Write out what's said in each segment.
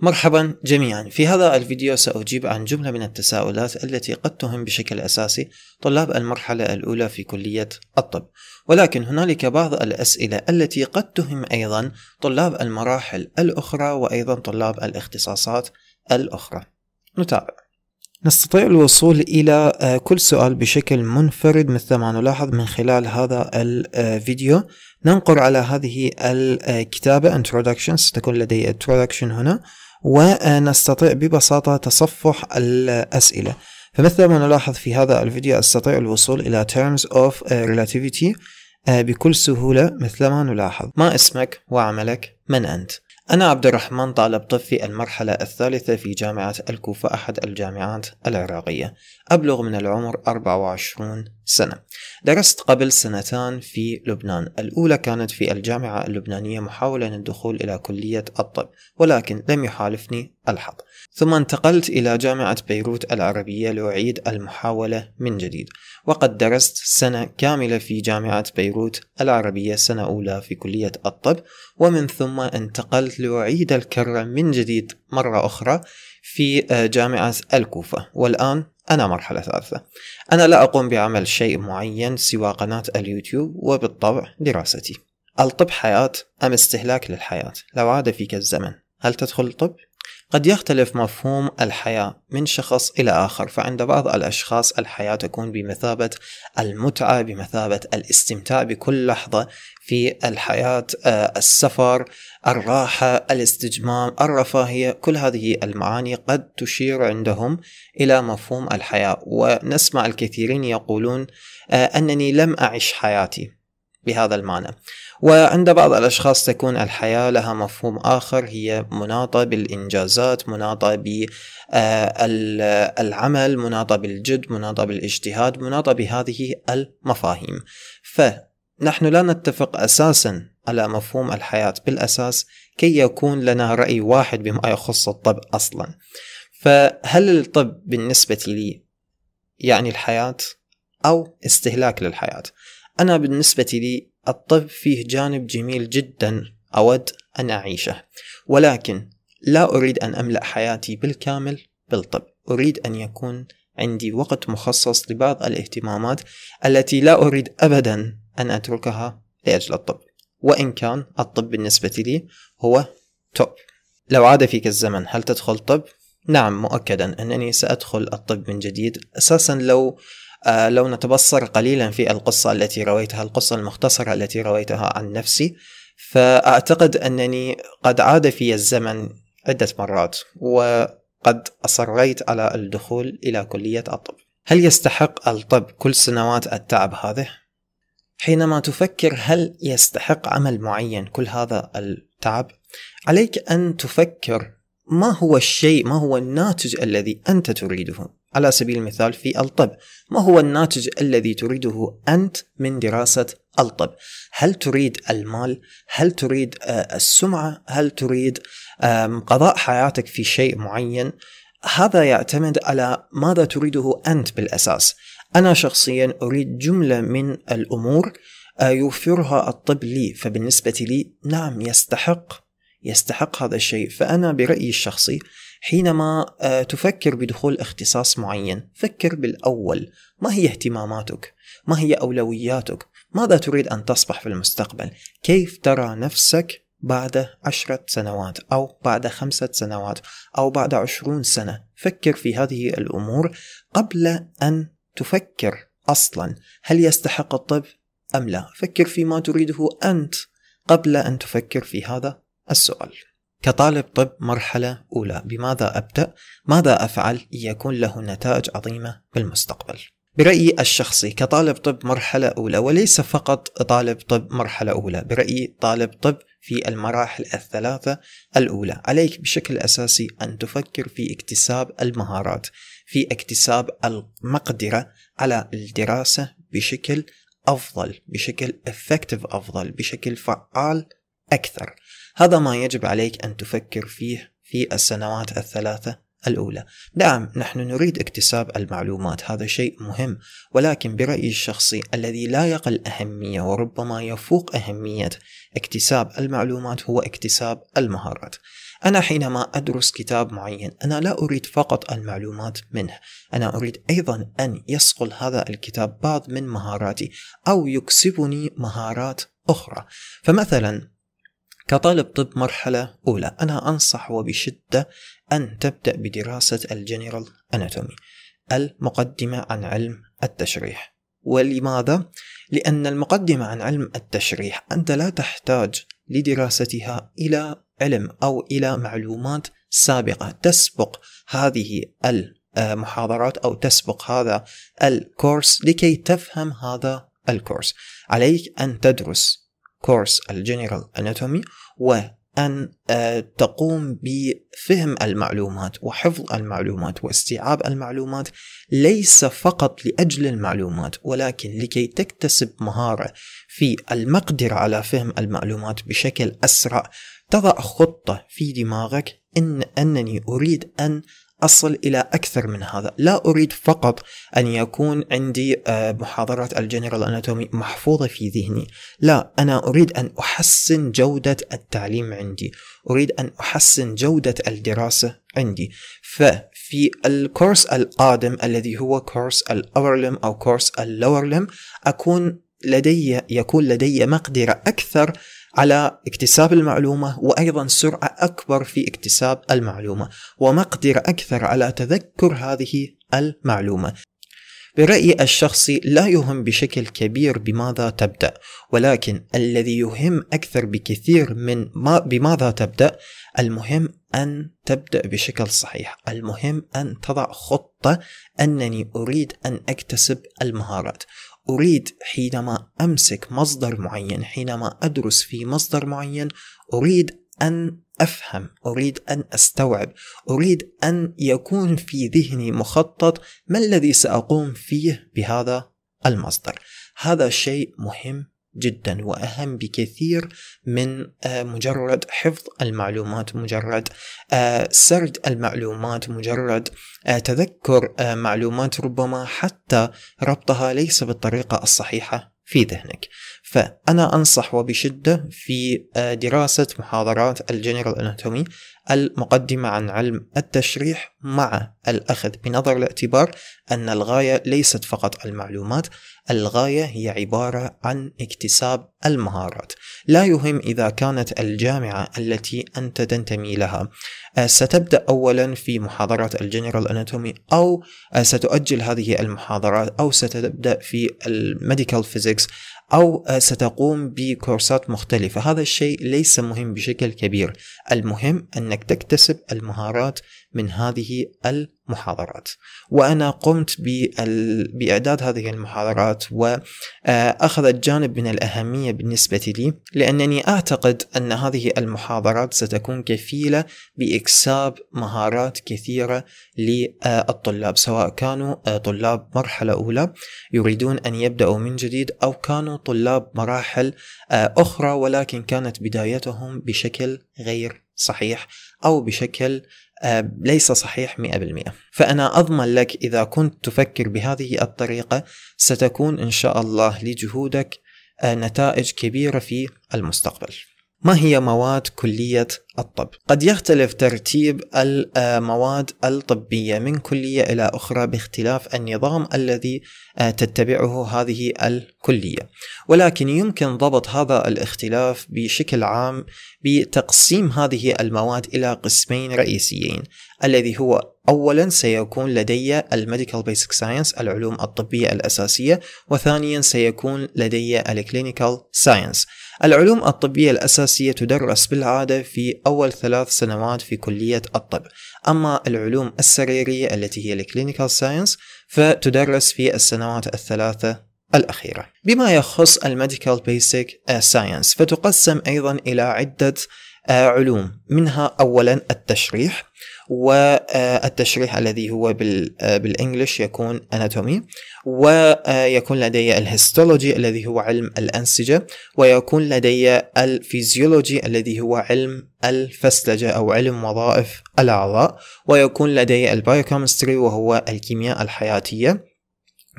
مرحبا جميعا في هذا الفيديو سأجيب عن جملة من التساؤلات التي قد تهم بشكل أساسي طلاب المرحلة الأولى في كلية الطب ولكن هنالك بعض الأسئلة التي قد تهم أيضا طلاب المراحل الأخرى وأيضا طلاب الاختصاصات الأخرى نتابع نستطيع الوصول إلى آه، كل سؤال بشكل منفرد مثل ما نلاحظ من خلال هذا الفيديو ننقر على هذه الكتابة Introduction ستكون لدي Introduction هنا ونستطيع ببساطة تصفح الأسئلة فمثل ما نلاحظ في هذا الفيديو أستطيع الوصول إلى Terms of uh, Relativity uh, بكل سهولة مثل ما نلاحظ ما اسمك وعملك من أنت أنا عبد الرحمن طالب في المرحلة الثالثة في جامعة الكوفة أحد الجامعات العراقية أبلغ من العمر 24 سنة درست قبل سنتان في لبنان الأولى كانت في الجامعة اللبنانية محاولة للدخول إلى كلية الطب ولكن لم يحالفني الحظ ثم انتقلت إلى جامعة بيروت العربية لأعيد المحاولة من جديد وقد درست سنة كاملة في جامعة بيروت العربية سنة أولى في كلية الطب ومن ثم انتقلت لأعيد الكرة من جديد مرة أخرى في آه، جامعة الكوفة والآن أنا مرحلة ثالثة أنا لا أقوم بعمل شيء معين سوى قناة اليوتيوب وبالطبع دراستي الطب حياة أم استهلاك للحياة لو عاد فيك الزمن هل تدخل الطب؟ قد يختلف مفهوم الحياة من شخص إلى آخر، فعند بعض الأشخاص الحياة تكون بمثابة المتعة، بمثابة الاستمتاع بكل لحظة في الحياة، آه، السفر، الراحة، الاستجمام، الرفاهية، كل هذه المعاني قد تشير عندهم إلى مفهوم الحياة، ونسمع الكثيرين يقولون آه، أنني لم أعش حياتي بهذا المعنى. وعند بعض الأشخاص تكون الحياة لها مفهوم آخر هي مناطة بالإنجازات مناطة بالعمل آه، مناطة بالجد مناطة بالاجتهاد مناطة بهذه المفاهيم فنحن لا نتفق أساسا على مفهوم الحياة بالأساس كي يكون لنا رأي واحد بما يخص الطب أصلا فهل الطب بالنسبة لي يعني الحياة أو استهلاك للحياة أنا بالنسبة لي الطب فيه جانب جميل جدا أود أن أعيشه ولكن لا أريد أن أملأ حياتي بالكامل بالطب أريد أن يكون عندي وقت مخصص لبعض الاهتمامات التي لا أريد أبدا أن أتركها لأجل الطب وإن كان الطب بالنسبة لي هو توب لو عاد فيك الزمن هل تدخل طب؟ نعم مؤكدا أنني سأدخل الطب من جديد أساسا لو آه، لو نتبصر قليلا في القصة التي رويتها القصة المختصرة التي رويتها عن نفسي فأعتقد أنني قد عاد في الزمن عدة مرات وقد أصريت على الدخول إلى كلية الطب هل يستحق الطب كل سنوات التعب هذه؟ حينما تفكر هل يستحق عمل معين كل هذا التعب؟ عليك أن تفكر ما هو الشيء ما هو الناتج الذي أنت تريده على سبيل المثال في الطب ما هو الناتج الذي تريده أنت من دراسة الطب هل تريد المال هل تريد آه، السمعة هل تريد قضاء حياتك في شيء معين هذا يعتمد على ماذا تريده أنت بالأساس أنا شخصيا أريد جملة من الأمور آه، يوفرها الطب لي فبالنسبة لي نعم يستحق يستحق هذا الشيء فأنا برأيي الشخصي حينما آه، تفكر بدخول اختصاص معين فكر بالأول ما هي اهتماماتك ما هي أولوياتك ماذا تريد أن تصبح في المستقبل كيف ترى نفسك بعد عشرة سنوات أو بعد خمسة سنوات أو بعد عشرون سنة فكر في هذه الأمور قبل أن تفكر أصلا هل يستحق الطب أم لا فكر فيما تريده أنت قبل أن تفكر في هذا السؤال كطالب طب مرحلة أولى بماذا أبدأ؟ ماذا أفعل ليكون له نتائج عظيمة بالمستقبل؟ برأيي الشخصي كطالب طب مرحلة أولى وليس فقط طالب طب مرحلة أولى برأيي طالب طب في المراحل الثلاثة الأولى عليك بشكل أساسي أن تفكر في اكتساب المهارات في اكتساب المقدرة على الدراسة بشكل أفضل بشكل effective أفضل بشكل فعال أكثر هذا ما يجب عليك أن تفكر فيه في السنوات الثلاثة الأولى نعم نحن نريد اكتساب المعلومات هذا شيء مهم ولكن برأيي الشخصي الذي لا يقل أهمية وربما يفوق أهمية اكتساب المعلومات هو اكتساب المهارات أنا حينما أدرس كتاب معين أنا لا أريد فقط المعلومات منه أنا أريد أيضا أن يصقل هذا الكتاب بعض من مهاراتي أو يكسبني مهارات أخرى فمثلا كطالب طب مرحلة أولى أنا أنصح وبشدة أن تبدأ بدراسة الجنرال أناتومي المقدمة عن علم التشريح ولماذا؟ لأن المقدمة عن علم التشريح أنت لا تحتاج لدراستها إلى علم أو إلى معلومات سابقة تسبق هذه المحاضرات أو تسبق هذا الكورس لكي تفهم هذا الكورس عليك أن تدرس كورس الجنرال اناتومي وان تقوم بفهم المعلومات وحفظ المعلومات واستيعاب المعلومات ليس فقط لاجل المعلومات ولكن لكي تكتسب مهاره في المقدره على فهم المعلومات بشكل اسرع تضع خطه في دماغك ان انني اريد ان أصل إلى أكثر من هذا لا أريد فقط أن يكون عندي آه، محاضرات الجنرال أناتومي محفوظة في ذهني لا أنا أريد أن أحسن جودة التعليم عندي أريد أن أحسن جودة الدراسة عندي ففي الكورس القادم الذي هو كورس الأورلم أو كورس اللورلم أكون لدي يكون لدي مقدرة أكثر على اكتساب المعلومة وأيضا سرعة أكبر في اكتساب المعلومة ومقدرة أكثر على تذكر هذه المعلومة برأيي الشخصي لا يهم بشكل كبير بماذا تبدأ ولكن الذي يهم أكثر بكثير من ما بماذا تبدأ المهم أن تبدأ بشكل صحيح المهم أن تضع خطة أنني أريد أن أكتسب المهارات أريد حينما أمسك مصدر معين حينما أدرس في مصدر معين أريد أن أفهم أريد أن أستوعب أريد أن يكون في ذهني مخطط ما الذي سأقوم فيه بهذا المصدر هذا شيء مهم جدا واهم بكثير من آه، مجرد حفظ المعلومات مجرد آه، سرد المعلومات مجرد آه، تذكر معلومات ربما حتى ربطها ليس بالطريقه الصحيحه في ذهنك فأنا أنصح وبشدة في آه، دراسة محاضرات الجنرال اناتومي المقدمة عن علم التشريح مع الأخذ بنظر الاعتبار أن الغاية ليست فقط المعلومات، الغاية هي عبارة عن اكتساب المهارات. لا يهم إذا كانت الجامعة التي أنت تنتمي لها آه، ستبدأ أولا في محاضرات الجنرال اناتومي أو آه، ستؤجل هذه المحاضرات أو ستبدأ في الميديكال فيزيكس أو ستقوم بكورسات مختلفة هذا الشيء ليس مهم بشكل كبير المهم أنك تكتسب المهارات من هذه المحاضرات وأنا قمت بإعداد هذه المحاضرات وأخذت آه، جانب من الأهمية بالنسبة لي لأنني أعتقد أن هذه المحاضرات ستكون كفيلة بإكساب مهارات كثيرة للطلاب سواء كانوا آه، طلاب مرحلة أولى يريدون أن يبدأوا من جديد أو كانوا طلاب مراحل آه، أخرى ولكن كانت بدايتهم بشكل غير صحيح أو بشكل آه، ليس صحيح 100% فأنا أضمن لك إذا كنت تفكر بهذه الطريقة ستكون إن شاء الله لجهودك آه، نتائج كبيرة في المستقبل ما هي مواد كلية الطب؟ قد يختلف ترتيب المواد آه، الطبية من كلية إلى أخرى باختلاف النظام الذي آه، تتبعه هذه الكلية، ولكن يمكن ضبط هذا الاختلاف بشكل عام بتقسيم هذه المواد إلى قسمين رئيسيين، الذي هو أولا سيكون لدي الميديكال بيسك ساينس العلوم الطبية الأساسية، وثانيا سيكون لدي الكلينيكال ساينس. العلوم الطبية الأساسية تدرس بالعادة في أول ثلاث سنوات في كلية الطب أما العلوم السريرية التي هي الكلينيكال ساينس فتدرس في السنوات الثلاثة الأخيرة بما يخص الميديكال بيسك ساينس فتقسم أيضا إلى عدة آه، علوم منها أولا التشريح والتشريح الذي هو آه، بالانجلش يكون اناتومي ويكون لدي الهيستولوجي الذي هو علم الانسجه ويكون لدي الفيزيولوجي الذي هو علم الفسلجه او علم وظائف الاعضاء ويكون لدي البايوكيمستري وهو الكيمياء الحياتيه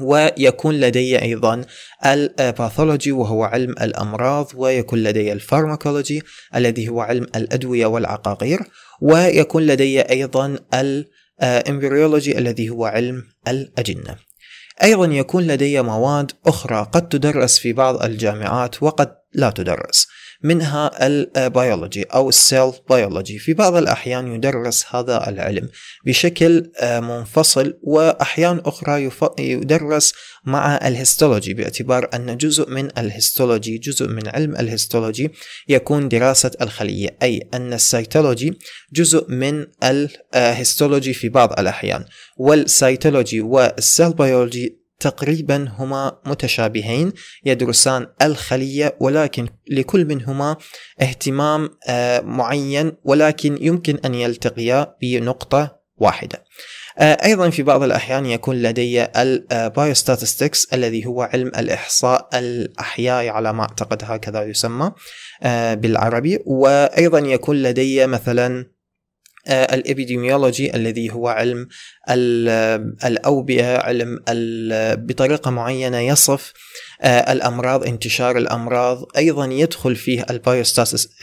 ويكون لدي أيضا الباثولوجي وهو علم الأمراض ويكون لدي الفارماكولوجي الذي هو علم الأدوية والعقاقير ويكون لدي أيضا الإمبريولوجي الذي هو علم الأجنة أيضا يكون لدي مواد أخرى قد تدرس في بعض الجامعات وقد لا تدرس منها البيولوجي أو السيل بيولوجي في بعض الأحيان يدرس هذا العلم بشكل آه، منفصل وأحيان أخرى يدرس مع الهيستولوجي باعتبار أن جزء من الهيستولوجي جزء من علم الهيستولوجي يكون دراسة الخلية أي أن السيتولوجي جزء من الهيستولوجي آه، في بعض الأحيان والسيتولوجي والسيل بيولوجي تقريبا هما متشابهين يدرسان الخلية ولكن لكل منهما اهتمام آه، معين ولكن يمكن أن يلتقيا بنقطة واحدة آه، أيضا في بعض الأحيان يكون لدي البايوستاتستكس آه، الذي هو علم الإحصاء الأحيائي على ما أعتقد هكذا يسمى بالعربي وأيضا يكون لدي مثلا الابيديميولوجي الذي هو علم الأوبئة علم بطريقة معينة يصف آه، الأمراض انتشار الأمراض أيضا يدخل فيه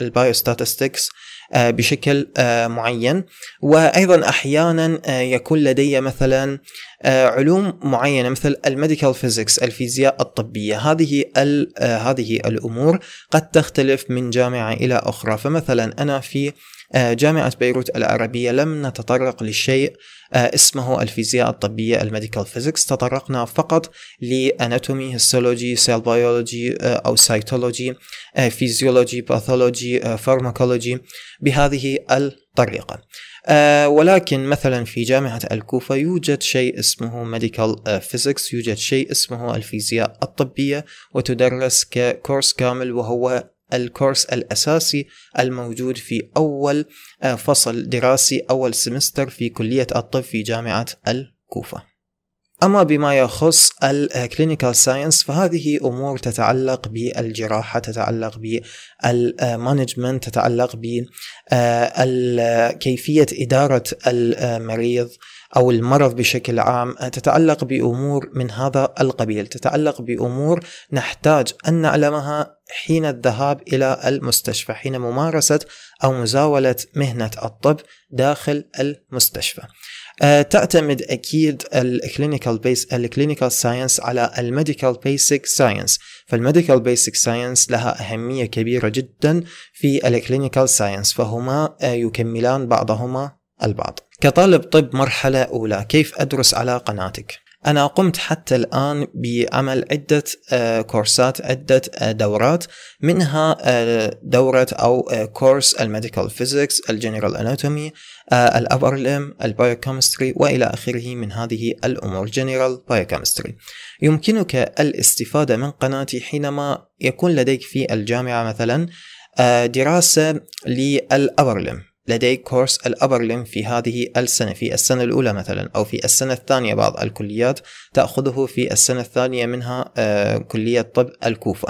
البايوستاتستكس آه، بشكل آه، معين وايضا احيانا يكون لدي مثلا علوم معينه مثل الميديكال فيزيكس الفيزياء الطبيه هذه هذه الامور قد تختلف من جامعه الى اخرى فمثلا انا في آه، جامعة بيروت العربية لم نتطرق لشيء آه، اسمه الفيزياء الطبية الميديكال فيزيكس تطرقنا فقط لأناتومي هيستولوجي سيل بيولوجي آه، أو سايتولوجي فيزيولوجي باثولوجي فارماكولوجي بهذه الطريقة ولكن مثلا في جامعة الكوفة يوجد شيء اسمه ميديكال فيزيكس يوجد شيء اسمه الفيزياء الطبية وتدرس ككورس كامل وهو الكورس الأساسي الموجود في أول آه، فصل دراسي أول سمستر في كلية الطب في جامعة الكوفة أما بما يخص الكلينيكال ساينس آه، فهذه أمور تتعلق بالجراحة تتعلق بالمانجمنت آه، تتعلق بكيفية إدارة المريض أو المرض بشكل عام تتعلق بأمور من هذا القبيل تتعلق بأمور نحتاج أن نعلمها حين الذهاب إلى المستشفى حين ممارسة أو مزاولة مهنة الطب داخل المستشفى آه، تعتمد اكيد الكلينيكال بيس الكلينيكال ساينس على الميديكال بيسك ساينس فالميديكال بيسك ساينس لها اهميه كبيره جدا في الكلينيكال ساينس فهما آه، يكملان بعضهما البعض كطالب طب مرحلة أولى كيف أدرس على قناتك؟ أنا قمت حتى الآن بعمل عدة آه، كورسات عدة آه، دورات منها آه، دورة أو كورس الميديكال فيزيكس الجنرال اناتومي الابر لم البايوكيمستري والى اخره من هذه الامور جنرال بايوكيمستري يمكنك الاستفاده من قناتي حينما يكون لديك في الجامعه مثلا دراسه للابر لدي كورس لم في هذه السنة في السنة الأولى مثلا أو في السنة الثانية بعض الكليات تأخذه في السنة الثانية منها آه، كلية طب الكوفة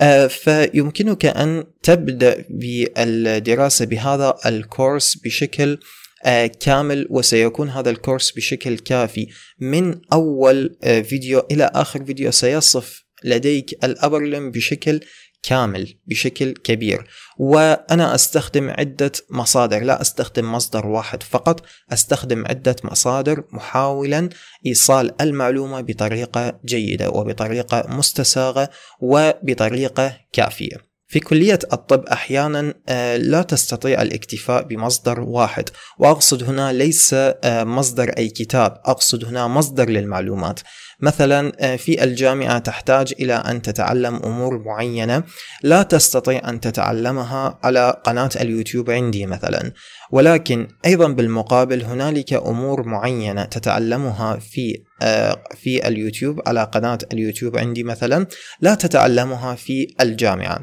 آه، فيمكنك أن تبدأ بالدراسة بهذا الكورس بشكل آه، كامل وسيكون هذا الكورس بشكل كافي من أول فيديو إلى آخر فيديو سيصف لديك الأبرلم بشكل كامل بشكل كبير وانا استخدم عده مصادر لا استخدم مصدر واحد فقط استخدم عده مصادر محاولا ايصال المعلومه بطريقه جيده وبطريقه مستساغه وبطريقه كافيه في كلية الطب أحيانا آه، لا تستطيع الاكتفاء بمصدر واحد وأقصد هنا ليس آه، مصدر أي كتاب أقصد هنا مصدر للمعلومات مثلا آه، في الجامعة تحتاج إلى أن تتعلم أمور معينة لا تستطيع أن تتعلمها على قناة اليوتيوب عندي مثلا ولكن ايضا بالمقابل هنالك امور معينه تتعلمها في آه، في اليوتيوب على قناة اليوتيوب عندي مثلا لا تتعلمها في الجامعة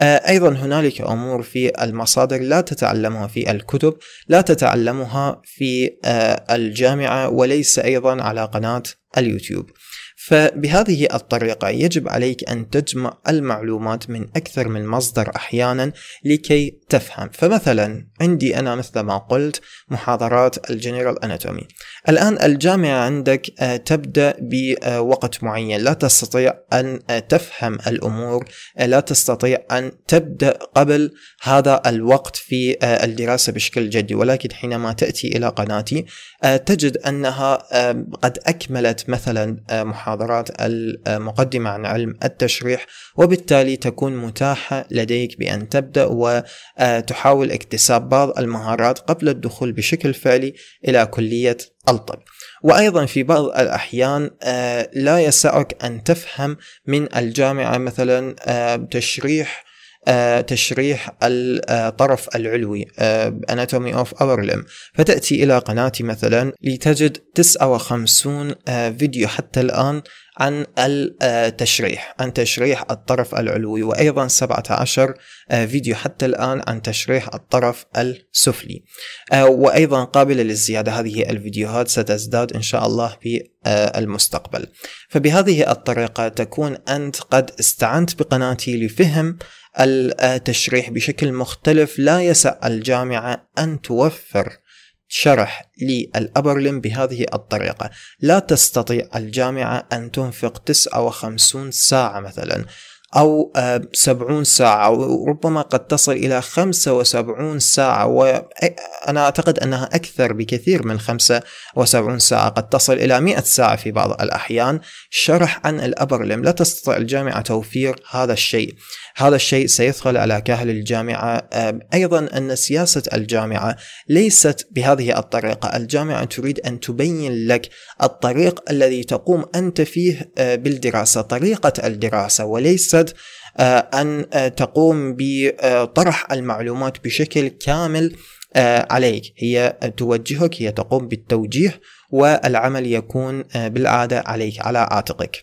آه، أيضا هنالك أمور في المصادر لا تتعلمها في الكتب لا تتعلمها في آه، الجامعة وليس أيضا على قناة اليوتيوب فبهذه الطريقة يجب عليك أن تجمع المعلومات من أكثر من مصدر أحيانا لكي تفهم فمثلا عندي أنا مثل ما قلت محاضرات الجنرال أناتومي الآن الجامعة عندك آه، تبدأ بوقت معين لا تستطيع أن آه، تفهم الأمور آه، لا تستطيع أن تبدأ قبل هذا الوقت في الدراسة بشكل جدي ولكن حينما تأتي إلى قناتي تجد أنها قد أكملت مثلا محاضرات المحاضرات المقدمة آه، عن علم التشريح وبالتالي تكون متاحة لديك بأن تبدأ وتحاول آه، اكتساب بعض المهارات قبل الدخول بشكل فعلي إلى كلية الطب وأيضا في بعض الأحيان آه، لا يسعك أن تفهم من الجامعة مثلا تشريح آه، تشريح الطرف آه، العلوي اناتومي اوف اور Limb فتاتي الى قناتي مثلا لتجد 59 آه، فيديو حتى الان عن التشريح عن تشريح الطرف العلوي وأيضا 17 فيديو حتى الآن عن تشريح الطرف السفلي وأيضا قابلة للزيادة هذه الفيديوهات ستزداد إن شاء الله في المستقبل فبهذه الطريقة تكون أنت قد استعنت بقناتي لفهم التشريح بشكل مختلف لا يسع الجامعة أن توفر شرح للأبرلم بهذه الطريقة لا تستطيع الجامعة أن تنفق 59 ساعة مثلا أو 70 آه، ساعة وربما قد تصل إلى 75 ساعة وأنا أعتقد أنها أكثر بكثير من 75 ساعة قد تصل إلى 100 ساعة في بعض الأحيان شرح عن الأبرلم لا تستطيع الجامعة توفير هذا الشيء هذا الشيء سيثقل على كاهل الجامعة أيضا أن سياسة الجامعة ليست بهذه الطريقة الجامعة تريد أن تبين لك الطريق الذي تقوم أنت فيه آه، بالدراسة طريقة الدراسة وليست آه، أن آه، تقوم بطرح المعلومات بشكل كامل عليك هي توجهك هي تقوم بالتوجيه والعمل يكون بالعادة عليك على عاتقك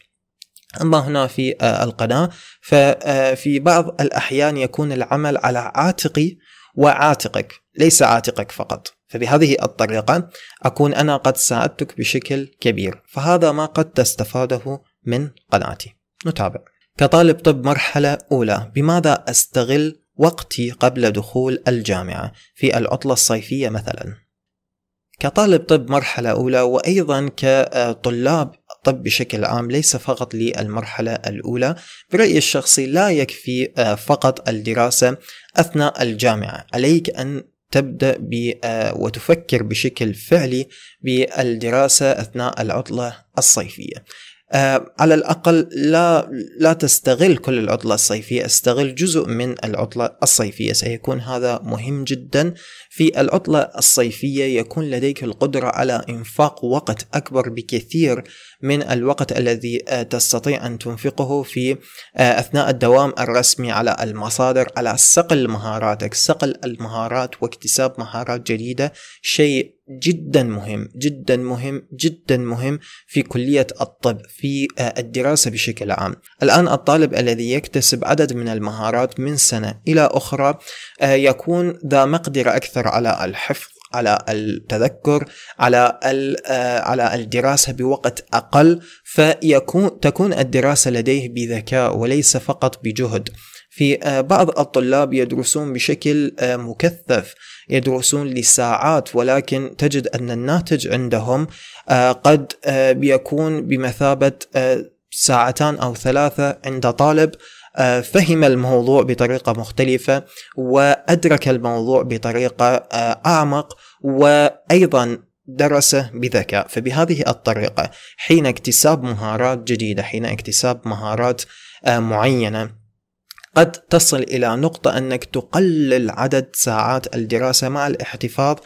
أما هنا في آه، القناة ففي آه، بعض الأحيان يكون العمل على عاتقي وعاتقك ليس عاتقك فقط فبهذه الطريقة أكون أنا قد ساعدتك بشكل كبير فهذا ما قد تستفاده من قناتي نتابع كطالب طب مرحلة أولى بماذا أستغل وقتي قبل دخول الجامعة في العطلة الصيفية مثلا كطالب طب مرحلة أولى وأيضا كطلاب الطب بشكل عام ليس فقط للمرحلة الأولى برأيي الشخصي لا يكفي آه، فقط الدراسة أثناء الجامعة عليك أن تبدأ آه، وتفكر بشكل فعلي بالدراسة أثناء العطلة الصيفية آه، على الاقل لا لا تستغل كل العطله الصيفيه، استغل جزء من العطله الصيفيه، سيكون هذا مهم جدا. في العطله الصيفيه يكون لديك القدره على انفاق وقت اكبر بكثير من الوقت الذي آه، تستطيع ان تنفقه في آه، اثناء الدوام الرسمي على المصادر، على صقل مهاراتك، صقل المهارات واكتساب مهارات جديده، شيء جدا مهم جدا مهم جدا مهم في كلية الطب في آه، الدراسة بشكل عام الآن الطالب الذي يكتسب عدد من المهارات من سنة إلى أخرى آه، يكون ذا مقدرة أكثر على الحفظ على التذكر على آه، على الدراسه بوقت اقل فيكون تكون الدراسه لديه بذكاء وليس فقط بجهد في بعض الطلاب يدرسون بشكل مكثف يدرسون لساعات ولكن تجد أن الناتج عندهم آه، قد آه، بيكون بمثابة آه، ساعتان أو ثلاثة عند طالب فهم الموضوع بطريقة مختلفة وأدرك الموضوع بطريقة أعمق وأيضا درسه بذكاء فبهذه الطريقة حين اكتساب مهارات جديدة حين اكتساب مهارات معينة قد تصل إلى نقطة أنك تقلل عدد ساعات الدراسة مع الاحتفاظ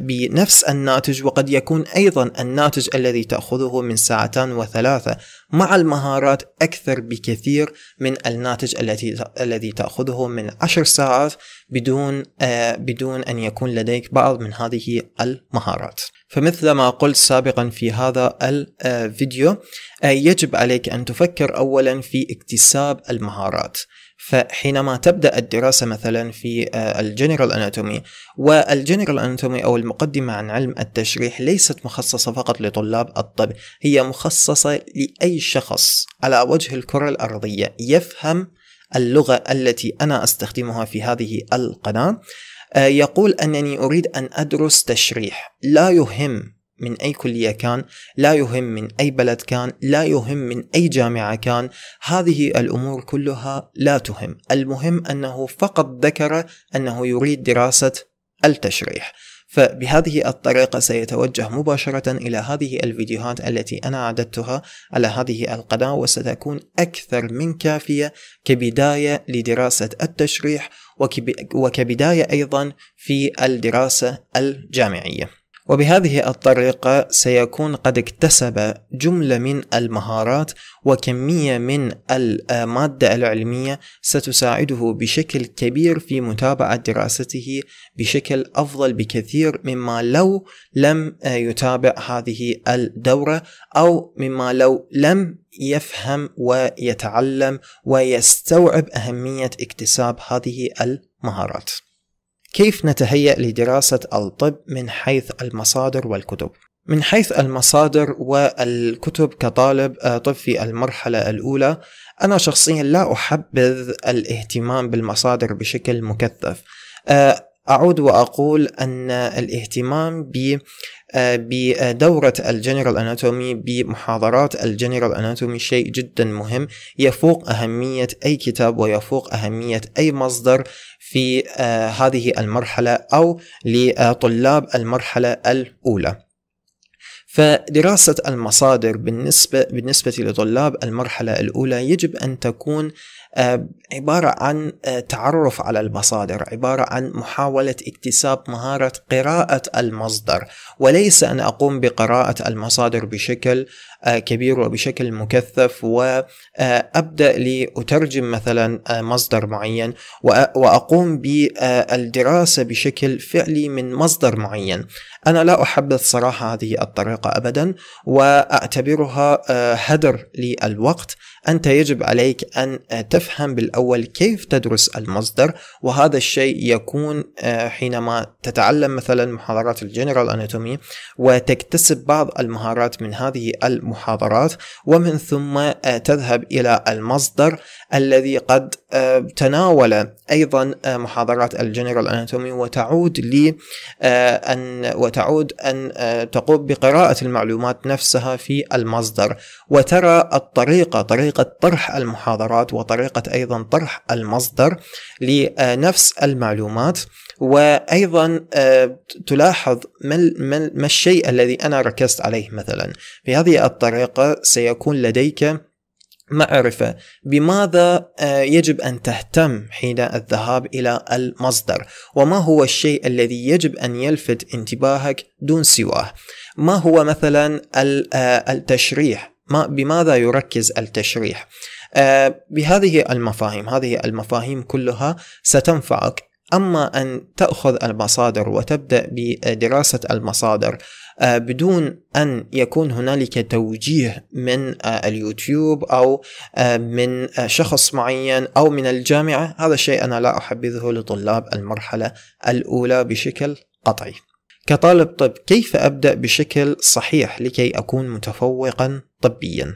بنفس الناتج وقد يكون أيضا الناتج الذي تأخذه من ساعتان وثلاثة مع المهارات أكثر بكثير من الناتج التي الذي تأخذه من عشر ساعات بدون آه بدون أن يكون لديك بعض من هذه المهارات. فمثل ما قلت سابقا في هذا الفيديو آه، آه، يجب عليك أن تفكر أولا في اكتساب المهارات فحينما تبدأ الدراسة مثلا في الجنرال آه، اناتومي والجنرال اناتومي المقدمة أو المقدمة عن علم التشريح ليست مخصصة فقط لطلاب الطب هي مخصصة لأي شخص على وجه الكرة الأرضية يفهم اللغة التي أنا أستخدمها في هذه القناة آه، يقول أنني أريد أن أدرس تشريح لا يهم من أي كلية كان لا يهم من أي بلد كان لا يهم من أي جامعة كان هذه الأمور كلها لا تهم المهم أنه فقط ذكر أنه يريد دراسة التشريح فبهذه الطريقة سيتوجه مباشرة إلى هذه الفيديوهات التي أنا أعددتها على هذه القناة وستكون أكثر من كافية كبداية لدراسة التشريح وكبداية أيضا في الدراسة الجامعية وبهذه الطريقة سيكون قد اكتسب جملة من المهارات وكمية من المادة العلمية ستساعده بشكل كبير في متابعة دراسته بشكل أفضل بكثير مما لو لم يتابع هذه الدورة أو مما لو لم يفهم ويتعلم ويستوعب أهمية اكتساب هذه المهارات. كيف نتهيأ لدراسة الطب من حيث المصادر والكتب؟ من حيث المصادر والكتب كطالب آه، طب في المرحلة الأولى أنا شخصيا لا أحبذ الاهتمام بالمصادر بشكل مكثف آه، أعود وأقول أن الاهتمام ب بدورة الجنرال اناتومي بمحاضرات الجنرال اناتومي شيء جدا مهم يفوق أهمية أي كتاب ويفوق أهمية أي مصدر في آه، هذه المرحلة أو لطلاب المرحلة الأولى فدراسة المصادر بالنسبة بالنسبة لطلاب المرحلة الأولى يجب أن تكون آه، عبارة عن آه، تعرف على المصادر عبارة عن محاولة اكتساب مهارة قراءة المصدر وليس أن أقوم بقراءة المصادر بشكل آه، كبير وبشكل مكثف وأبدأ آه، لأترجم مثلا آه، مصدر معين وأقوم بالدراسة بشكل فعلي من مصدر معين أنا لا أحبذ صراحة هذه الطريقة أبدا وأعتبرها هدر للوقت أنت يجب عليك أن تفهم بالأول كيف تدرس المصدر وهذا الشيء يكون حينما تتعلم مثلا محاضرات الجنرال أناتومي وتكتسب بعض المهارات من هذه الم محاضرات ومن ثم آه، تذهب إلى المصدر الذي قد آه، تناول أيضا آه، محاضرات الجنرال أناتومي وتعود لي أن وتعود أن تقوم بقراءة المعلومات نفسها في المصدر وترى الطريقة طريقة طرح المحاضرات وطريقة أيضا طرح المصدر لنفس المعلومات وايضا آه، تلاحظ ما الشيء الذي انا ركزت عليه مثلا بهذه الطريقه سيكون لديك معرفة بماذا آه، يجب أن تهتم حين الذهاب إلى المصدر وما هو الشيء الذي يجب أن يلفت انتباهك دون سواه ما هو مثلا آه، التشريح ما بماذا يركز التشريح بهذه المفاهيم هذه المفاهيم كلها ستنفعك أما أن تأخذ المصادر وتبدأ بدراسة المصادر آه، بدون أن يكون هنالك توجيه من آه، اليوتيوب أو آه، من شخص معين أو من الجامعة هذا الشيء أنا لا أحبذه لطلاب المرحلة الأولى بشكل قطعي كطالب طب كيف أبدأ بشكل صحيح لكي أكون متفوقا طبيا؟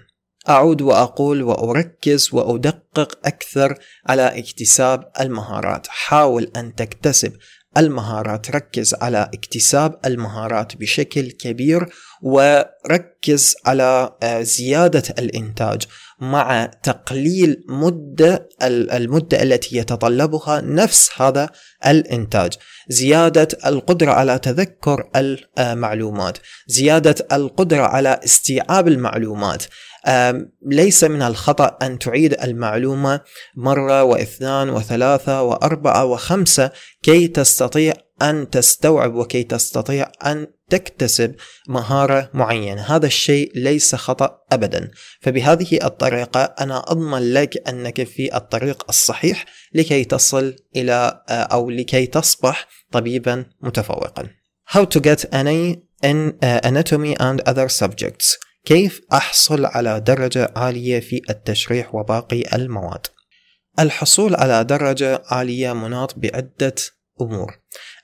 اعود واقول واركز وادقق اكثر على اكتساب المهارات حاول ان تكتسب المهارات ركز على اكتساب المهارات بشكل كبير وركز على آه، زيادة الإنتاج مع تقليل مدة المدة التي يتطلبها نفس هذا الإنتاج زيادة القدرة على تذكر المعلومات آه، زيادة القدرة على استيعاب المعلومات ليس من الخطأ أن تعيد المعلومة مرة واثنان وثلاثة وأربعة وخمسة كي تستطيع أن تستوعب وكي تستطيع أن تكتسب مهارة معينة هذا الشيء ليس خطأ أبدا فبهذه الطريقة أنا أضمن لك أنك في الطريق الصحيح لكي تصل إلى آه، أو لكي تصبح طبيبا متفوقا How to get any in anatomy and other subjects كيف أحصل على درجة عالية في التشريح وباقي المواد؟ الحصول على درجة عالية مناط بعدة أمور.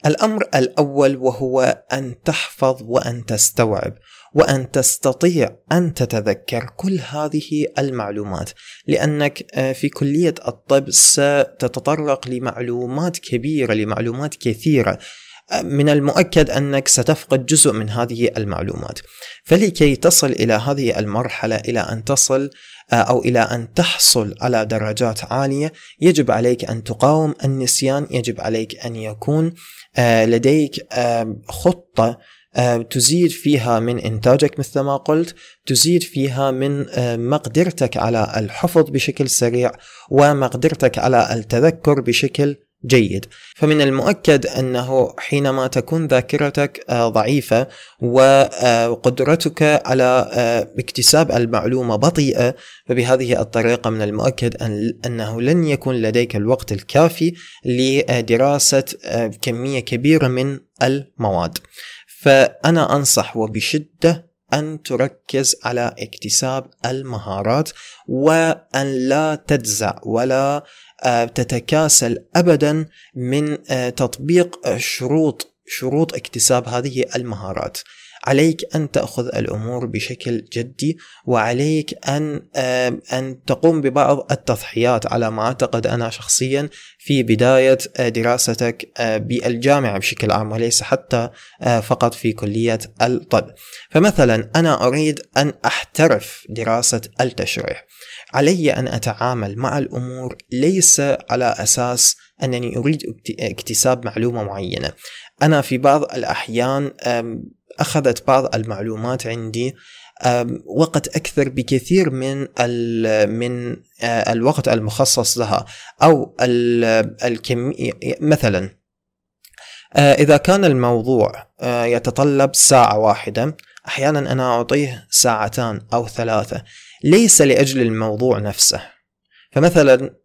الأمر الأول وهو أن تحفظ وأن تستوعب وأن تستطيع أن تتذكر كل هذه المعلومات لأنك آه، في كلية الطب ستتطرق لمعلومات كبيرة لمعلومات كثيرة من المؤكد أنك ستفقد جزء من هذه المعلومات فلكي تصل إلى هذه المرحلة إلى أن تصل آه، أو إلى أن تحصل على درجات عالية يجب عليك أن تقاوم النسيان يجب عليك أن يكون آه، لديك خطة آه، تزيد فيها من إنتاجك مثل ما قلت تزيد فيها من مقدرتك على الحفظ بشكل سريع ومقدرتك على التذكر بشكل جيد فمن المؤكد أنه حينما تكون ذاكرتك آه، ضعيفة آه، وقدرتك على آه، اكتساب المعلومة بطيئة فبهذه الطريقة من المؤكد أنه لن يكون لديك الوقت الكافي لدراسة كمية كبيرة من المواد فأنا أنصح وبشدة أن تركز على اكتساب المهارات وأن لا تجزع ولا آه، تتكاسل ابدا من آه، تطبيق آه، شروط شروط اكتساب هذه المهارات عليك أن تأخذ الأمور بشكل جدي وعليك أن أن تقوم ببعض التضحيات على ما أعتقد أنا شخصيا في بداية آه، دراستك آه، بالجامعة بشكل عام وليس حتى آه، فقط في كلية الطب فمثلا أنا أريد أن أحترف دراسة التشريح علي أن أتعامل مع الأمور ليس على أساس أنني أريد اكتساب معلومة معينة أنا في بعض الأحيان اخذت بعض المعلومات عندي وقت اكثر بكثير من من آه، الوقت المخصص لها او الكم مثلا آه، اذا كان الموضوع آه، يتطلب ساعه واحده احيانا انا اعطيه ساعتان او ثلاثه ليس لاجل الموضوع نفسه فمثلا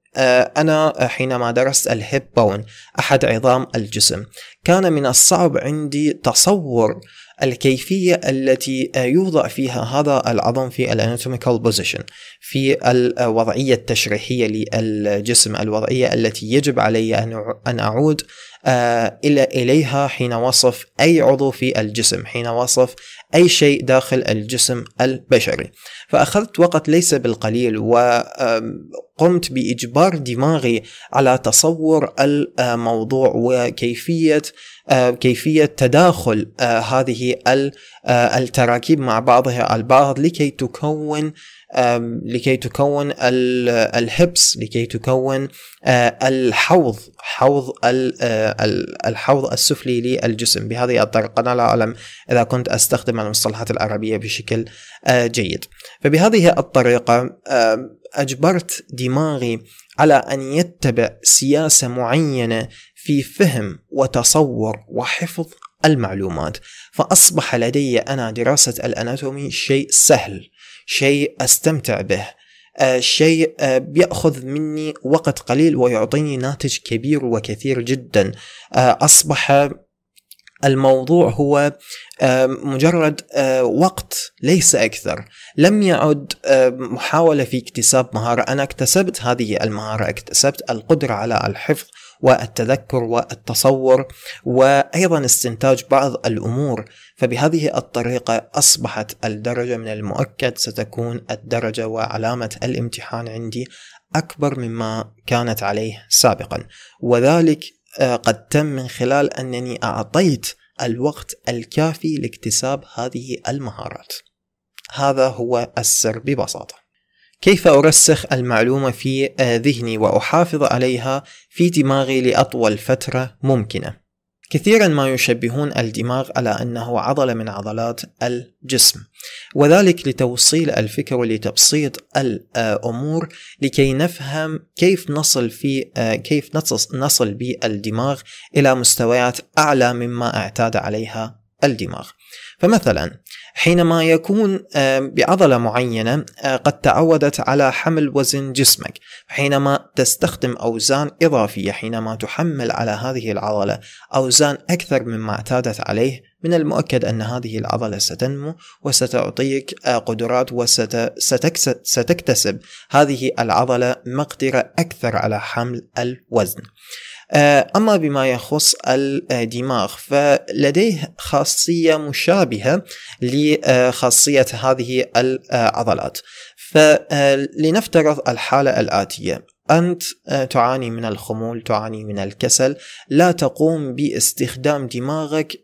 أنا حينما درست الهيب بون أحد عظام الجسم كان من الصعب عندي تصور الكيفية التي يوضع فيها هذا العظم في الاناتوميكال بوزيشن في الوضعية التشريحية للجسم الوضعية التي يجب علي أن أعود آه، إلى إليها حين وصف أي عضو في الجسم حين وصف أي شيء داخل الجسم البشري فأخذت وقت ليس بالقليل وقمت بإجبار دماغي على تصور الموضوع وكيفية آه، كيفية تداخل آه، هذه آه، التراكيب مع بعضها البعض لكي تكون لكي تكون الهبس لكي تكون الحوض حوض الحوض السفلي للجسم بهذه الطريقة أنا لا أعلم إذا كنت أستخدم المصطلحات العربية بشكل جيد فبهذه الطريقة أجبرت دماغي على أن يتبع سياسة معينة في فهم وتصور وحفظ المعلومات فأصبح لدي أنا دراسة الأناتومي شيء سهل شيء أستمتع به آه، شيء آه، بيأخذ مني وقت قليل ويعطيني ناتج كبير وكثير جدا آه، أصبح الموضوع هو مجرد وقت ليس اكثر لم يعد محاوله في اكتساب مهاره انا اكتسبت هذه المهاره اكتسبت القدره على الحفظ والتذكر والتصور وايضا استنتاج بعض الامور فبهذه الطريقه اصبحت الدرجه من المؤكد ستكون الدرجه وعلامه الامتحان عندي اكبر مما كانت عليه سابقا وذلك آه، قد تم من خلال انني اعطيت الوقت الكافي لاكتساب هذه المهارات هذا هو السر ببساطه كيف أرسخ المعلومة في ذهني وأحافظ عليها في دماغي لأطول فترة ممكنة كثيرا ما يشبهون الدماغ على انه عضله من عضلات الجسم وذلك لتوصيل الفكر ولتبسيط الامور لكي نفهم كيف نصل في كيف نصل بالدماغ الى مستويات اعلى مما اعتاد عليها الدماغ فمثلا حينما يكون آه، بعضلة معينة آه، قد تعودت على حمل وزن جسمك حينما تستخدم أوزان إضافية حينما تحمل على هذه العضلة أوزان أكثر مما اعتادت عليه من المؤكد أن هذه العضلة ستنمو وستعطيك آه، قدرات وستكتسب هذه العضلة مقدرة أكثر على حمل الوزن آه، أما بما يخص الدماغ فلديه خاصية مشابهة لخاصية هذه العضلات فلنفترض الحالة الآتية أنت آه، تعاني من الخمول تعاني من الكسل لا تقوم باستخدام دماغك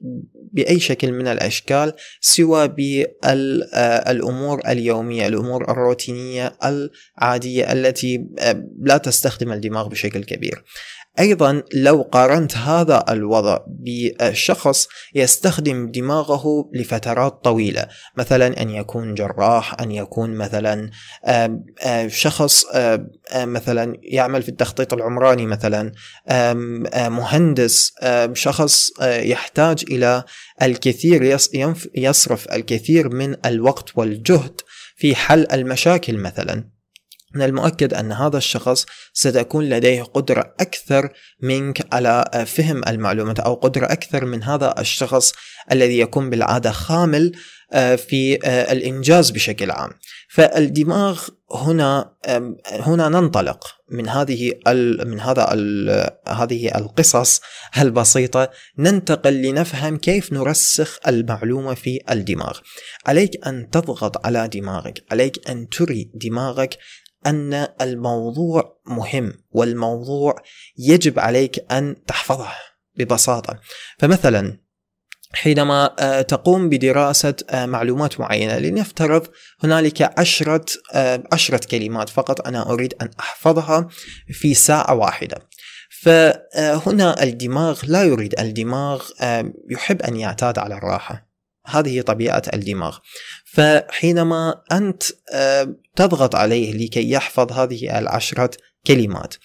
بأي شكل من الأشكال سوى بالأمور آه، اليومية الأمور الروتينية العادية التي لا تستخدم الدماغ بشكل كبير أيضا لو قارنت هذا الوضع بشخص يستخدم دماغه لفترات طويلة مثلا أن يكون جراح أن يكون مثلا شخص مثلا يعمل في التخطيط العمراني مثلا مهندس شخص آه، يحتاج إلى الكثير يصرف الكثير من الوقت والجهد في حل المشاكل مثلا من المؤكد أن هذا الشخص ستكون لديه قدرة أكثر منك على فهم المعلومات أو قدرة أكثر من هذا الشخص الذي يكون بالعادة خامل آه، في آه، الإنجاز بشكل عام فالدماغ هنا هنا ننطلق من هذه من هذا هذه القصص البسيطه ننتقل لنفهم كيف نرسخ المعلومه في الدماغ عليك ان تضغط على دماغك عليك ان تري دماغك ان الموضوع مهم والموضوع يجب عليك ان تحفظه ببساطه فمثلا حينما آه، تقوم بدراسة آه، معلومات معينة لنفترض هنالك عشرة, آه، عشرة كلمات فقط أنا أريد أن أحفظها في ساعة واحدة فهنا الدماغ لا يريد الدماغ يحب أن يعتاد على الراحة هذه طبيعة الدماغ فحينما أنت آه، تضغط عليه لكي يحفظ هذه العشرة كلمات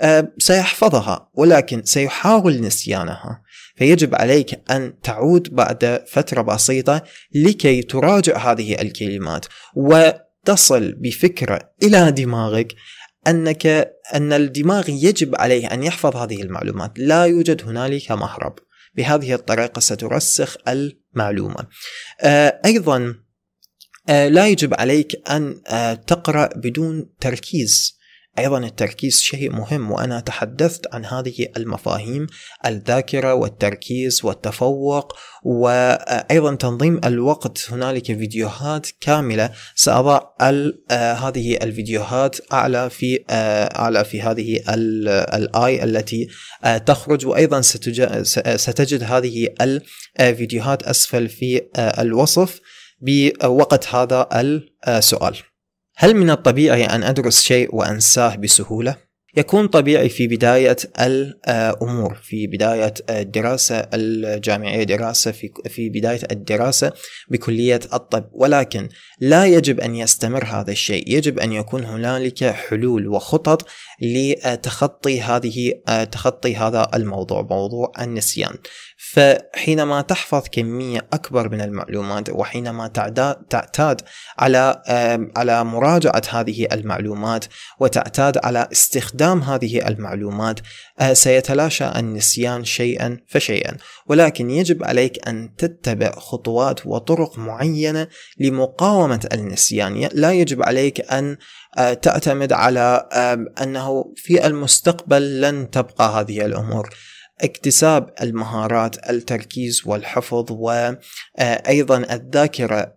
آه، سيحفظها ولكن سيحاول نسيانها فيجب عليك أن تعود بعد فترة بسيطة لكي تراجع هذه الكلمات وتصل بفكرة إلى دماغك أنك أن الدماغ يجب عليه أن يحفظ هذه المعلومات لا يوجد هنالك مهرب بهذه الطريقة سترسخ المعلومة آه، أيضا آه، لا يجب عليك أن آه، تقرأ بدون تركيز أيضا التركيز شيء مهم وأنا تحدثت عن هذه المفاهيم الذاكرة والتركيز والتفوق وأيضا تنظيم الوقت هنالك فيديوهات كاملة سأضع آه، هذه الفيديوهات أعلى في أعلى في هذه الآي التي تخرج وأيضا ستجد هذه الفيديوهات أسفل في الوصف بوقت هذا السؤال آه، هل من الطبيعي أن أدرس شيء وأنساه بسهولة؟ يكون طبيعي في بداية الأمور في بداية الدراسة الجامعية دراسة في, في بداية الدراسة بكلية الطب ولكن لا يجب أن يستمر هذا الشيء يجب أن يكون هنالك حلول وخطط لتخطي هذه آه، تخطي هذا الموضوع موضوع النسيان فحينما تحفظ كمية أكبر من المعلومات وحينما تعتاد على على مراجعة هذه المعلومات وتعتاد على استخدام هذه المعلومات آه، سيتلاشى النسيان شيئا فشيئا ولكن يجب عليك أن تتبع خطوات وطرق معينة لمقاومة النسيان لا يجب عليك أن آه، تعتمد على أنه في المستقبل لن تبقى هذه الأمور اكتساب المهارات التركيز والحفظ وايضا آه، الذاكره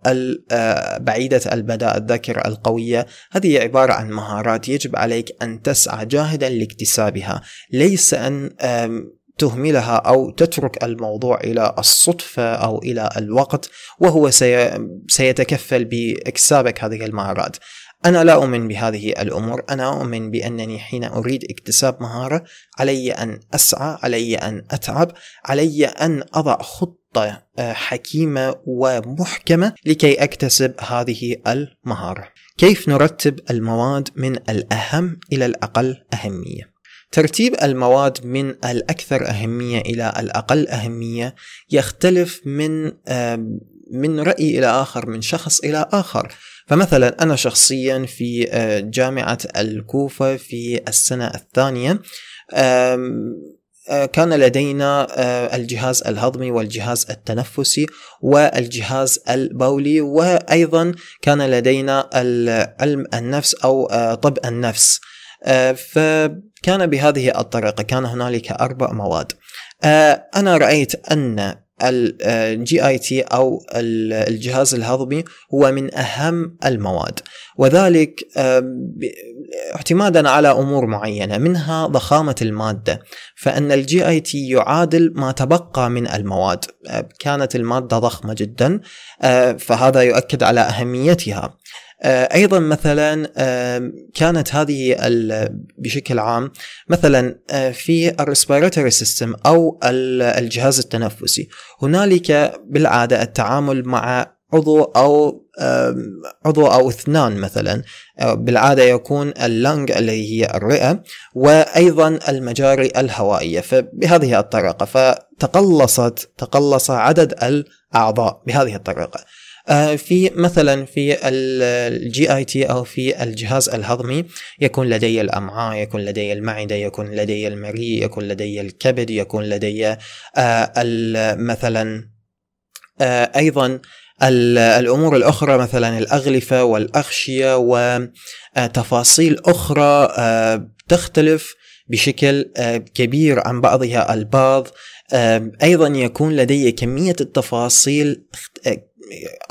آه، بعيده البداء الذاكره القويه هذه عباره عن مهارات يجب عليك ان تسعى جاهدا لاكتسابها ليس ان تهملها او تترك الموضوع الى الصدفه او الى الوقت وهو سيتكفل باكسابك هذه المهارات أنا لا أؤمن بهذه الأمور أنا أؤمن بأنني حين أريد اكتساب مهارة علي أن أسعى علي أن أتعب علي أن أضع خطة آه، حكيمة ومحكمة لكي أكتسب هذه المهارة كيف نرتب المواد من الأهم إلى الأقل أهمية ترتيب المواد من الأكثر أهمية إلى الأقل أهمية يختلف من آه، من رأي إلى آخر من شخص إلى آخر فمثلا أنا شخصيا في آه، جامعة الكوفة في السنة الثانية آه، كان لدينا آه، الجهاز الهضمي والجهاز التنفسي والجهاز البولي وايضا كان لدينا علم النفس او طب النفس فكان بهذه الطريقه كان هنالك اربع مواد انا رايت ان الجي اي آه، تي او الجهاز الهضمي هو من اهم المواد وذلك آه، اعتمادا على امور معينه منها ضخامه الماده فان الجي اي تي يعادل ما تبقى من المواد آه، كانت الماده ضخمه جدا فهذا يؤكد على اهميتها آه، ايضا مثلا آه، كانت هذه بشكل عام مثلا آه، في الريسبيراتوري سيستم او الجهاز التنفسي هنالك بالعاده التعامل مع عضو او عضو او اثنان مثلا بالعاده يكون اللنج اللي هي الرئه وايضا المجاري الهوائيه فبهذه الطريقه فتقلصت تقلص عدد الاعضاء بهذه الطريقه آه، في مثلا في الجي اي تي او في الجهاز الهضمي يكون لدي الامعاء يكون لدي المعده يكون لدي المريء يكون لدي الكبد يكون لدي آه، مثلا آه، ايضا الامور الاخرى مثلا الاغلفه والاغشيه وتفاصيل اخرى تختلف بشكل كبير عن بعضها البعض ايضا يكون لدي كميه التفاصيل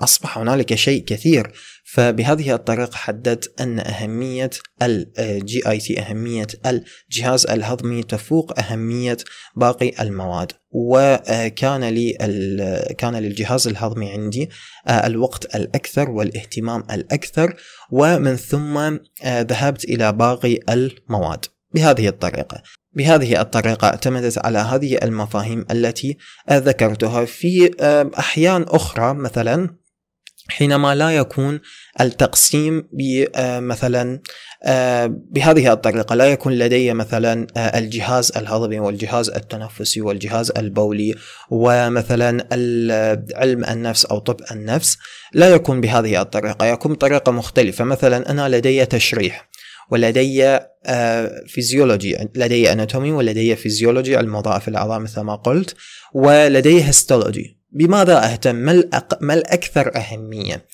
أصبح هنالك شيء كثير فبهذه الطريقة حددت أن أهمية الجي آي آه، تي أهمية الجهاز الهضمي تفوق أهمية باقي المواد وكان آه، لي آه، كان للجهاز الهضمي عندي الوقت الأكثر والاهتمام الأكثر ومن ثم ذهبت إلى باقي المواد بهذه الطريقة بهذه الطريقة اعتمدت على هذه المفاهيم التي ذكرتها في أحيان أخرى مثلا حينما لا يكون التقسيم آه، مثلا آه، بهذه الطريقة لا يكون لدي مثلا آه، الجهاز الهضمي والجهاز التنفسي والجهاز البولي ومثلا علم النفس أو طب النفس لا يكون بهذه الطريقة يكون بطريقة مختلفة مثلا أنا لدي تشريح ولدي فيزيولوجي آه، لدي اناتومي ولدي فيزيولوجي الوظائف العظام مثل ما قلت ولدي هيستولوجي بماذا اهتم ما, الأق... ما الاكثر اهميه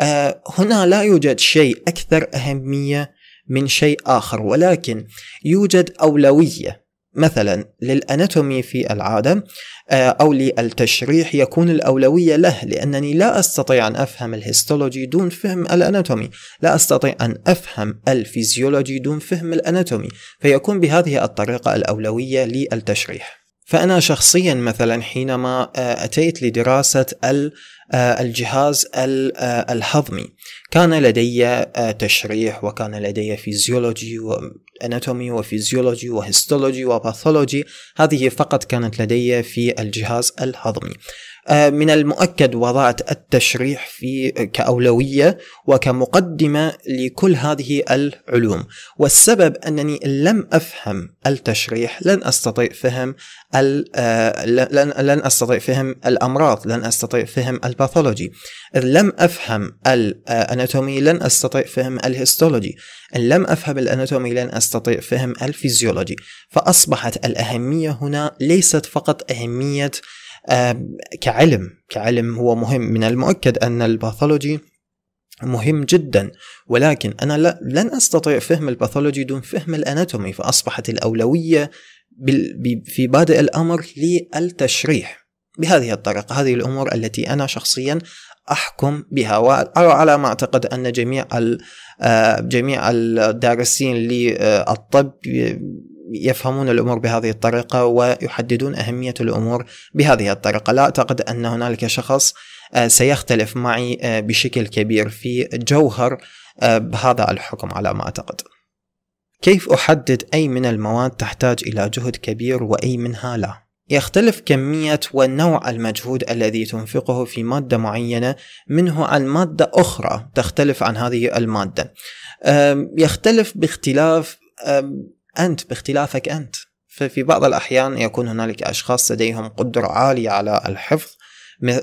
آه، هنا لا يوجد شيء اكثر اهميه من شيء اخر ولكن يوجد اولويه مثلا للاناتومي في العاده آه، او للتشريح يكون الاولويه له لانني لا استطيع ان افهم الهيستولوجي دون فهم الاناتومي، لا استطيع ان افهم الفيزيولوجي دون فهم الاناتومي، فيكون بهذه الطريقه الاولويه للتشريح. فأنا شخصيا مثلا حينما آه، أتيت لدراسة آه، الجهاز آه، الهضمي كان لدي تشريح وكان لدي فيزيولوجي وأناتومي وفيزيولوجي وهيستولوجي وباثولوجي هذه فقط كانت لدي في الجهاز الهضمي آه، من المؤكد وضعت التشريح في كأولوية وكمقدمة لكل هذه العلوم والسبب أنني لم أفهم التشريح لن أستطيع فهم آه، لن, لن أستطيع فهم الأمراض لن أستطيع فهم الباثولوجي لم أفهم الأناتومي آه، لن أستطيع فهم الهيستولوجي إن لم أفهم الأناتومي لن أستطيع فهم الفيزيولوجي فأصبحت الأهمية هنا ليست فقط أهمية كعلم كعلم هو مهم من المؤكد أن الباثولوجي مهم جدا ولكن أنا لن أستطيع فهم الباثولوجي دون فهم الأناتومي فأصبحت الأولوية في بادئ الأمر للتشريح بهذه الطريقة هذه الأمور التي أنا شخصيا أحكم بها وعلى ما أعتقد أن جميع آه، جميع الدارسين للطب يفهمون الامور بهذه الطريقه ويحددون اهميه الامور بهذه الطريقه، لا اعتقد ان هنالك شخص آه، سيختلف معي آه، بشكل كبير في جوهر آه، هذا الحكم على ما اعتقد. كيف احدد اي من المواد تحتاج الى جهد كبير واي منها لا؟ يختلف كمية ونوع المجهود الذي تنفقه في مادة معينة منه عن مادة أخرى تختلف عن هذه المادة يختلف باختلاف أنت باختلافك أنت ففي بعض الأحيان يكون هنالك أشخاص لديهم قدرة عالية على الحفظ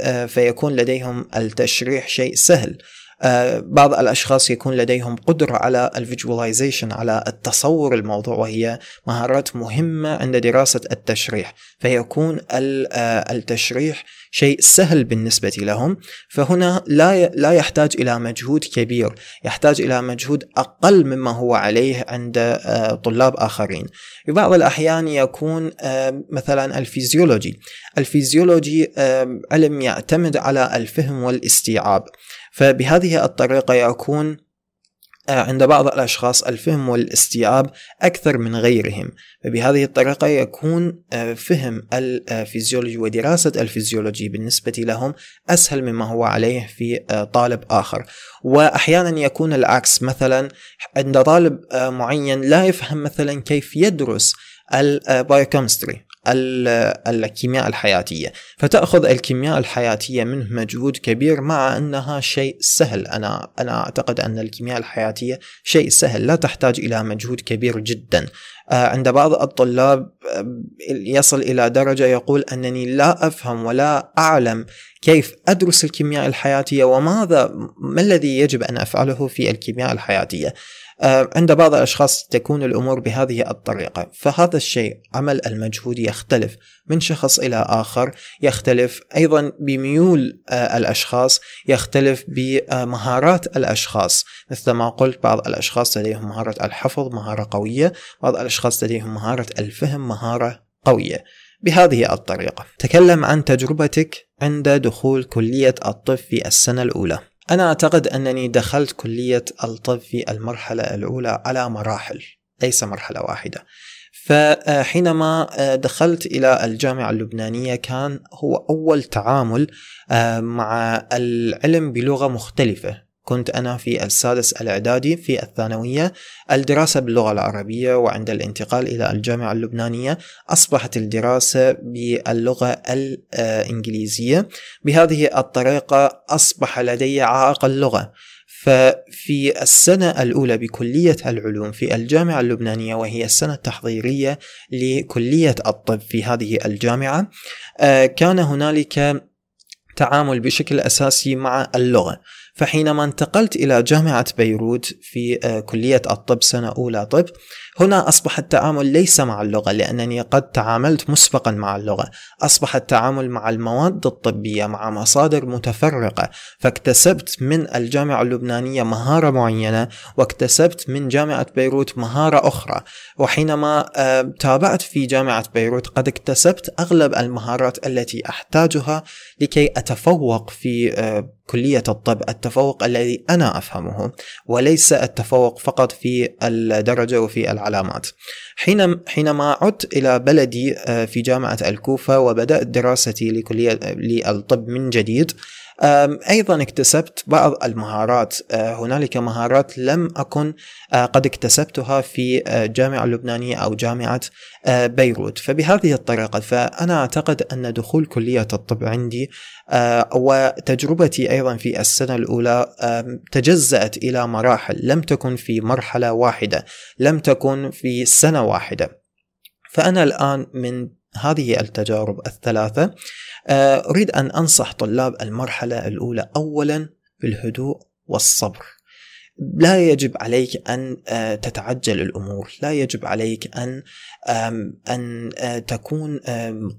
آه، فيكون لديهم التشريح شيء سهل آه، بعض الأشخاص يكون لديهم قدرة على الفيجواليزيشن على التصور الموضوع وهي مهارات مهمة عند دراسة التشريح فيكون آه، التشريح شيء سهل بالنسبة لهم فهنا لا لا يحتاج إلى مجهود كبير يحتاج إلى مجهود أقل مما هو عليه عند آه، طلاب آخرين في بعض الأحيان يكون مثلا الفيزيولوجي الفيزيولوجي علم يعتمد على الفهم والاستيعاب فبهذه الطريقة يكون آه، عند بعض الأشخاص الفهم والاستيعاب أكثر من غيرهم فبهذه الطريقة يكون آه، فهم الفيزيولوجي آه، ودراسة الفيزيولوجي بالنسبة لهم أسهل مما هو عليه في طالب آخر وأحيانا يكون العكس مثلا عند طالب معين لا يفهم مثلا كيف يدرس البايوكيمستري الكيمياء الحياتية فتأخذ الكيمياء الحياتية منه مجهود كبير مع أنها شيء سهل أنا, أنا أعتقد أن الكيمياء الحياتية شيء سهل لا تحتاج إلى مجهود كبير جدا آه، عند بعض الطلاب آه، يصل إلى درجة يقول أنني لا أفهم ولا أعلم كيف أدرس الكيمياء الحياتية وماذا ما الذي يجب أن أفعله في الكيمياء الحياتية آه، عند بعض الأشخاص تكون الأمور بهذه الطريقة فهذا الشيء عمل المجهود يختلف من شخص إلى آخر يختلف أيضا بميول آه، الأشخاص يختلف بمهارات الأشخاص مثل ما قلت بعض الأشخاص لديهم مهارة الحفظ مهارة قوية بعض الأشخاص لديهم مهارة الفهم مهارة قوية بهذه الطريقة تكلم عن تجربتك عند دخول كلية الطب في السنة الأولى أنا أعتقد أنني دخلت كلية الطب في المرحلة الأولى على مراحل ليس مرحلة واحدة فحينما آه، دخلت إلى الجامعة اللبنانية كان هو أول تعامل آه، مع العلم بلغة مختلفة كنت أنا في السادس الإعدادي في الثانوية الدراسة باللغة العربية وعند الانتقال إلى الجامعة اللبنانية أصبحت الدراسة باللغة الإنجليزية بهذه الطريقة أصبح لدي عائق اللغة ففي السنة الأولى بكلية العلوم في الجامعة اللبنانية وهي السنة التحضيرية لكلية الطب في هذه الجامعة آه، كان هنالك تعامل بشكل أساسي مع اللغة فحينما انتقلت إلى جامعة بيروت في آه، كلية الطب سنة أولى طب هنا أصبح التعامل ليس مع اللغة لأنني قد تعاملت مسبقا مع اللغة أصبح التعامل مع المواد الطبية مع مصادر متفرقة فاكتسبت من الجامعة اللبنانية مهارة معينة واكتسبت من جامعة بيروت مهارة أخرى وحينما آه، تابعت في جامعة بيروت قد اكتسبت أغلب المهارات التي أحتاجها لكي أتفوق في آه، كلية الطب التفوق الذي أنا أفهمه وليس التفوق فقط في الدرجة وفي العالم العلامات حينما عدت إلى بلدي آه، في جامعة الكوفة وبدأت دراستي لكلية للطب من جديد أيضا اكتسبت بعض المهارات أه، هنالك مهارات لم أكن أه، قد اكتسبتها في أه، جامعة اللبنانية أو جامعة بيروت فبهذه الطريقة فأنا أعتقد أن دخول كلية الطب عندي وتجربتي أيضا في السنة الأولى تجزأت إلى مراحل لم تكن في مرحلة واحدة لم تكن في سنة واحدة فأنا الآن من هذه التجارب الثلاثة آه، أريد أن أنصح طلاب المرحلة الأولى أولا بالهدوء والصبر لا يجب عليك أن آه، تتعجل الأمور لا يجب عليك أن أن آه، تكون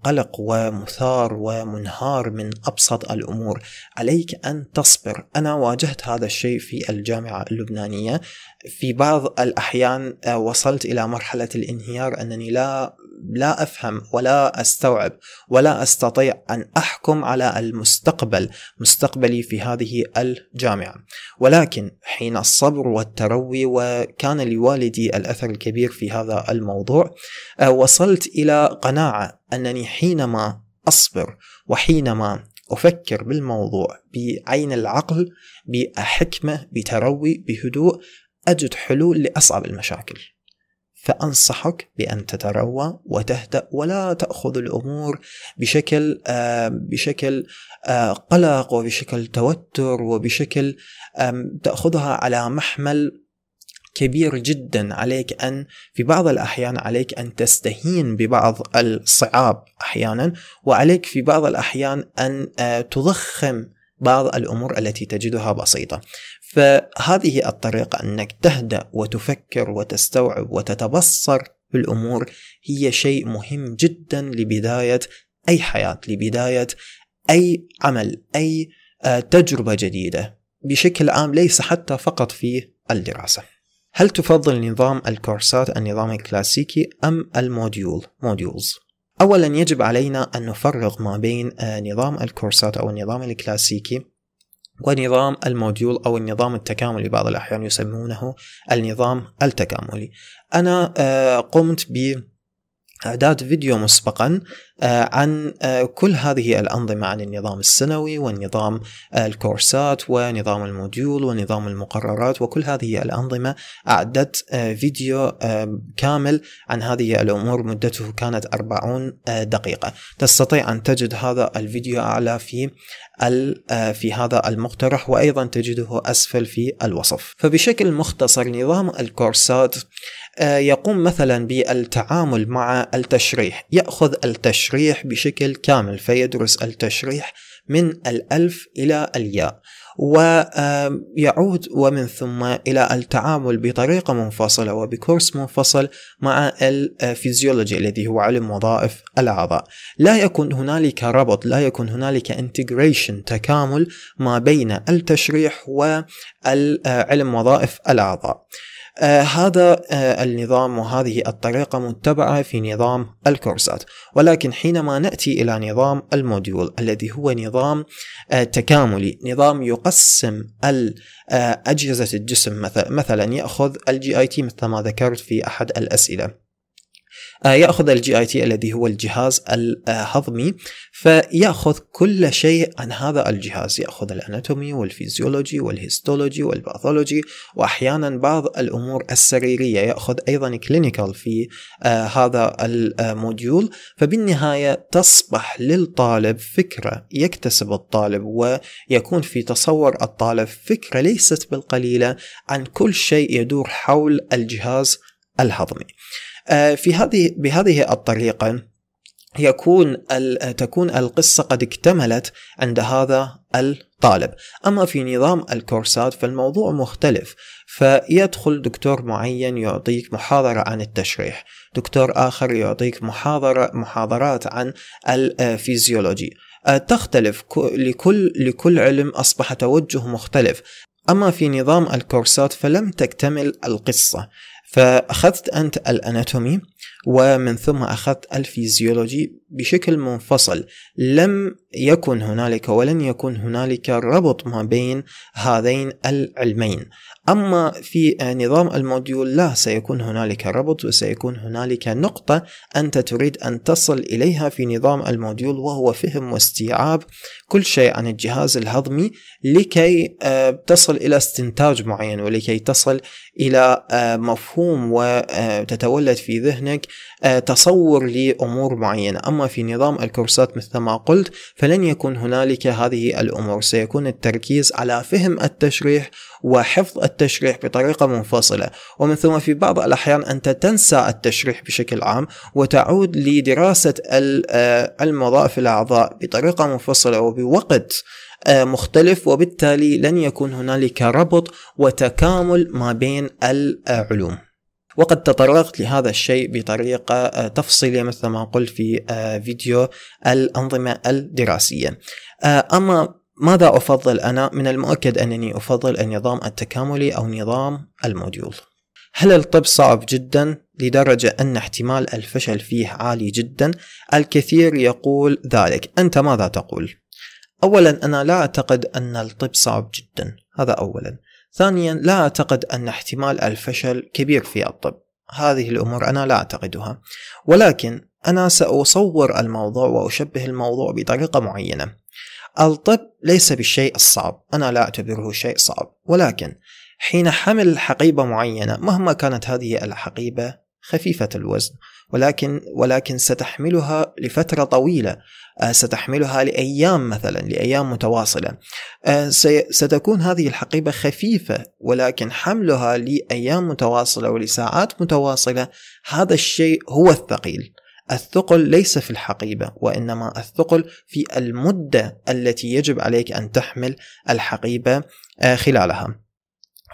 قلق ومثار ومنهار من أبسط الأمور عليك أن تصبر أنا واجهت هذا الشيء في الجامعة اللبنانية في بعض الأحيان وصلت إلى مرحلة الانهيار أنني لا لا افهم ولا استوعب ولا استطيع ان احكم على المستقبل مستقبلي في هذه الجامعه ولكن حين الصبر والتروي وكان لوالدي الاثر الكبير في هذا الموضوع آه، وصلت الى قناعه انني حينما اصبر وحينما افكر بالموضوع بعين العقل بحكمه بتروي بهدوء اجد حلول لاصعب المشاكل فأنصحك بأن تتروى وتهدأ ولا تأخذ الأمور بشكل بشكل قلق وبشكل توتر وبشكل تأخذها على محمل كبير جدا عليك ان في بعض الاحيان عليك ان تستهين ببعض الصعاب احيانا وعليك في بعض الاحيان ان تضخم بعض الامور التي تجدها بسيطه فهذه الطريقة أنك تهدأ وتفكر وتستوعب وتتبصر في الأمور هي شيء مهم جدا لبداية أي حياة لبداية أي عمل أي آه، تجربة جديدة بشكل عام ليس حتى فقط في الدراسة هل تفضل نظام الكورسات النظام الكلاسيكي أم الموديول موديولز؟ أولا يجب علينا أن نفرق ما بين آه، نظام الكورسات أو النظام الكلاسيكي ونظام الموديول أو النظام التكاملي بعض الأحيان يسمونه النظام التكاملي أنا آه، قمت ب اعداد فيديو مسبقا آه، عن آه، كل هذه الانظمه عن النظام السنوي والنظام آه، الكورسات ونظام الموديول ونظام المقررات وكل هذه الانظمه اعدت فيديو كامل عن هذه الامور مدته كانت 40 دقيقه تستطيع ان تجد هذا الفيديو اعلى في في هذا المقترح وايضا تجده اسفل في الوصف فبشكل مختصر نظام الكورسات آه، يقوم مثلا بالتعامل مع التشريح يأخذ التشريح بشكل كامل فيدرس التشريح من الألف إلى الياء ويعود ومن ثم إلى التعامل بطريقة منفصلة وبكورس منفصل مع الفيزيولوجي الذي هو علم وظائف الأعضاء لا يكون هنالك ربط لا يكون هنالك انتجريشن تكامل ما بين التشريح وعلم آه، وظائف الأعضاء آه هذا آه النظام وهذه الطريقة متبعة في نظام الكورسات ولكن حينما نأتي إلى نظام الموديول الذي هو نظام آه تكاملي نظام يقسم آه، أجهزة الجسم مثلا, مثلا يأخذ الجي اي تي مثل ما ذكرت في أحد الأسئلة آه، ياخذ الجي اي تي الذي هو الجهاز الهضمي آه، فياخذ كل شيء عن هذا الجهاز ياخذ الاناتومي والفيزيولوجي والهيستولوجي والباثولوجي واحيانا بعض الامور السريريه ياخذ ايضا كلينيكال في آه، هذا الموديول فبالنهايه تصبح للطالب فكره يكتسب الطالب ويكون في تصور الطالب فكره ليست بالقليله عن كل شيء يدور حول الجهاز الهضمي. آه، في هذه بهذه الطريقة يكون آه، تكون القصة قد اكتملت عند هذا الطالب أما في نظام الكورسات فالموضوع مختلف فيدخل دكتور معين يعطيك محاضرة عن التشريح دكتور آخر يعطيك محاضرة محاضرات عن الفيزيولوجي آه، تختلف لكل لكل علم أصبح توجه مختلف أما في نظام الكورسات فلم تكتمل القصة فاخذت انت الاناتومي ومن ثم أخذت الفيزيولوجي بشكل منفصل لم يكن هنالك ولن يكون هنالك ربط ما بين هذين العلمين أما في نظام الموديول لا سيكون هنالك ربط وسيكون هنالك نقطة أنت تريد أن تصل إليها في نظام الموديول وهو فهم واستيعاب كل شيء عن الجهاز الهضمي لكي آه، تصل إلى استنتاج معين ولكي تصل إلى آه، مفهوم وتتولد آه، في ذهنك هناك آه، تصور لأمور معينة أما في نظام الكورسات مثل ما قلت فلن يكون هنالك هذه الأمور سيكون التركيز على فهم التشريح وحفظ التشريح بطريقة منفصلة ومن ثم في بعض الأحيان أنت تنسى التشريح بشكل عام وتعود لدراسة آه، المضاف الأعضاء بطريقة منفصلة وبوقت آه، مختلف وبالتالي لن يكون هنالك ربط وتكامل ما بين العلوم وقد تطرقت لهذا الشيء بطريقة آه، تفصيلية مثل ما قلت في آه، فيديو الأنظمة الدراسية آه، أما ماذا أفضل أنا؟ من المؤكد أنني أفضل النظام التكاملي أو نظام الموديول هل الطب صعب جدا لدرجة أن احتمال الفشل فيه عالي جدا؟ الكثير يقول ذلك، أنت ماذا تقول؟ أولا أنا لا أعتقد أن الطب صعب جدا، هذا أولا. ثانيا لا أعتقد أن احتمال الفشل كبير في الطب هذه الأمور أنا لا أعتقدها ولكن أنا سأصور الموضوع وأشبه الموضوع بطريقة معينة الطب ليس بالشيء الصعب أنا لا أعتبره شيء صعب ولكن حين حمل حقيبة معينة مهما كانت هذه الحقيبة خفيفة الوزن ولكن ولكن ستحملها لفترة طويلة آه، ستحملها لأيام مثلا لأيام متواصلة آه، ستكون هذه الحقيبة خفيفة ولكن حملها لأيام متواصلة ولساعات متواصلة هذا الشيء هو الثقيل الثقل ليس في الحقيبة وإنما الثقل في المدة التي يجب عليك أن تحمل الحقيبة آه، خلالها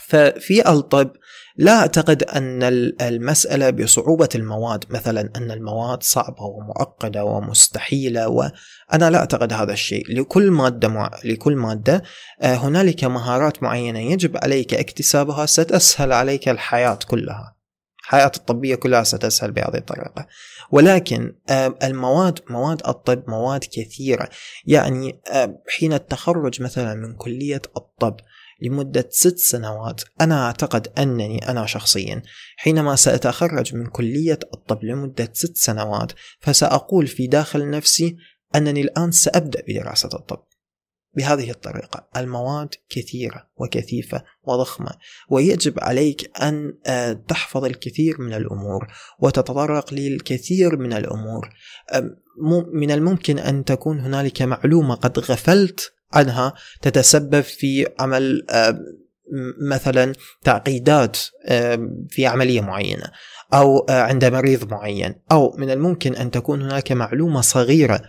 ففي الطب لا أعتقد أن المسألة بصعوبة المواد مثلا أن المواد صعبة ومعقدة ومستحيلة وأنا لا أعتقد هذا الشيء لكل مادة مع... لكل مادة آه، هنالك مهارات معينة يجب عليك اكتسابها ستسهل عليك الحياة كلها الحياة الطبية كلها ستسهل بهذه الطريقة ولكن آه، المواد مواد الطب مواد كثيرة يعني آه، حين التخرج مثلا من كلية الطب لمدة ست سنوات أنا أعتقد أنني أنا شخصيا حينما سأتخرج من كلية الطب لمدة ست سنوات فسأقول في داخل نفسي أنني الآن سأبدأ بدراسة الطب بهذه الطريقة المواد كثيرة وكثيفة وضخمة ويجب عليك أن آه، تحفظ الكثير من الأمور وتتطرق للكثير من الأمور من الممكن أن تكون هنالك معلومة قد غفلت عنها تتسبب في عمل آه، مثلا تعقيدات في عملية معينة أو آه، عند مريض معين أو من الممكن أن تكون هناك معلومة صغيرة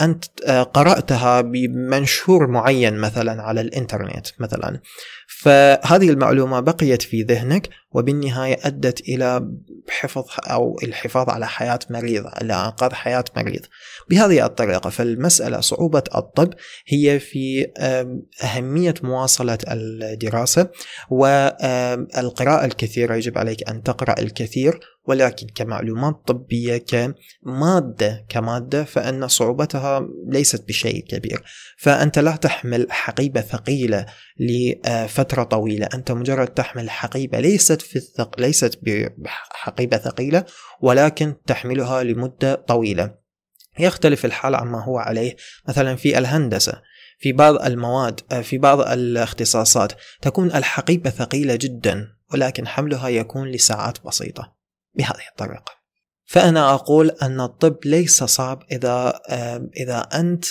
أنت آه، قرأتها بمنشور معين مثلا على الإنترنت مثلا فهذه المعلومة بقيت في ذهنك وبالنهاية أدت إلى حفظ أو الحفاظ على حياة مريض على أنقاذ حياة مريض بهذه الطريقة فالمسألة صعوبة الطب هي في أهمية مواصلة الدراسة والقراءة الكثيرة يجب عليك أن تقرأ الكثير ولكن كمعلومات طبية كمادة كمادة فإن صعوبتها ليست بشيء كبير فأنت لا تحمل حقيبة ثقيلة لفترة طويلة أنت مجرد تحمل حقيبة ليست ليست في الثق... ليست بحقيبة ثقيلة ولكن تحملها لمدة طويلة يختلف الحال عما هو عليه مثلا في الهندسة في بعض المواد في بعض الاختصاصات تكون الحقيبة ثقيلة جدا ولكن حملها يكون لساعات بسيطة بهذه الطريقة فأنا أقول أن الطب ليس صعب إذا إذا أنت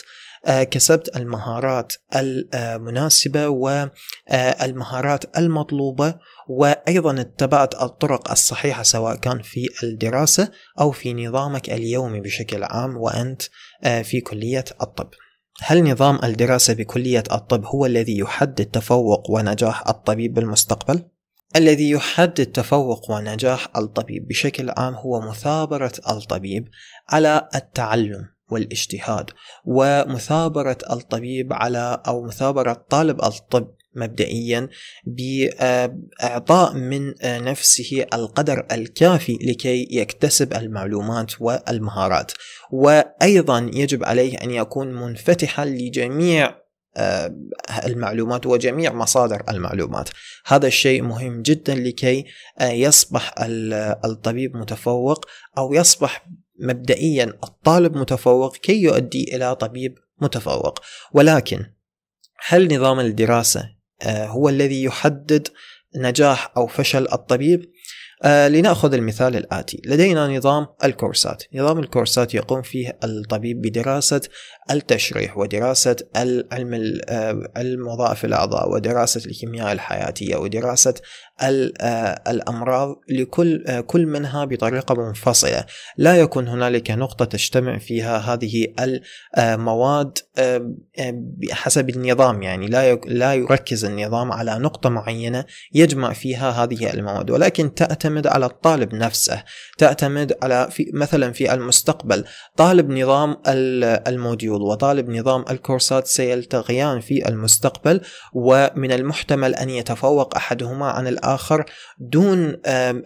آه، كسبت المهارات المناسبة والمهارات آه، المطلوبة وأيضا اتبعت الطرق الصحيحة سواء كان في الدراسة أو في نظامك اليومي بشكل عام وأنت آه، في كلية الطب هل نظام الدراسة بكلية الطب هو الذي يحدد تفوق ونجاح الطبيب بالمستقبل؟ الذي يحدد تفوق ونجاح الطبيب بشكل عام هو مثابرة الطبيب على التعلم والاجتهاد ومثابرة الطبيب على أو مثابرة طالب الطب مبدئيا بإعطاء آه، من آه، نفسه القدر الكافي لكي يكتسب المعلومات والمهارات وأيضا يجب عليه أن يكون منفتحا لجميع آه، المعلومات وجميع مصادر المعلومات هذا الشيء مهم جدا لكي يصبح الطبيب متفوق أو يصبح مبدئيا الطالب متفوق كي يؤدي الى طبيب متفوق ولكن هل نظام الدراسه آه، هو الذي يحدد نجاح او فشل الطبيب آه، لنأخذ المثال الآتي لدينا نظام الكورسات نظام الكورسات يقوم فيه الطبيب بدراسة التشريح ودراسة علم آه، المضاعف الأعضاء ودراسة الكيمياء الحياتية ودراسة آه، الأمراض لكل آه، كل منها بطريقة منفصلة لا يكون هنالك نقطة تجتمع فيها هذه المواد حسب النظام يعني لا لا يركز النظام على نقطة معينة يجمع فيها هذه المواد ولكن تعتمد على الطالب نفسه تعتمد على في مثلا في المستقبل طالب نظام الموديول الفصول وطالب نظام الكورسات سيلتقيان في المستقبل ومن المحتمل أن يتفوق أحدهما عن الآخر دون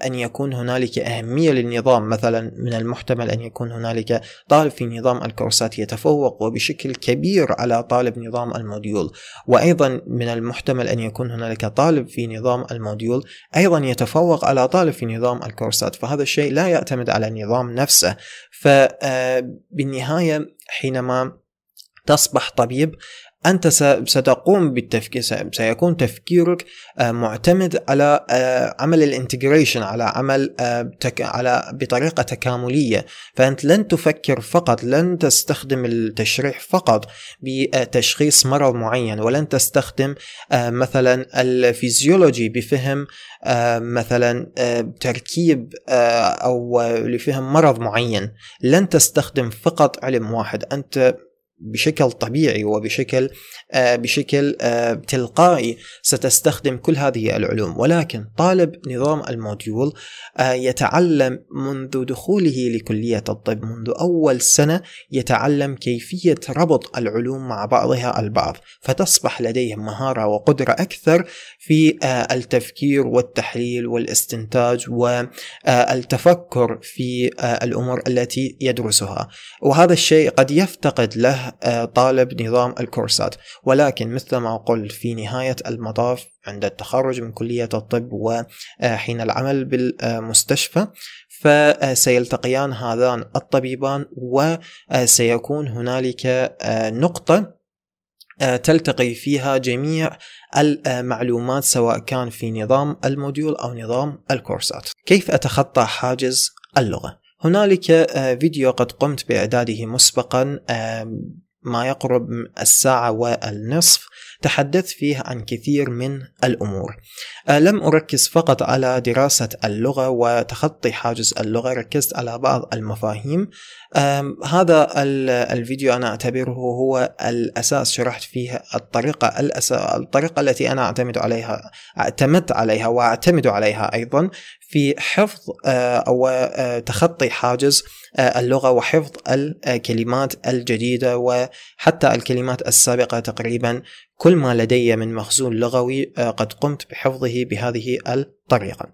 أن يكون هنالك أهمية للنظام مثلا من المحتمل أن يكون هنالك طالب في نظام الكورسات يتفوق وبشكل كبير على طالب نظام الموديول وأيضا من المحتمل أن يكون هنالك طالب في نظام الموديول أيضا يتفوق على طالب في نظام الكورسات فهذا الشيء لا يعتمد على النظام نفسه فبالنهاية آه، حينما تصبح طبيب أنت ستقوم بالتفكير سيكون تفكيرك آه، معتمد على آه، عمل الانتجريشن على عمل آه، على بطريقة تكاملية فأنت لن تفكر فقط لن تستخدم التشريح فقط بتشخيص مرض معين ولن تستخدم مثلا الفيزيولوجي بفهم مثلا تركيب أو لفهم مرض معين لن تستخدم فقط علم واحد أنت بشكل طبيعي وبشكل آه، بشكل آه، تلقائي ستستخدم كل هذه العلوم ولكن طالب نظام الموديول آه، يتعلم منذ دخوله لكلية الطب منذ أول سنة يتعلم كيفية ربط العلوم مع بعضها البعض فتصبح لديه مهارة وقدرة أكثر في التفكير والتحليل والاستنتاج والتفكر في الأمور التي يدرسها وهذا الشيء قد يفتقد له طالب نظام الكورسات ولكن مثل ما قلت في نهاية المطاف عند التخرج من كلية الطب وحين آه، العمل بالمستشفى فسيلتقيان هذان الطبيبان وسيكون آه، هنالك آه، نقطة تلتقي فيها جميع المعلومات سواء كان في نظام الموديول او نظام الكورسات. كيف اتخطى حاجز اللغه؟ هنالك آه، فيديو قد قمت بإعداده مسبقا ما يقرب الساعة والنصف تحدثت فيه عن كثير من الأمور آه، لم أركز فقط على دراسة اللغة وتخطي حاجز اللغة ركزت على بعض المفاهيم هذا الفيديو أنا أعتبره هو الأساس شرحت فيه الطريقة الأس... الطريقة التي أنا أعتمد عليها اعتمدت عليها وأعتمد عليها أيضا في حفظ آه، او آه، تخطي حاجز آه، اللغه وحفظ الكلمات الجديده وحتى الكلمات السابقه تقريبا كل ما لدي من مخزون لغوي قد قمت بحفظه بهذه الطريقه.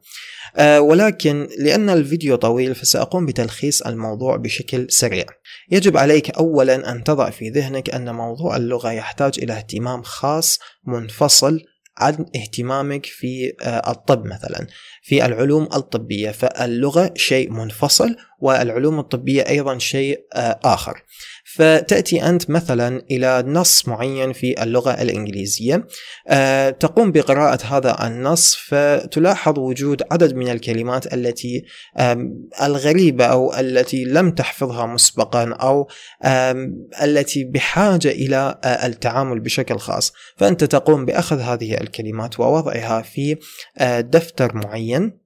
ولكن لان الفيديو طويل فساقوم بتلخيص الموضوع بشكل سريع. يجب عليك اولا ان تضع في ذهنك ان موضوع اللغه يحتاج الى اهتمام خاص منفصل عن اهتمامك في آه، الطب مثلا في العلوم الطبية فاللغة شيء منفصل والعلوم الطبية أيضا شيء آه، آخر فتأتي أنت مثلا إلى نص معين في اللغة الإنجليزية آه، تقوم بقراءة هذا النص فتلاحظ وجود عدد من الكلمات التي الغريبة أو التي لم تحفظها مسبقا أو التي بحاجة إلى آه، التعامل بشكل خاص فأنت تقوم بأخذ هذه الكلمات ووضعها في آه، دفتر معين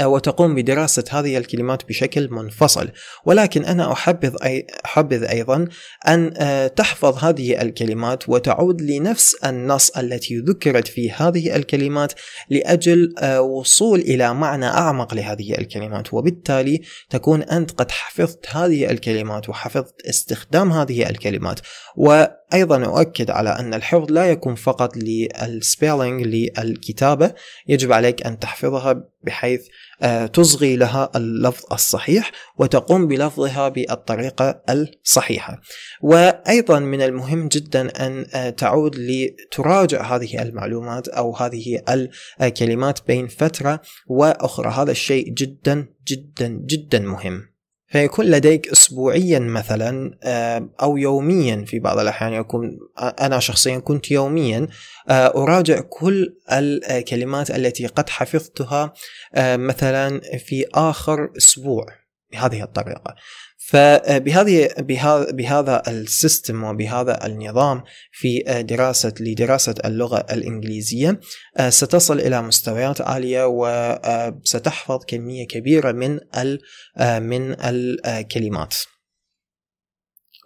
وتقوم بدراسة هذه الكلمات بشكل منفصل ولكن أنا أحبذ, أي أحبذ أيضا أن آه، تحفظ هذه الكلمات وتعود لنفس النص التي ذكرت في هذه الكلمات لأجل آه، وصول إلى معنى أعمق لهذه الكلمات وبالتالي تكون أنت قد حفظت هذه الكلمات وحفظت استخدام هذه الكلمات و ايضا اؤكد على ان الحفظ لا يكون فقط للسبيلينج للكتابه يجب عليك ان تحفظها بحيث آه، تصغي لها اللفظ الصحيح وتقوم بلفظها بالطريقة الصحيحة وأيضا من المهم جدا أن آه، تعود لتراجع هذه المعلومات أو هذه الكلمات بين فترة وأخرى هذا الشيء جدا جدا جدا مهم فيكون لديك اسبوعيا مثلا آه، او يوميا في بعض الاحيان يكون يعني آه، انا شخصيا كنت يوميا آه، اراجع كل الكلمات التي قد حفظتها مثلا في اخر اسبوع بهذه الطريقه فبهذه بهذا, السيستم وبهذا النظام في آه، دراسة لدراسة اللغة الإنجليزية آه، ستصل إلى مستويات عالية وستحفظ آه، كمية كبيرة من من الكلمات.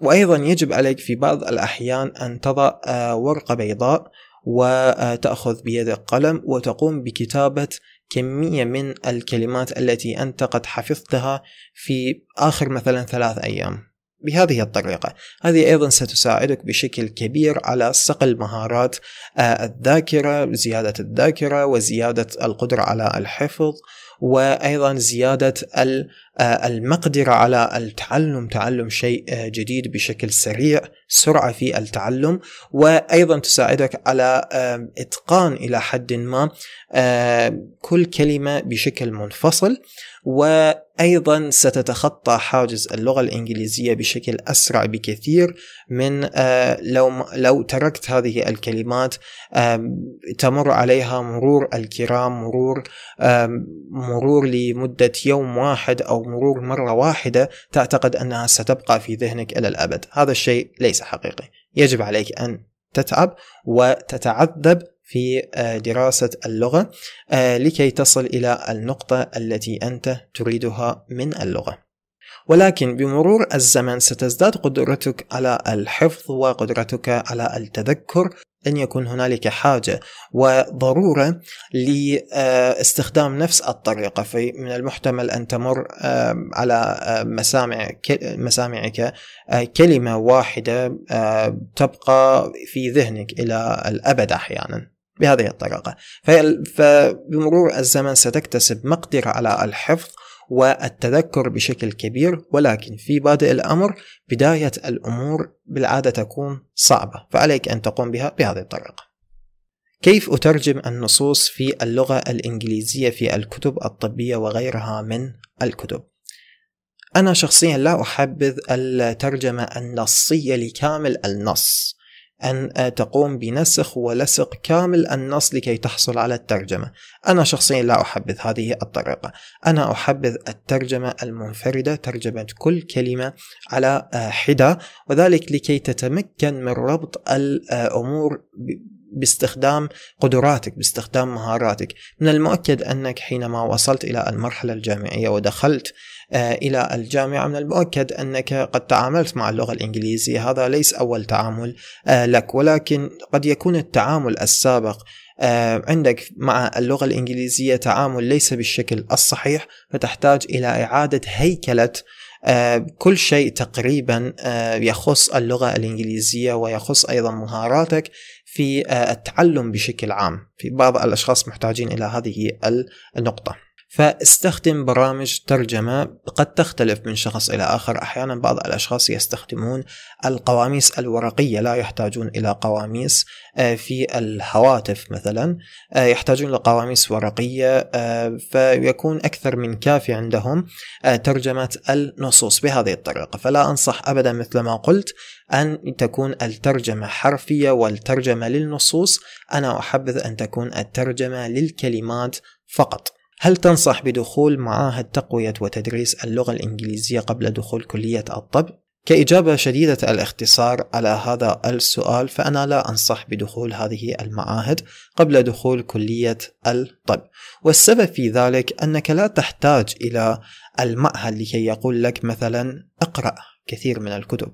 وأيضا يجب عليك في بعض الأحيان أن تضع ورقة بيضاء وتأخذ بيدك قلم وتقوم بكتابة كمية من الكلمات التي أنت قد حفظتها في آخر مثلا ثلاث أيام بهذه الطريقة هذه أيضا ستساعدك بشكل كبير على صقل مهارات آه، الذاكرة زيادة الذاكرة وزيادة القدرة على الحفظ وايضا زياده آه، المقدره على التعلم تعلم شيء آه، جديد بشكل سريع سرعه في التعلم وايضا تساعدك على اتقان الى حد ما كل كلمه بشكل منفصل وايضا ستتخطى حاجز اللغه الانجليزيه بشكل اسرع بكثير من آه، لو لو تركت هذه الكلمات تمر عليها مرور الكرام مرور مرور لمده يوم واحد او مرور مره واحده تعتقد انها ستبقى في ذهنك الى الابد، هذا الشيء ليس حقيقي، يجب عليك ان تتعب وتتعذب في آه، دراسة اللغة آه، لكي تصل إلى النقطة التي أنت تريدها من اللغة. ولكن بمرور الزمن ستزداد قدرتك على الحفظ وقدرتك على التذكر لن يكون هنالك حاجة وضرورة لاستخدام آه، نفس الطريقة فمن المحتمل أن تمر على مسامع مسامعك كلمة واحدة تبقى في ذهنك إلى الأبد أحيانا بهذه الطريقة فبمرور الزمن ستكتسب مقدرة على الحفظ والتذكر بشكل كبير ولكن في بادئ الأمر بداية الأمور بالعادة تكون صعبة فعليك أن تقوم بها بهذه الطريقة كيف أترجم النصوص في اللغة الإنجليزية في الكتب الطبية وغيرها من الكتب؟ أنا شخصيا لا أحبذ الترجمة النصية لكامل النص أن تقوم بنسخ ولسق كامل النص لكي تحصل على الترجمة أنا شخصيا لا أحبذ هذه الطريقة أنا أحبذ الترجمة المنفردة ترجمة كل كلمة على حدة وذلك لكي تتمكن من ربط الأمور باستخدام قدراتك باستخدام مهاراتك من المؤكد أنك حينما وصلت إلى المرحلة الجامعية ودخلت آه، إلى الجامعة من المؤكد أنك قد تعاملت مع اللغة الإنجليزية هذا ليس أول تعامل آه، لك ولكن قد يكون التعامل السابق آه، عندك مع اللغة الإنجليزية تعامل ليس بالشكل الصحيح فتحتاج إلى إعادة هيكلة كل شيء تقريبا يخص اللغة الإنجليزية ويخص أيضا مهاراتك في التعلم بشكل عام في بعض الأشخاص محتاجين إلى هذه النقطة فاستخدم برامج ترجمة قد تختلف من شخص إلى آخر أحيانا بعض الأشخاص يستخدمون القواميس الورقية لا يحتاجون إلى قواميس آه، في الهواتف مثلا آه، يحتاجون لقواميس ورقية آه، فيكون أكثر من كافي عندهم ترجمة النصوص بهذه الطريقة فلا أنصح أبدا مثل ما قلت أن تكون الترجمة حرفية والترجمة للنصوص أنا أحبذ أن تكون الترجمة للكلمات فقط هل تنصح بدخول معاهد تقوية وتدريس اللغة الإنجليزية قبل دخول كلية الطب؟ كإجابة شديدة الاختصار على هذا السؤال فأنا لا أنصح بدخول هذه المعاهد قبل دخول كلية الطب والسبب في ذلك أنك لا تحتاج إلى المعهد لكي يقول لك مثلا اقرأ كثير من الكتب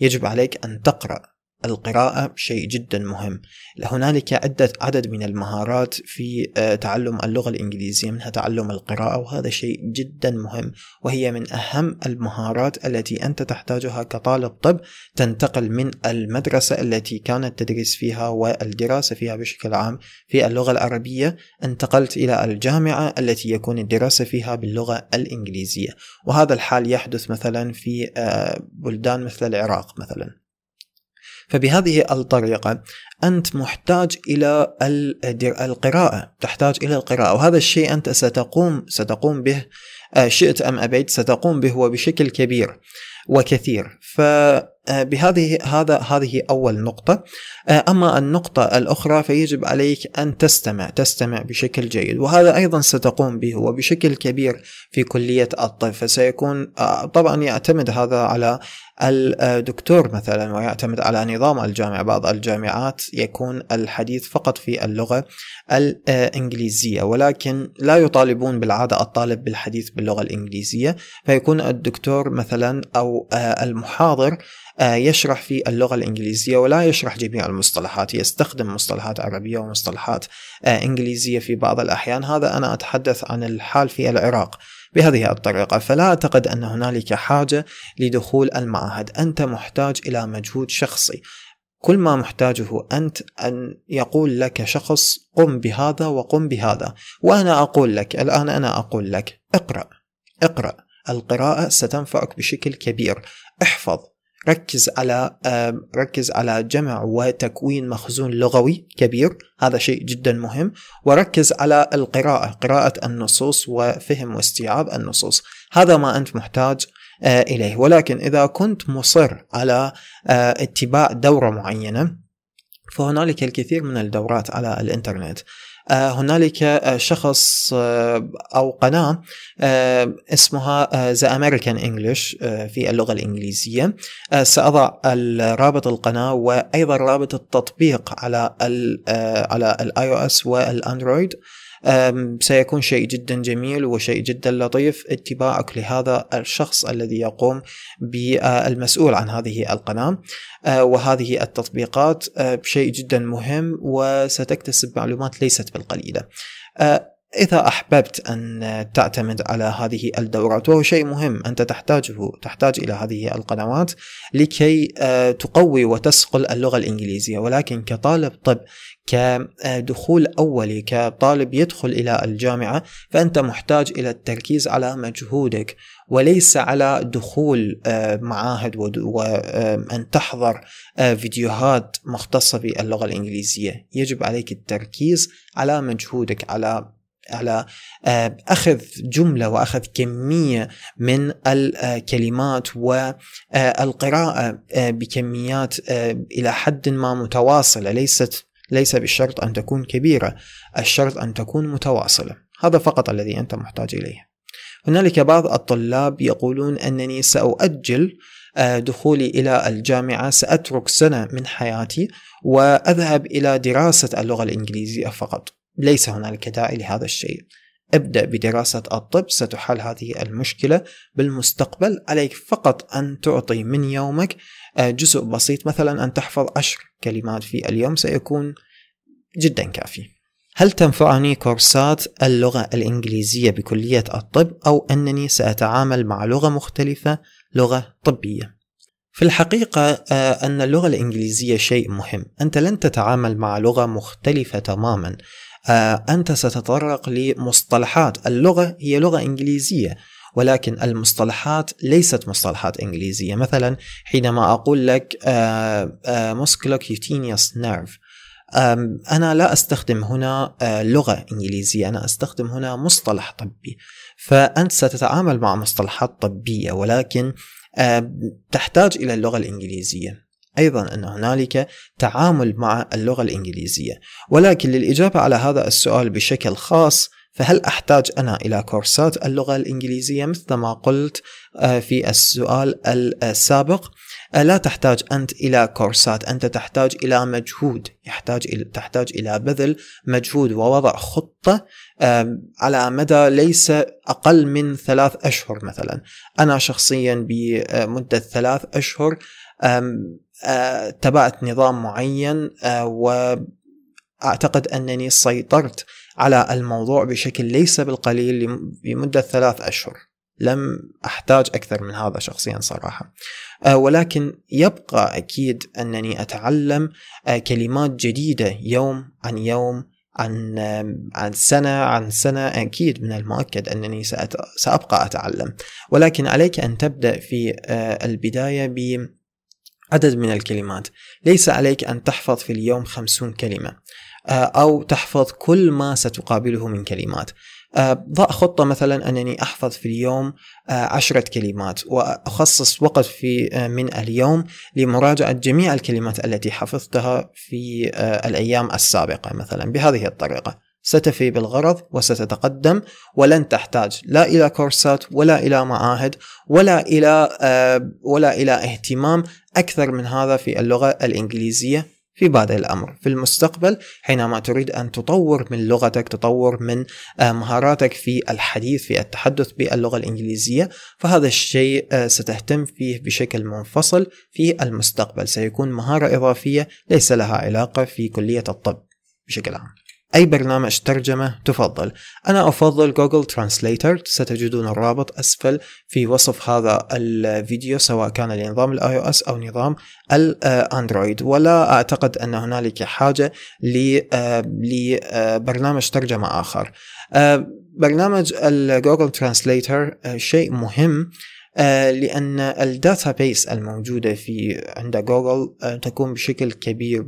يجب عليك أن تقرأ القراءة شيء جدا مهم هنالك عدة عدد من المهارات في آه، تعلم اللغة الإنجليزية منها تعلم القراءة وهذا شيء جدا مهم وهي من أهم المهارات التي أنت تحتاجها كطالب طب تنتقل من المدرسة التي كانت تدرس فيها والدراسة فيها بشكل عام في اللغة العربية انتقلت إلى الجامعة التي يكون الدراسة فيها باللغة الإنجليزية وهذا الحال يحدث مثلا في آه، بلدان مثل العراق مثلا فبهذه الطريقة أنت محتاج إلى القراءة تحتاج إلى القراءة وهذا الشيء أنت ستقوم ستقوم به آه، شئت أم أبيت ستقوم به وبشكل كبير وكثير فبهذه آه، هذا هذه أول نقطة آه، أما النقطة الأخرى فيجب عليك أن تستمع تستمع بشكل جيد وهذا أيضا ستقوم به وبشكل كبير في كلية الطب فسيكون طبعا يعتمد هذا على الدكتور مثلا ويعتمد على نظام الجامعة بعض الجامعات يكون الحديث فقط في اللغة الإنجليزية ولكن لا يطالبون بالعادة الطالب بالحديث باللغة الإنجليزية فيكون الدكتور مثلا أو آه، المحاضر آه، يشرح في اللغة الإنجليزية ولا يشرح جميع المصطلحات يستخدم مصطلحات عربية ومصطلحات آه، إنجليزية في بعض الأحيان هذا أنا أتحدث عن الحال في العراق بهذه الطريقة فلا أعتقد أن هنالك حاجة لدخول المعهد أنت محتاج إلى مجهود شخصي كل ما محتاجه أنت أن يقول لك شخص قم بهذا وقم بهذا وأنا أقول لك الآن أنا أقول لك اقرأ اقرأ القراءة ستنفعك بشكل كبير احفظ ركز على ركز على جمع وتكوين مخزون لغوي كبير هذا شيء جدا مهم وركز على القراءة قراءة النصوص وفهم واستيعاب النصوص هذا ما أنت محتاج آه، إليه ولكن إذا كنت مصر على آه، اتباع دورة معينة فهنالك الكثير من الدورات على الانترنت آه، هنالك آه، شخص آه، او قناه اسمها ذا امريكان انجلش في اللغه الانجليزيه ساضع رابط القناه وايضا رابط التطبيق على الـ على الاي او اس والاندرويد سيكون شيء جدا جميل وشيء جدا لطيف اتباعك لهذا الشخص الذي يقوم بالمسؤول عن هذه القناة أه، وهذه التطبيقات أه، شيء جدا مهم وستكتسب معلومات ليست بالقليلة أه، إذا أحببت أن تعتمد على هذه الدورات وهو شيء مهم أنت تحتاجه تحتاج إلى هذه القنوات لكي تقوي وتسقل اللغة الإنجليزية ولكن كطالب طب كدخول أولي كطالب يدخل إلى الجامعة فأنت محتاج إلى التركيز على مجهودك وليس على دخول آه، معاهد وأن آه، تحضر آه، فيديوهات مختصة باللغة الإنجليزية يجب عليك التركيز على مجهودك على على اخذ جمله واخذ كميه من الكلمات والقراءه بكميات الى حد ما متواصله ليست ليس بالشرط أن تكون كبيرة الشرط أن تكون متواصلة هذا فقط الذي أنت محتاج إليه هنالك بعض الطلاب يقولون أنني سأؤجل آه، دخولي إلى الجامعة سأترك سنة من حياتي وأذهب إلى دراسة اللغة الإنجليزية فقط ليس هنالك داعي لهذا الشيء ابدأ بدراسة الطب ستحل هذه المشكلة بالمستقبل عليك فقط أن تعطي من يومك آه، جزء بسيط مثلا أن تحفظ عشر كلمات في اليوم سيكون جدا كافي هل تنفعني كورسات اللغة الإنجليزية بكلية الطب أو أنني سأتعامل مع لغة مختلفة لغة طبية؟ في الحقيقة آه، أن اللغة الإنجليزية شيء مهم، أنت لن تتعامل مع لغة مختلفة تماما، آه، أنت ستتطرق لمصطلحات، اللغة هي لغة إنجليزية، ولكن المصطلحات ليست مصطلحات انجليزيه مثلا حينما اقول لك آه، آه، موسكلوكيوتينيوس نيرف أنا لا أستخدم هنا آه، لغة إنجليزية أنا أستخدم هنا مصطلح طبي فأنت ستتعامل مع مصطلحات طبية ولكن تحتاج إلى اللغة الإنجليزية أيضا أن هنالك تعامل مع اللغة الإنجليزية ولكن للإجابة على هذا السؤال بشكل خاص فهل أحتاج أنا إلى كورسات اللغة الإنجليزية مثل ما قلت آه، في السؤال السابق آه، لا تحتاج أنت إلى كورسات أنت تحتاج إلى مجهود يحتاج إلى تحتاج إلى بذل مجهود ووضع خطة على مدى ليس أقل من ثلاث أشهر مثلا أنا شخصيا بمدة ثلاث أشهر آه، تبعت نظام معين و أعتقد أنني سيطرت على الموضوع بشكل ليس بالقليل لمدة ثلاث أشهر لم أحتاج أكثر من هذا شخصيا صراحة آه، ولكن يبقى أكيد أنني أتعلم آه، كلمات جديدة يوم عن يوم عن عن سنة عن سنة أكيد من المؤكد أنني سأت... سأبقى أتعلم ولكن عليك أن تبدأ في آه، البداية بعدد من الكلمات ليس عليك أن تحفظ في اليوم خمسون كلمة آه، أو تحفظ كل ما ستقابله من كلمات آه، ضع خطة مثلا أنني أحفظ في اليوم آه، عشرة كلمات وأخصص وقت في من اليوم لمراجعة جميع الكلمات التي حفظتها في الأيام السابقة مثلا بهذه الطريقة ستفي بالغرض وستتقدم ولن تحتاج لا الى كورسات ولا الى معاهد ولا الى ولا الى اهتمام اكثر من هذا في اللغه الانجليزيه في بعض الأمر في المستقبل حينما تريد أن تطور من لغتك تطور من آه، مهاراتك في الحديث في التحدث باللغة الإنجليزية فهذا الشيء آه، ستهتم فيه بشكل منفصل في المستقبل سيكون مهارة إضافية ليس لها علاقة في كلية الطب بشكل عام أي برنامج ترجمة تفضل أنا أفضل جوجل ترانسليتر ستجدون الرابط أسفل في وصف هذا الفيديو سواء كان لنظام الاي او اس أو نظام الاندرويد آه، ولا أعتقد أن هنالك حاجة لبرنامج آه، آه، ترجمة آخر برنامج جوجل ترانسليتر شيء مهم آه، لأن الداتا بيس الموجودة في عند جوجل آه، تكون بشكل كبير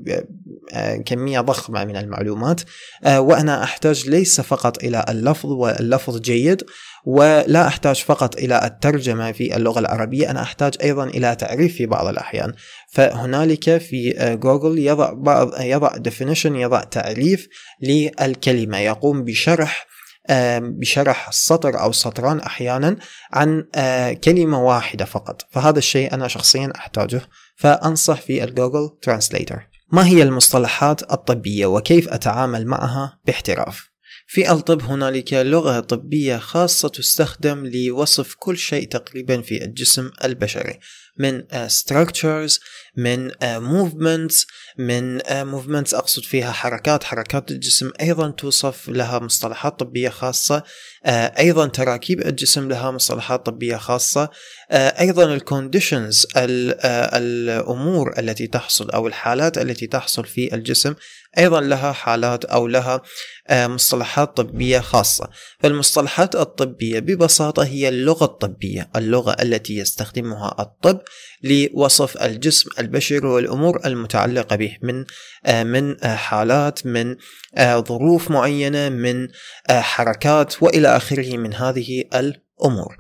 آه، كمية ضخمة من المعلومات وأنا أحتاج ليس فقط إلى اللفظ واللفظ جيد ولا أحتاج فقط إلى الترجمة في اللغة العربية أنا أحتاج أيضا إلى تعريف في بعض الأحيان فهنالك في جوجل يضع بعض يضع definition يضع تعريف للكلمة يقوم بشرح بشرح سطر أو سطران أحيانا عن كلمة واحدة فقط فهذا الشيء أنا شخصيا أحتاجه فأنصح في الجوجل ترانسليتر ما هي المصطلحات الطبية وكيف أتعامل معها باحتراف؟ في الطب هنالك لغة طبية خاصة تستخدم لوصف كل شيء تقريبا في الجسم البشري من structures من movements من موفمنتس آه، أقصد فيها حركات حركات الجسم أيضا توصف لها مصطلحات طبية خاصة آه، أيضا تراكيب الجسم لها مصطلحات طبية خاصة آه، أيضا الكونديشنز الأمور التي تحصل أو الحالات التي تحصل في الجسم أيضا لها حالات أو لها آه، مصطلحات طبية خاصة فالمصطلحات الطبية ببساطة هي اللغة الطبية اللغة التي يستخدمها الطب لوصف الجسم البشري والأمور المتعلقة به من آه، من آه، حالات من ظروف معينة من حركات وإلى آخره من هذه الأمور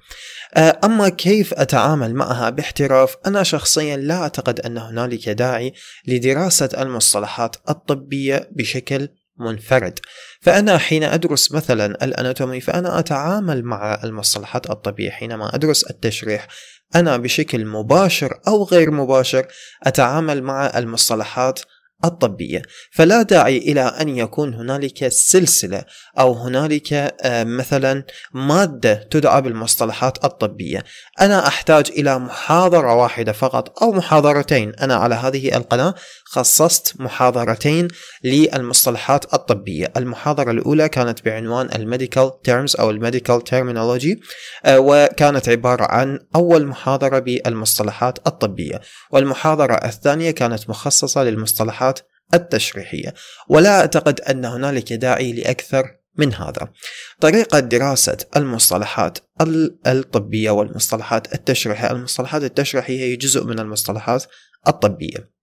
آه، أما كيف أتعامل معها باحتراف أنا شخصيا لا أعتقد أن هنالك داعي لدراسة المصطلحات الطبية بشكل منفرد فأنا حين أدرس مثلا الأناتومي فأنا أتعامل مع المصطلحات الطبية حينما أدرس التشريح أنا بشكل مباشر أو غير مباشر أتعامل مع المصطلحات الطبية فلا داعي إلى أن يكون هنالك سلسلة أو هنالك آه، مثلا مادة تدعى بالمصطلحات الطبية أنا أحتاج إلى محاضرة واحدة فقط أو محاضرتين أنا على هذه القناة خصصت محاضرتين للمصطلحات الطبية المحاضرة الأولى كانت بعنوان الميديكال تيرمز أو الميديكال تيرمينولوجي آه، وكانت عبارة عن أول محاضرة بالمصطلحات الطبية والمحاضرة الثانية كانت مخصصة للمصطلحات التشريحية ولا أعتقد أن هنالك داعي لأكثر من هذا طريقة دراسة المصطلحات الطبية والمصطلحات التشريحية المصطلحات التشريحية هي جزء من المصطلحات الطبية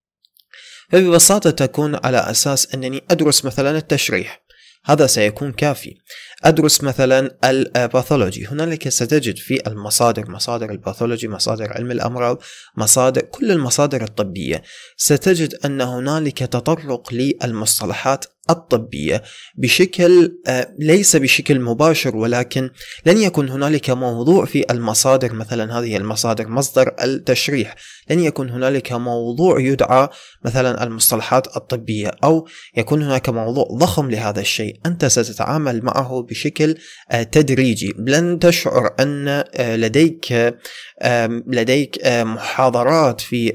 فببساطة تكون على أساس أنني أدرس مثلا التشريح هذا سيكون كافي أدرس مثلا الباثولوجي هنالك ستجد في المصادر مصادر الباثولوجي مصادر علم الأمراض مصادر كل المصادر الطبية ستجد أن هنالك تطرق للمصطلحات الطبية بشكل آه، ليس بشكل مباشر ولكن لن يكون هنالك موضوع في المصادر مثلا هذه المصادر مصدر التشريح لن يكون هنالك موضوع يدعى مثلا المصطلحات الطبية أو يكون هناك موضوع ضخم لهذا الشيء أنت ستتعامل معه بشكل آه، تدريجي لن تشعر أن آه، لديك لديك محاضرات في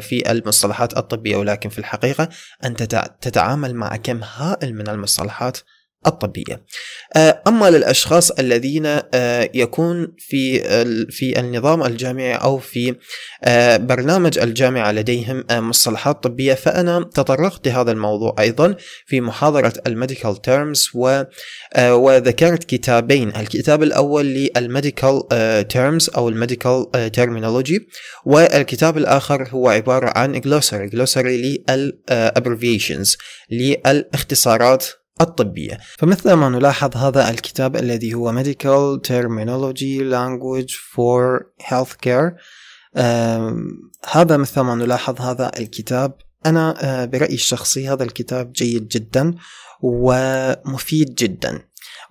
في المصطلحات الطبية ولكن في الحقيقة أنت تتعامل مع كم عالم هائل من المصطلحات الطبية. آه، أما للأشخاص الذين آه، يكون في في النظام الجامعي أو في آه، برنامج الجامعة لديهم مصطلحات طبية فأنا تطرقت لهذا الموضوع أيضا في محاضرة الميديكال تيرمز وذكرت كتابين الكتاب الأول للميديكال تيرمز أو الميديكال تيرمينولوجي والكتاب الآخر هو عبارة عن جلوسري جلوسري للأبريفيشنز للاختصارات الطبية فمثل ما نلاحظ هذا الكتاب الذي هو Medical Terminology Language for Healthcare هذا مثل ما نلاحظ هذا الكتاب أنا برأيي الشخصي هذا الكتاب جيد جدا ومفيد جدا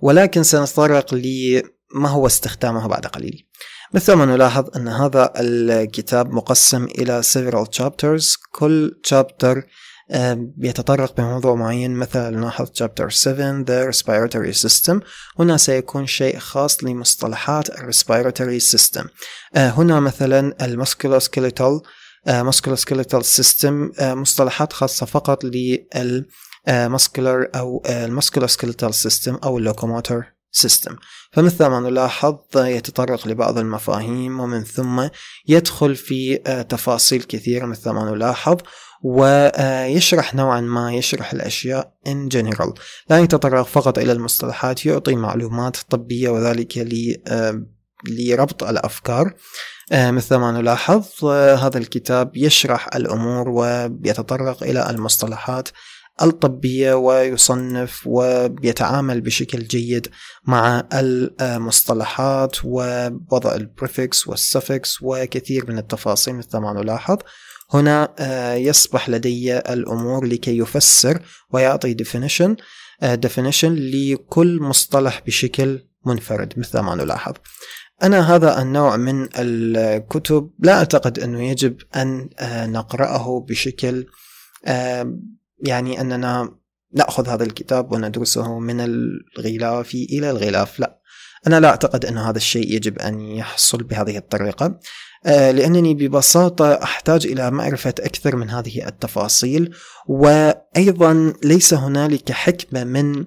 ولكن سنتطرق لما هو استخدامه بعد قليل مثل ما نلاحظ أن هذا الكتاب مقسم إلى several chapters كل chapter بيتطرق بموضوع معين مثلا لناخذ chapter 7 the respiratory system هنا سيكون شيء خاص لمصطلحات الريسبيراتوري system آه، هنا مثلا musculoskeletal آه، musculoskeletal سيستم آه، مصطلحات خاصة فقط لل muscular أو musculoskeletal سيستم أو locomotor سيستم فمثل ما نلاحظ يتطرق لبعض المفاهيم ومن ثم يدخل في تفاصيل كثيرة مثل ما نلاحظ ويشرح نوعا ما يشرح الأشياء in general لا يتطرق فقط إلى المصطلحات يعطي معلومات طبية وذلك لربط الأفكار آه، مثل ما نلاحظ آه، هذا الكتاب يشرح الأمور ويتطرق إلى المصطلحات الطبية ويصنف ويتعامل بشكل جيد مع المصطلحات ووضع البريفكس والسفكس وكثير من التفاصيل مثل ما نلاحظ هنا آه، يصبح لدي الأمور لكي يفسر ويعطي definition آه، definition لكل مصطلح بشكل منفرد مثل ما نلاحظ أنا هذا النوع من الكتب لا أعتقد أنه يجب أن آه، نقرأه بشكل يعني أننا نأخذ هذا الكتاب وندرسه من الغلاف إلى الغلاف لا أنا لا أعتقد أن هذا الشيء يجب أن يحصل بهذه الطريقة آه، لأنني ببساطة أحتاج إلى معرفة أكثر من هذه التفاصيل وأيضا ليس هنالك حكمة من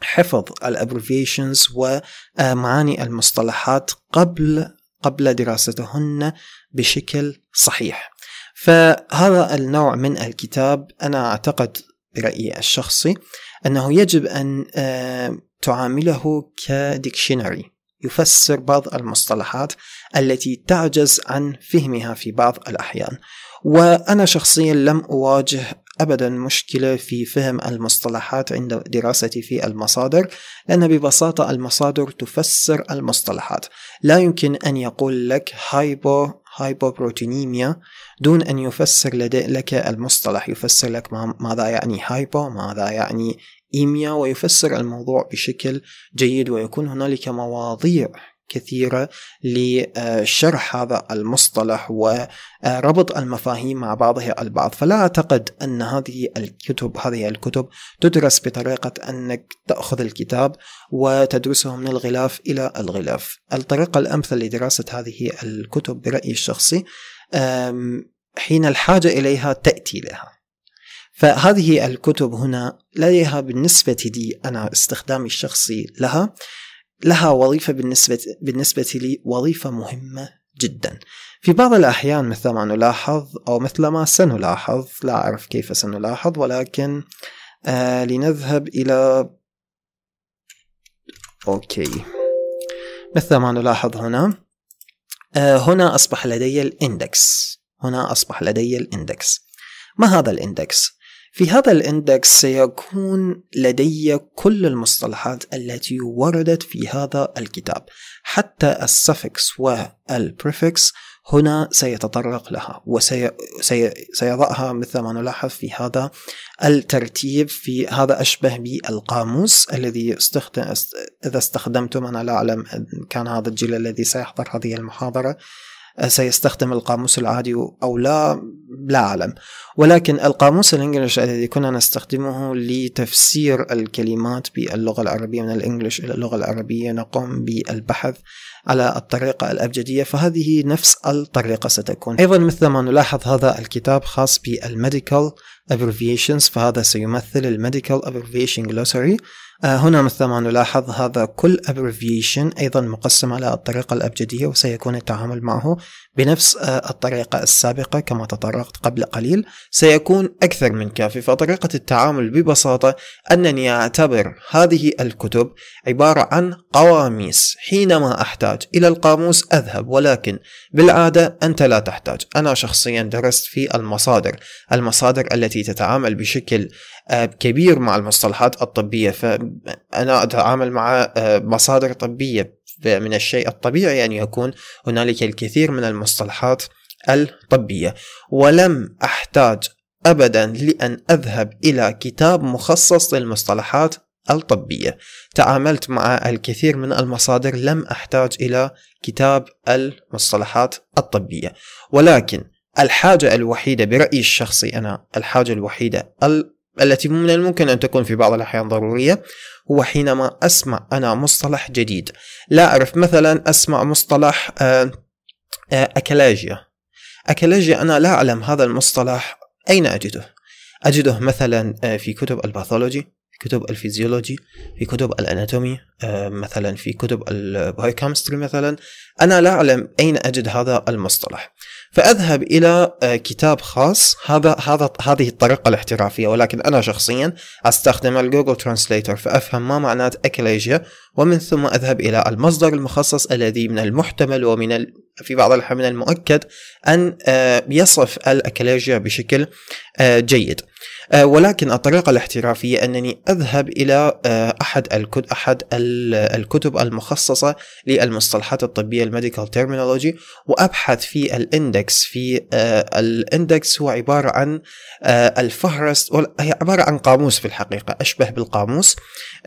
حفظ الابريفيشنز ومعاني المصطلحات قبل قبل دراستهن بشكل صحيح فهذا النوع من الكتاب أنا أعتقد برأيي الشخصي أنه يجب أن آه، تعامله كديكشنري يفسر بعض المصطلحات التي تعجز عن فهمها في بعض الأحيان وأنا شخصيا لم أواجه أبدا مشكلة في فهم المصطلحات عند دراستي في المصادر لأن ببساطة المصادر تفسر المصطلحات لا يمكن أن يقول لك هايبو هايبوبروتينيميا دون أن يفسر لدي لك المصطلح يفسر لك ماذا يعني هايبو ماذا يعني إيميا ويفسر الموضوع بشكل جيد ويكون هنالك مواضيع كثيرة لشرح هذا المصطلح وربط المفاهيم مع بعضها البعض فلا أعتقد أن هذه الكتب هذه الكتب تدرس بطريقة أنك تأخذ الكتاب وتدرسه من الغلاف إلى الغلاف الطريقة الأمثل لدراسة هذه الكتب برأيي الشخصي حين الحاجة إليها تأتي لها فهذه الكتب هنا لديها بالنسبة لي أنا استخدامي الشخصي لها لها وظيفة بالنسبة بالنسبة لي وظيفة مهمة جدا. في بعض الأحيان مثل ما نلاحظ أو مثل ما سنلاحظ لا أعرف كيف سنلاحظ ولكن آه لنذهب إلى أوكي مثل ما نلاحظ هنا آه هنا أصبح لدي الإندكس هنا أصبح لدي الإندكس ما هذا الإندكس؟ في هذا الاندكس سيكون لدي كل المصطلحات التي وردت في هذا الكتاب حتى السفكس والبريفكس هنا سيتطرق لها وسيضعها مثل ما نلاحظ في هذا الترتيب في هذا أشبه بالقاموس الذي استخدم إذا استخدمتم أنا لا أعلم إن كان هذا الجيل الذي سيحضر هذه المحاضرة سيستخدم القاموس العادي أو لا لا أعلم ولكن القاموس الإنجليش الذي كنا نستخدمه لتفسير الكلمات باللغة العربية من الإنجليش إلى اللغة العربية نقوم بالبحث على الطريقة الأبجدية فهذه نفس الطريقة ستكون أيضا مثل ما نلاحظ هذا الكتاب خاص بالميديكال abbreviations فهذا سيمثل الميديكال abbreviation glossary آه، هنا مثل ما نلاحظ هذا كل abbreviation أيضا مقسم على الطريقة الأبجدية وسيكون التعامل معه بنفس آه، الطريقة السابقة كما تطرقت قبل قليل سيكون أكثر من كافي فطريقة التعامل ببساطة أنني أعتبر هذه الكتب عبارة عن قواميس حينما أحتاج إلى القاموس أذهب ولكن بالعادة أنت لا تحتاج أنا شخصيا درست في المصادر المصادر التي تتعامل بشكل آه، كبير مع المصطلحات الطبية فأنا أتعامل مع آه، مصادر طبية من الشيء الطبيعي أن يكون هنالك الكثير من المصطلحات الطبية ولم أحتاج أبدا لأن أذهب إلى كتاب مخصص للمصطلحات الطبية تعاملت مع الكثير من المصادر لم أحتاج إلى كتاب المصطلحات الطبية ولكن الحاجة الوحيدة برأيي الشخصي أنا الحاجة الوحيدة التي من الممكن أن تكون في بعض الأحيان ضرورية هو حينما أسمع أنا مصطلح جديد لا أعرف مثلا أسمع مصطلح آه، آه، أكلاجيا أكلاجيا أنا لا أعلم هذا المصطلح أين أجده أجده مثلا آه، في كتب الباثولوجي في كتب الفيزيولوجي في كتب الاناتومي مثلا في كتب البايوكامستري مثلا انا لا اعلم اين اجد هذا المصطلح فاذهب الى آه، كتاب خاص هذا هذا هذه الطريقه الاحترافيه ولكن انا شخصيا استخدم الجوجل ترانسليتر فافهم ما معنات اكليجيا ومن ثم اذهب الى المصدر المخصص الذي من المحتمل ومن ال... في بعض الأحيان من المؤكد أن آه، يصف الأكليجيا بشكل آه، جيد آه، ولكن الطريقة الاحترافية أنني أذهب إلى آه، أحد الكتب, أحد الكتب المخصصة للمصطلحات الطبية الميديكال تيرمينولوجي وأبحث في الاندكس في آه، الاندكس هو عبارة عن الفهرس هي عبارة عن قاموس في الحقيقة أشبه بالقاموس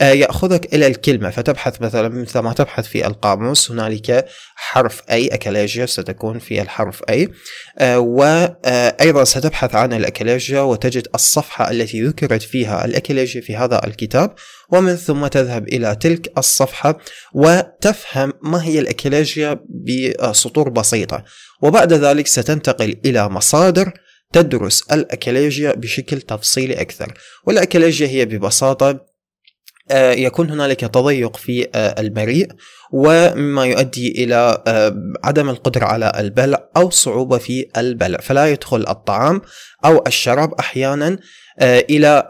يأخذك إلى الكلمة فتبحث مثلا مثل ما تبحث في القاموس هنالك حرف أي أكلاجيا ستكون في الحرف أي آه، وأيضا آه، ستبحث عن الأكلاجيا وتجد الصفحة التي ذكرت فيها الأكلاجيا في هذا الكتاب ومن ثم تذهب إلى تلك الصفحة وتفهم ما هي الأكلاجيا بسطور بسيطة وبعد ذلك ستنتقل إلى مصادر تدرس الأكلاجيا بشكل تفصيلي أكثر والأكلاجيا هي ببساطة آه، يكون هنالك تضيق في آه، المريء ومما يؤدي الى آه، عدم القدره على البلع او صعوبه في البلع فلا يدخل الطعام او الشراب احيانا الى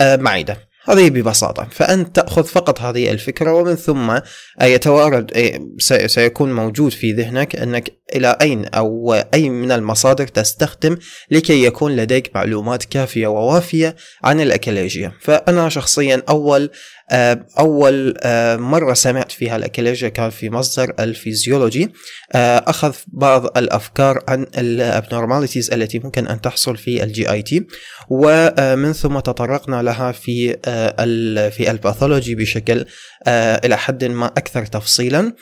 المعده هذه ببساطة فأنت تأخذ فقط هذه الفكرة ومن ثم يتوارد سيكون موجود في ذهنك أنك إلى أين أو أي من المصادر تستخدم لكي يكون لديك معلومات كافية ووافية عن الأكاليجيا فأنا شخصيا أول آه، أول آه، مرة سمعت فيها الأكاليجيا كان في مصدر الفيزيولوجي آه، أخذ بعض الأفكار عن الأبنورماليتيز التي ممكن أن تحصل في الجي آي تي ومن ثم تطرقنا لها في في الباثولوجي بشكل إلى حد ما أكثر تفصيلا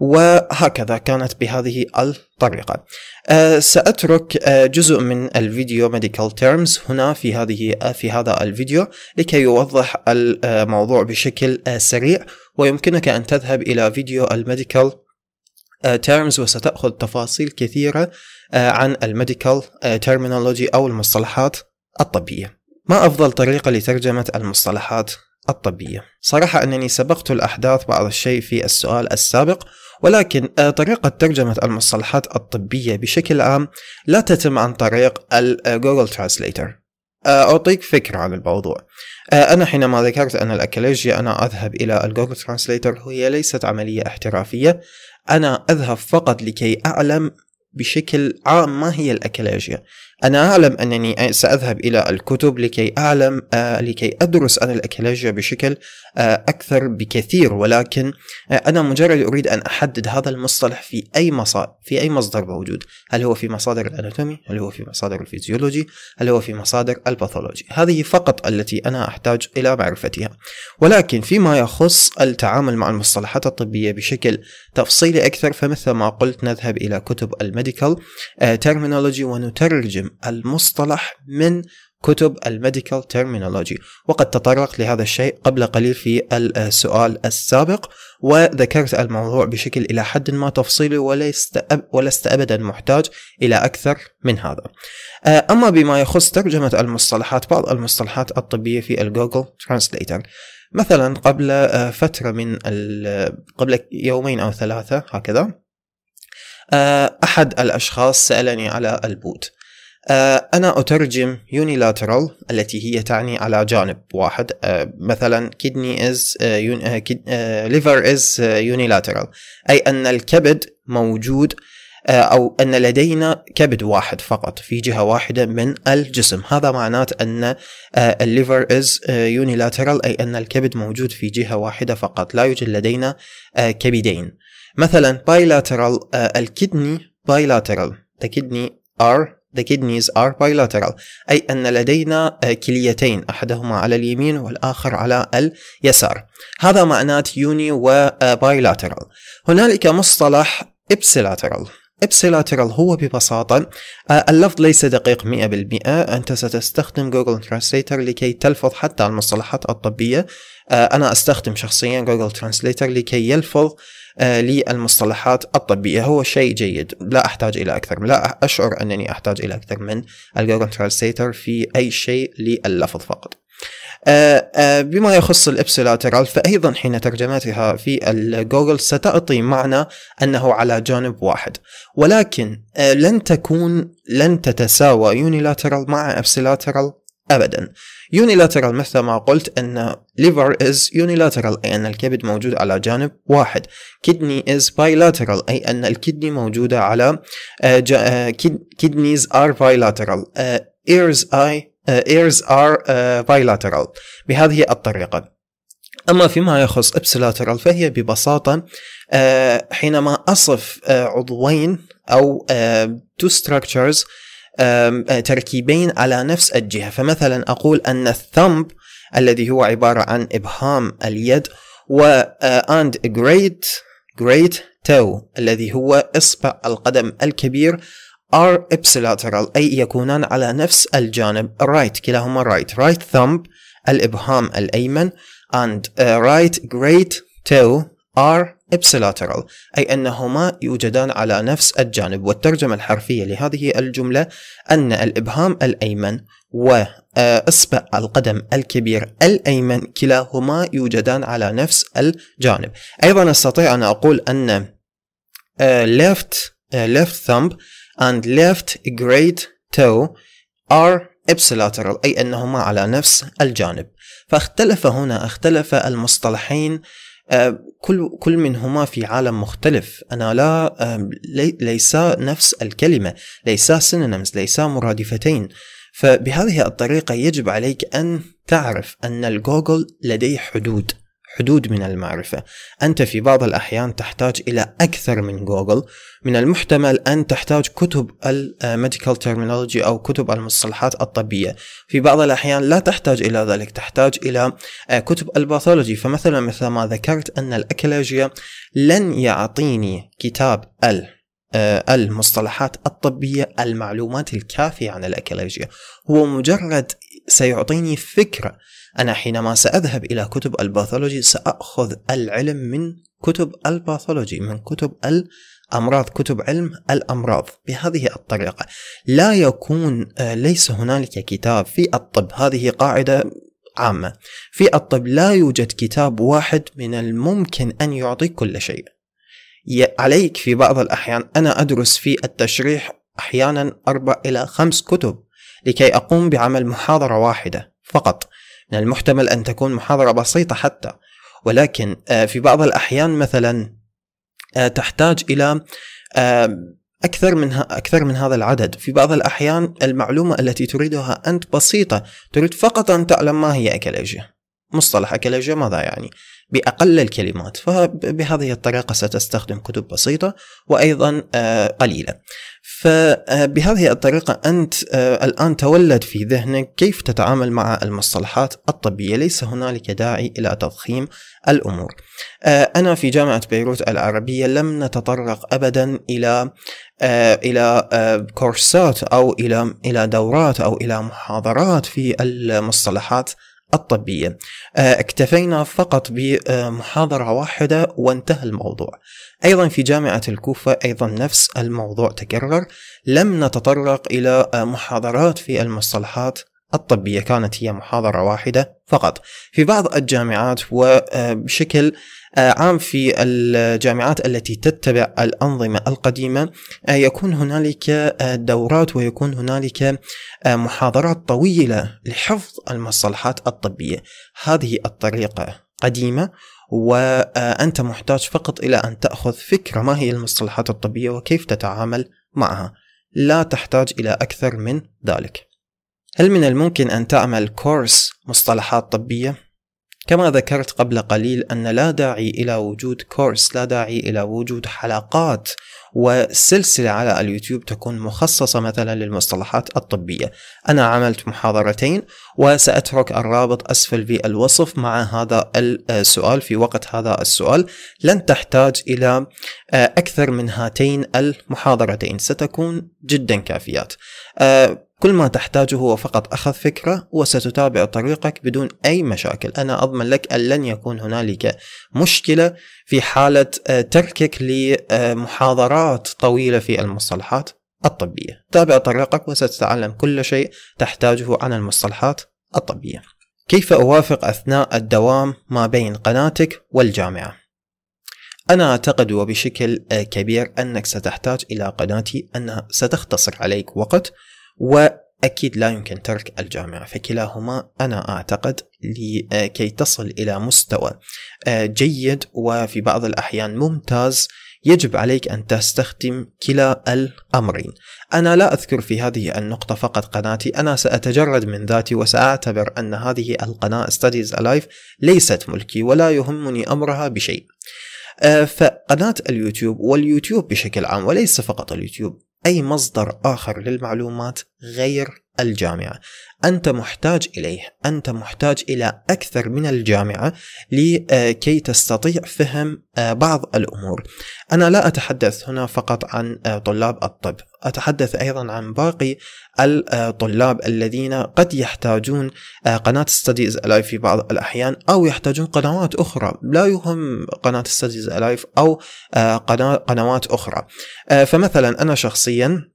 وهكذا كانت بهذه الطريقة آه، سأترك آه، جزء من الفيديو Medical Terms هنا في هذه آه، في هذا الفيديو لكي يوضح الموضوع بشكل سريع ويمكنك أن تذهب إلى فيديو الميديكال تيرمز وستأخذ تفاصيل كثيرة عن الميديكال تيرمينولوجي أو المصطلحات الطبية ما أفضل طريقة لترجمة المصطلحات الطبية صراحة أنني سبقت الأحداث بعض الشيء في السؤال السابق ولكن آه، طريقة ترجمة المصطلحات الطبية بشكل عام لا تتم عن طريق الجوجل ترانسليتر آه، آه، أعطيك فكرة عن الموضوع أنا حينما ذكرت أن الأكاليجيا أنا أذهب إلى الجوجل ترانسليتر هي ليست عملية احترافية أنا أذهب فقط لكي أعلم بشكل عام ما هي الأكاليجيا أنا أعلم أنني سأذهب إلى الكتب لكي أعلم آه، لكي أدرس أنا الأكلاجيا بشكل آه، أكثر بكثير ولكن آه، أنا مجرد أريد أن أحدد هذا المصطلح في أي مصادر في أي مصدر موجود هل هو في مصادر الأناتومي هل هو في مصادر الفيزيولوجي هل هو في مصادر الباثولوجي هذه فقط التي أنا أحتاج إلى معرفتها ولكن فيما يخص التعامل مع المصطلحات الطبية بشكل تفصيلي أكثر فمثل ما قلت نذهب إلى كتب الميديكال ترمينولوجي ونترجم المصطلح من كتب الميديكال ترمينولوجي وقد تطرقت لهذا الشيء قبل قليل في السؤال السابق وذكرت الموضوع بشكل إلى حد ما تفصيلي ولست, ولست أبدا محتاج إلى أكثر من هذا آه، أما بما يخص ترجمة المصطلحات بعض المصطلحات الطبية في الجوجل ترانسليتر مثلا قبل آه، فترة من قبل يومين أو ثلاثة هكذا آه، أحد الأشخاص سألني على البوت آه، أنا أترجم unilateral التي هي تعني على جانب واحد آه، مثلا kidney is آه، liver is unilateral أي أن الكبد موجود أو أن لدينا كبد واحد فقط في جهة واحدة من الجسم هذا معناته أن الليفر is unilateral أي أن الكبد موجود في جهة واحدة فقط لا يوجد لدينا كبدين مثلا bilateral الكدني bilateral the kidney are The kidneys are bilateral أي أن لدينا آه، كليتين أحدهما على اليمين والآخر على اليسار هذا معنات يوني آه، bilateral هنالك مصطلح ipsilateral ipsilateral هو ببساطة آه، اللفظ ليس دقيق 100% أنت ستستخدم جوجل ترانسليتر لكي تلفظ حتى المصطلحات الطبية أنا أستخدم شخصيا جوجل ترانسليتر لكي يلفظ آه، للمصطلحات الطبية هو شيء جيد لا أحتاج إلى أكثر لا أشعر أنني أحتاج إلى أكثر من الجوجل ترانسليتر في أي شيء للفظ فقط آه، آه، بما يخص الابسيلاترال فأيضا حين ترجمتها في الجوجل ستعطي معنى أنه على جانب واحد ولكن لن تكون لن تتساوى يونيلاترال مع ابسيلاترال أبدا يونيلاترال مثل ما قلت ان ليفر is unilateral اي ان الكبد موجود على جانب واحد كدني is bilateral اي ان الكدني موجودة على كدنيز آه، آه، are bilateral ears آه، I ears are bilateral بهذه الطريقة أما فيما يخص ابسلاترال فهي ببساطة حينما أصف عضوين أو two structures آه، تركيبين على نفس الجهة فمثلا أقول أن الثمب الذي هو عبارة عن إبهام اليد و آه، and great great toe الذي هو إصبع القدم الكبير are ipsilateral أي يكونان على نفس الجانب right كلاهما right right thumb الإبهام الأيمن and آه، right great toe are ipsilateral أي أنهما يوجدان على نفس الجانب والترجمة الحرفية لهذه الجملة أن الإبهام الأيمن وإصبع آه، القدم الكبير الأيمن كلاهما يوجدان على نفس الجانب أيضا أستطيع أن أقول أن آه، left آه، left thumb and left great toe are ipsilateral أي أنهما على نفس الجانب فاختلف هنا اختلف المصطلحين آه، كل كل منهما في عالم مختلف انا لا ليسا نفس الكلمه ليسا سينونيمز ليسا مرادفتين فبهذه الطريقه يجب عليك ان تعرف ان الجوجل لديه حدود حدود من المعرفة أنت في بعض الأحيان تحتاج إلى أكثر من جوجل من المحتمل أن تحتاج كتب الميديكال ترمينولوجي آه، أو كتب المصطلحات الطبية في بعض الأحيان لا تحتاج إلى ذلك تحتاج إلى آه، كتب الباثولوجي فمثلا مثل ما ذكرت أن الأكلاجيا لن يعطيني كتاب ال آه، المصطلحات الطبية المعلومات الكافية عن الأكلاجيا هو مجرد سيعطيني فكرة أنا حينما سأذهب إلى كتب الباثولوجي سأخذ العلم من كتب الباثولوجي من كتب الأمراض كتب علم الأمراض بهذه الطريقة لا يكون آه، ليس هنالك كتاب في الطب هذه قاعدة عامة في الطب لا يوجد كتاب واحد من الممكن أن يعطيك كل شيء عليك في بعض الأحيان أنا أدرس في التشريح أحيانا أربع إلى خمس كتب لكي أقوم بعمل محاضرة واحدة فقط من المحتمل أن تكون محاضرة بسيطة حتى ولكن آه، في بعض الأحيان مثلا آه، تحتاج إلى آه، أكثر من أكثر من هذا العدد، في بعض الأحيان المعلومة التي تريدها أنت بسيطة، تريد فقط أن تعلم ما هي أكلاجيا مصطلح أكلاجيا ماذا يعني؟ بأقل الكلمات فبهذه الطريقة ستستخدم كتب بسيطة وأيضا آه، قليلة فبهذه الطريقة أنت آه، الآن تولد في ذهنك كيف تتعامل مع المصطلحات الطبية ليس هنالك داعي إلى تضخيم الأمور آه، أنا في جامعة بيروت العربية لم نتطرق أبدا إلى الى كورسات او الى الى دورات او الى محاضرات في المصطلحات الطبية آه، اكتفينا فقط بمحاضرة واحدة وانتهى الموضوع أيضا في جامعة الكوفة أيضا نفس الموضوع تكرر لم نتطرق إلى محاضرات في المصطلحات الطبية كانت هي محاضرة واحدة فقط في بعض الجامعات وبشكل آه، عام في الجامعات التي تتبع الأنظمة القديمة آه، يكون هنالك آه، دورات ويكون هنالك محاضرات طويلة لحفظ المصطلحات الطبية هذه الطريقة قديمة وأنت محتاج فقط إلى أن تأخذ فكرة ما هي المصطلحات الطبية وكيف تتعامل معها لا تحتاج إلى أكثر من ذلك هل من الممكن أن تعمل كورس مصطلحات طبية؟ كما ذكرت قبل قليل أن لا داعي إلى وجود كورس لا داعي إلى وجود حلقات وسلسلة على اليوتيوب تكون مخصصة مثلا للمصطلحات الطبية أنا عملت محاضرتين وسأترك الرابط أسفل في الوصف مع هذا السؤال في وقت هذا السؤال لن تحتاج إلى آه، أكثر من هاتين المحاضرتين ستكون جدا كافيات آه، كل ما تحتاجه هو فقط أخذ فكرة وستتابع طريقك بدون أي مشاكل أنا أضمن لك أن لن يكون هنالك مشكلة في حالة آه، تركك لمحاضرات طويلة في المصطلحات الطبية تابع طريقك وستتعلم كل شيء تحتاجه عن المصطلحات الطبية كيف أوافق أثناء الدوام ما بين قناتك والجامعة؟ أنا أعتقد وبشكل آه، كبير أنك ستحتاج إلى قناتي أنها ستختصر عليك وقت واكيد لا يمكن ترك الجامعه فكلاهما انا اعتقد لكي آه، تصل الى مستوى آه، جيد وفي بعض الاحيان ممتاز يجب عليك أن تستخدم كلا الأمرين أنا لا أذكر في هذه النقطة فقط قناتي أنا سأتجرد من ذاتي وسأعتبر أن هذه القناة Studies Alive ليست ملكي ولا يهمني أمرها بشيء آه، فقناة اليوتيوب واليوتيوب بشكل عام وليس فقط اليوتيوب أي مصدر آخر للمعلومات غير الجامعة أنت محتاج إليه أنت محتاج إلى أكثر من الجامعة لكي آه، تستطيع فهم آه، بعض الأمور أنا لا أتحدث هنا فقط عن آه، طلاب الطب أتحدث أيضا عن باقي الطلاب الذين قد يحتاجون قناة ستاديز ألايف في بعض الأحيان أو يحتاجون قنوات أخرى لا يهم قناة ستاديز ألايف أو قنوات أخرى فمثلا أنا شخصيا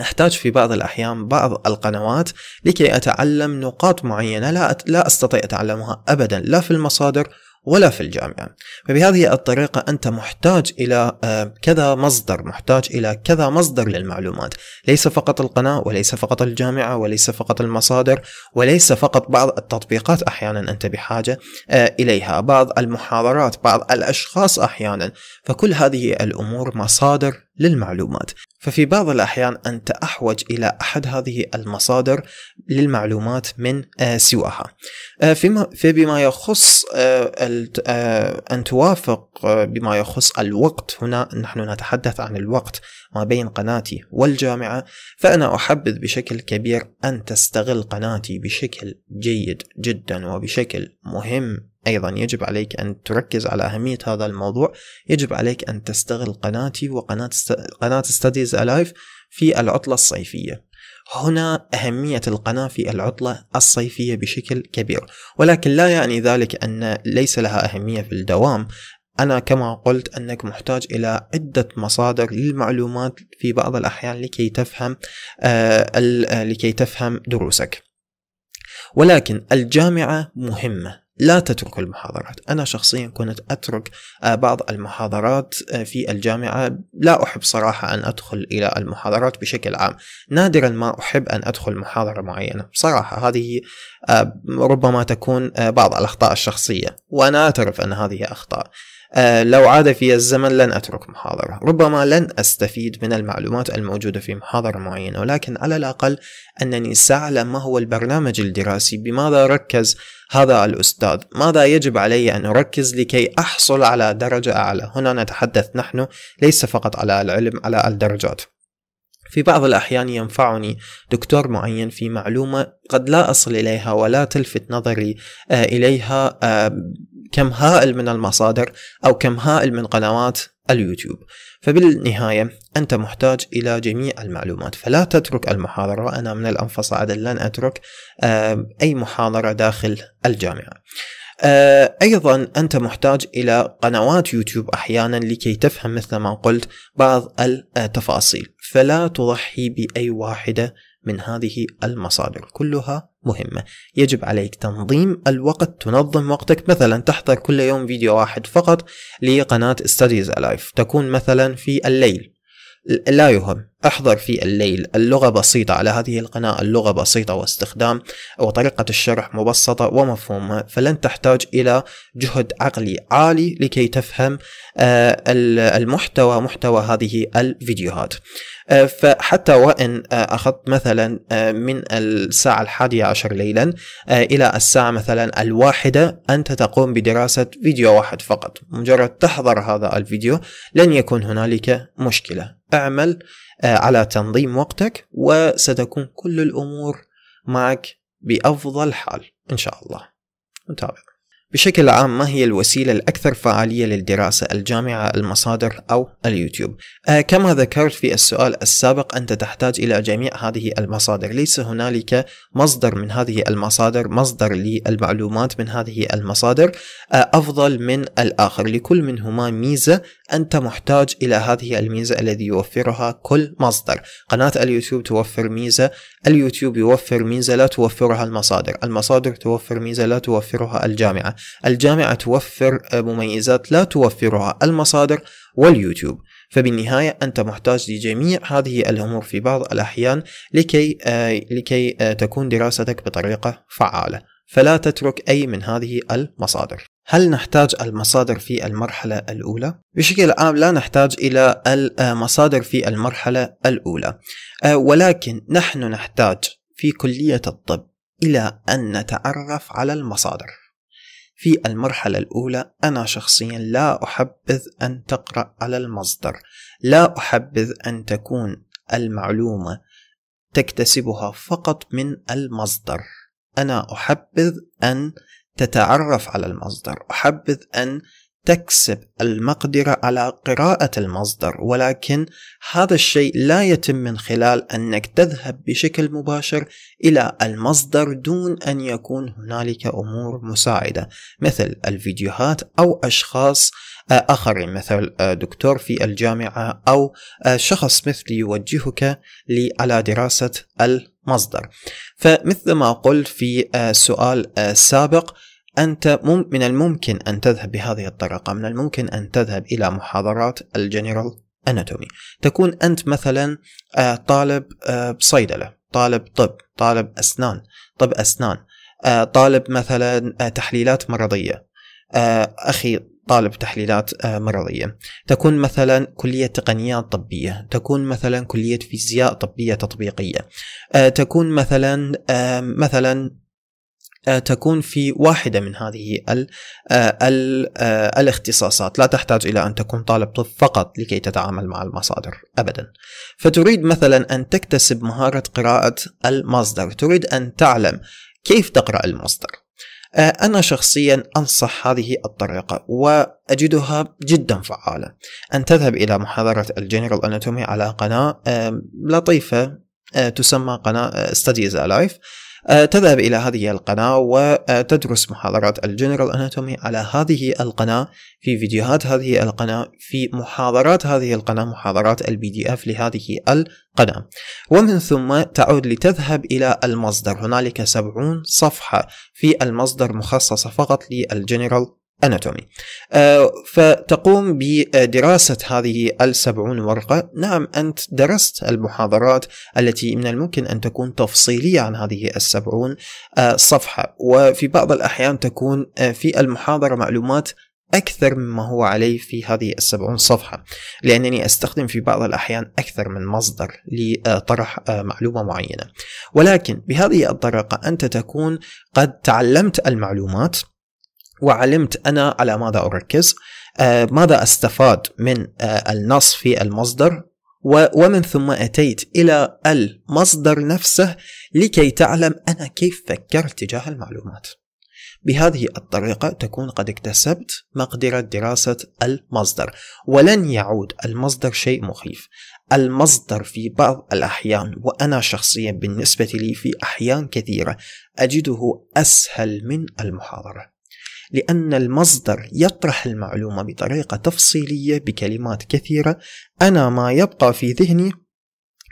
أحتاج في بعض الأحيان بعض القنوات لكي أتعلم نقاط معينة لا لا أستطيع أتعلمها أبدا لا في المصادر ولا في الجامعة فبهذه الطريقة أنت محتاج إلى آه، كذا مصدر محتاج إلى كذا مصدر للمعلومات ليس فقط القناة وليس فقط الجامعة وليس فقط المصادر وليس فقط بعض التطبيقات أحيانا أنت بحاجة آه، إليها بعض المحاضرات بعض الأشخاص أحيانا فكل هذه الأمور مصادر للمعلومات ففي بعض الأحيان أنت أحوج إلى أحد هذه المصادر للمعلومات من آه، سواها آه، فيما فبما يخص آه، أن توافق بما يخص الوقت هنا نحن نتحدث عن الوقت ما بين قناتي والجامعة فأنا أحبذ بشكل كبير أن تستغل قناتي بشكل جيد جدا وبشكل مهم أيضا يجب عليك أن تركز على أهمية هذا الموضوع يجب عليك أن تستغل قناتي وقناة قناة ستاديز ألايف في العطلة الصيفية هنا أهمية القناة في العطلة الصيفية بشكل كبير ولكن لا يعني ذلك أن ليس لها أهمية في الدوام أنا كما قلت أنك محتاج إلى عدة مصادر للمعلومات في بعض الأحيان لكي تفهم آه لكي تفهم دروسك ولكن الجامعة مهمة لا كل المحاضرات أنا شخصيا كنت أترك آه، بعض المحاضرات آه، في الجامعة لا أحب صراحة أن أدخل إلى المحاضرات بشكل عام نادرا ما أحب أن أدخل محاضرة معينة بصراحة هذه آه، ربما تكون بعض الأخطاء الشخصية وأنا أعترف أن هذه أخطاء آه، لو عاد في الزمن لن أترك محاضرة ربما لن أستفيد من المعلومات الموجودة في محاضرة معينة ولكن على الأقل أنني سأعلم ما هو البرنامج الدراسي بماذا ركز هذا الأستاذ ماذا يجب علي أن أركز لكي أحصل على درجة أعلى هنا نتحدث نحن ليس فقط على العلم على الدرجات في بعض الأحيان ينفعني دكتور معين في معلومة قد لا أصل إليها ولا تلفت نظري آه، إليها آه، كم هائل من المصادر أو كم هائل من قنوات اليوتيوب فبالنهاية أنت محتاج إلى جميع المعلومات فلا تترك المحاضرة وأنا من الأنفس عادة لن أترك آه، أي محاضرة داخل الجامعة آه، أيضا أنت محتاج إلى قنوات يوتيوب أحيانا لكي تفهم مثل ما قلت بعض التفاصيل فلا تضحي بأي واحدة من هذه المصادر كلها مهمة يجب عليك تنظيم الوقت تنظم وقتك مثلا تحضر كل يوم فيديو واحد فقط لقناة Studies Alive تكون مثلا في الليل لا يهم احضر في الليل اللغة بسيطة على هذه القناة اللغة بسيطة واستخدام وطريقة الشرح مبسطة ومفهومة فلن تحتاج إلى جهد عقلي عالي لكي تفهم آه، المحتوى محتوى هذه الفيديوهات آه، فحتى وإن آه، أخذت مثلا من الساعة الحادية عشر ليلا إلى الساعة مثلا الواحدة أنت تقوم بدراسة فيديو واحد فقط مجرد تحضر هذا الفيديو لن يكون هنالك مشكلة اعمل آه، على تنظيم وقتك وستكون كل الامور معك بافضل حال ان شاء الله. نتابع. بشكل عام ما هي الوسيلة الأكثر فعالية للدراسة الجامعة المصادر أو اليوتيوب؟ آه كما ذكرت في السؤال السابق أنت تحتاج إلى جميع هذه المصادر ليس هنالك مصدر من هذه المصادر مصدر للمعلومات من هذه المصادر آه أفضل من الآخر لكل منهما ميزة أنت محتاج إلى هذه الميزة الذي يوفرها كل مصدر قناة اليوتيوب توفر ميزة اليوتيوب يوفر ميزة لا توفرها المصادر المصادر توفر ميزة لا توفرها الجامعة الجامعة توفر آه، مميزات لا توفرها المصادر واليوتيوب فبالنهاية أنت محتاج لجميع هذه الأمور في بعض الأحيان لكي, آه، لكي آه، تكون دراستك بطريقة فعالة فلا تترك أي من هذه المصادر هل نحتاج المصادر في المرحلة الأولى؟ بشكل عام لا نحتاج إلى المصادر في المرحلة الأولى آه، ولكن نحن نحتاج في كلية الطب إلى أن نتعرف على المصادر في المرحلة الأولى أنا شخصيا لا أحبذ أن تقرأ على المصدر لا أحبذ أن تكون المعلومة تكتسبها فقط من المصدر أنا أحبذ أن تتعرف على المصدر أحبذ أن تكسب المقدرة على قراءة المصدر ولكن هذا الشيء لا يتم من خلال أنك تذهب بشكل مباشر إلى المصدر دون أن يكون هنالك أمور مساعدة مثل الفيديوهات أو أشخاص آخرين مثل آه، دكتور في الجامعة أو آه، شخص مثلي يوجهك على دراسة المصدر فمثل ما قلت في السؤال آه، السابق أنت من الممكن أن تذهب بهذه الطريقة من الممكن أن تذهب إلى محاضرات الجنرال أناتومي تكون أنت مثلا طالب صيدلة طالب طب طالب أسنان طب أسنان طالب مثلا تحليلات مرضية أخي طالب تحليلات آه، مرضية تكون مثلا كلية تقنيات طبية تكون مثلا كلية فيزياء طبية تطبيقية آه، تكون مثلا آه، مثلا تكون في واحدة من هذه الـ الـ الاختصاصات لا تحتاج إلى أن تكون طالب طب فقط لكي تتعامل مع المصادر أبدا فتريد مثلا أن تكتسب مهارة قراءة المصدر تريد أن تعلم كيف تقرأ المصدر آه، أنا شخصيا أنصح هذه الطريقة وأجدها جدا فعالة أن تذهب إلى محاضرة الجنرال أناتومي على قناة لطيفة آه، تسمى قناة آه، Studies Alive أه، تذهب إلى هذه القناة وتدرس محاضرات الجنرال أناتومي على هذه القناة في فيديوهات هذه القناة في محاضرات هذه القناة محاضرات البي دي اف لهذه القناة ومن ثم تعود لتذهب إلى المصدر هنالك سبعون صفحة في المصدر مخصصة فقط للجنرال اناتومي آه، فتقوم بدراسه هذه السبعون ورقه نعم انت درست المحاضرات التي من الممكن ان تكون تفصيليه عن هذه السبعون آه، صفحه وفي بعض الاحيان تكون آه، في المحاضره معلومات أكثر مما هو عليه في هذه السبعون صفحة لأنني أستخدم في بعض الأحيان أكثر من مصدر لطرح معلومة معينة ولكن بهذه الطريقة أنت تكون قد تعلمت المعلومات وعلمت أنا على ماذا أركز آه، ماذا أستفاد من آه، النص في المصدر ومن ثم أتيت إلى المصدر نفسه لكي تعلم أنا كيف فكرت تجاه المعلومات بهذه الطريقة تكون قد اكتسبت مقدرة دراسة المصدر ولن يعود المصدر شيء مخيف المصدر في بعض الأحيان وأنا شخصيا بالنسبة لي في أحيان كثيرة أجده أسهل من المحاضرة لأن المصدر يطرح المعلومة بطريقة تفصيلية بكلمات كثيرة أنا ما يبقى في ذهني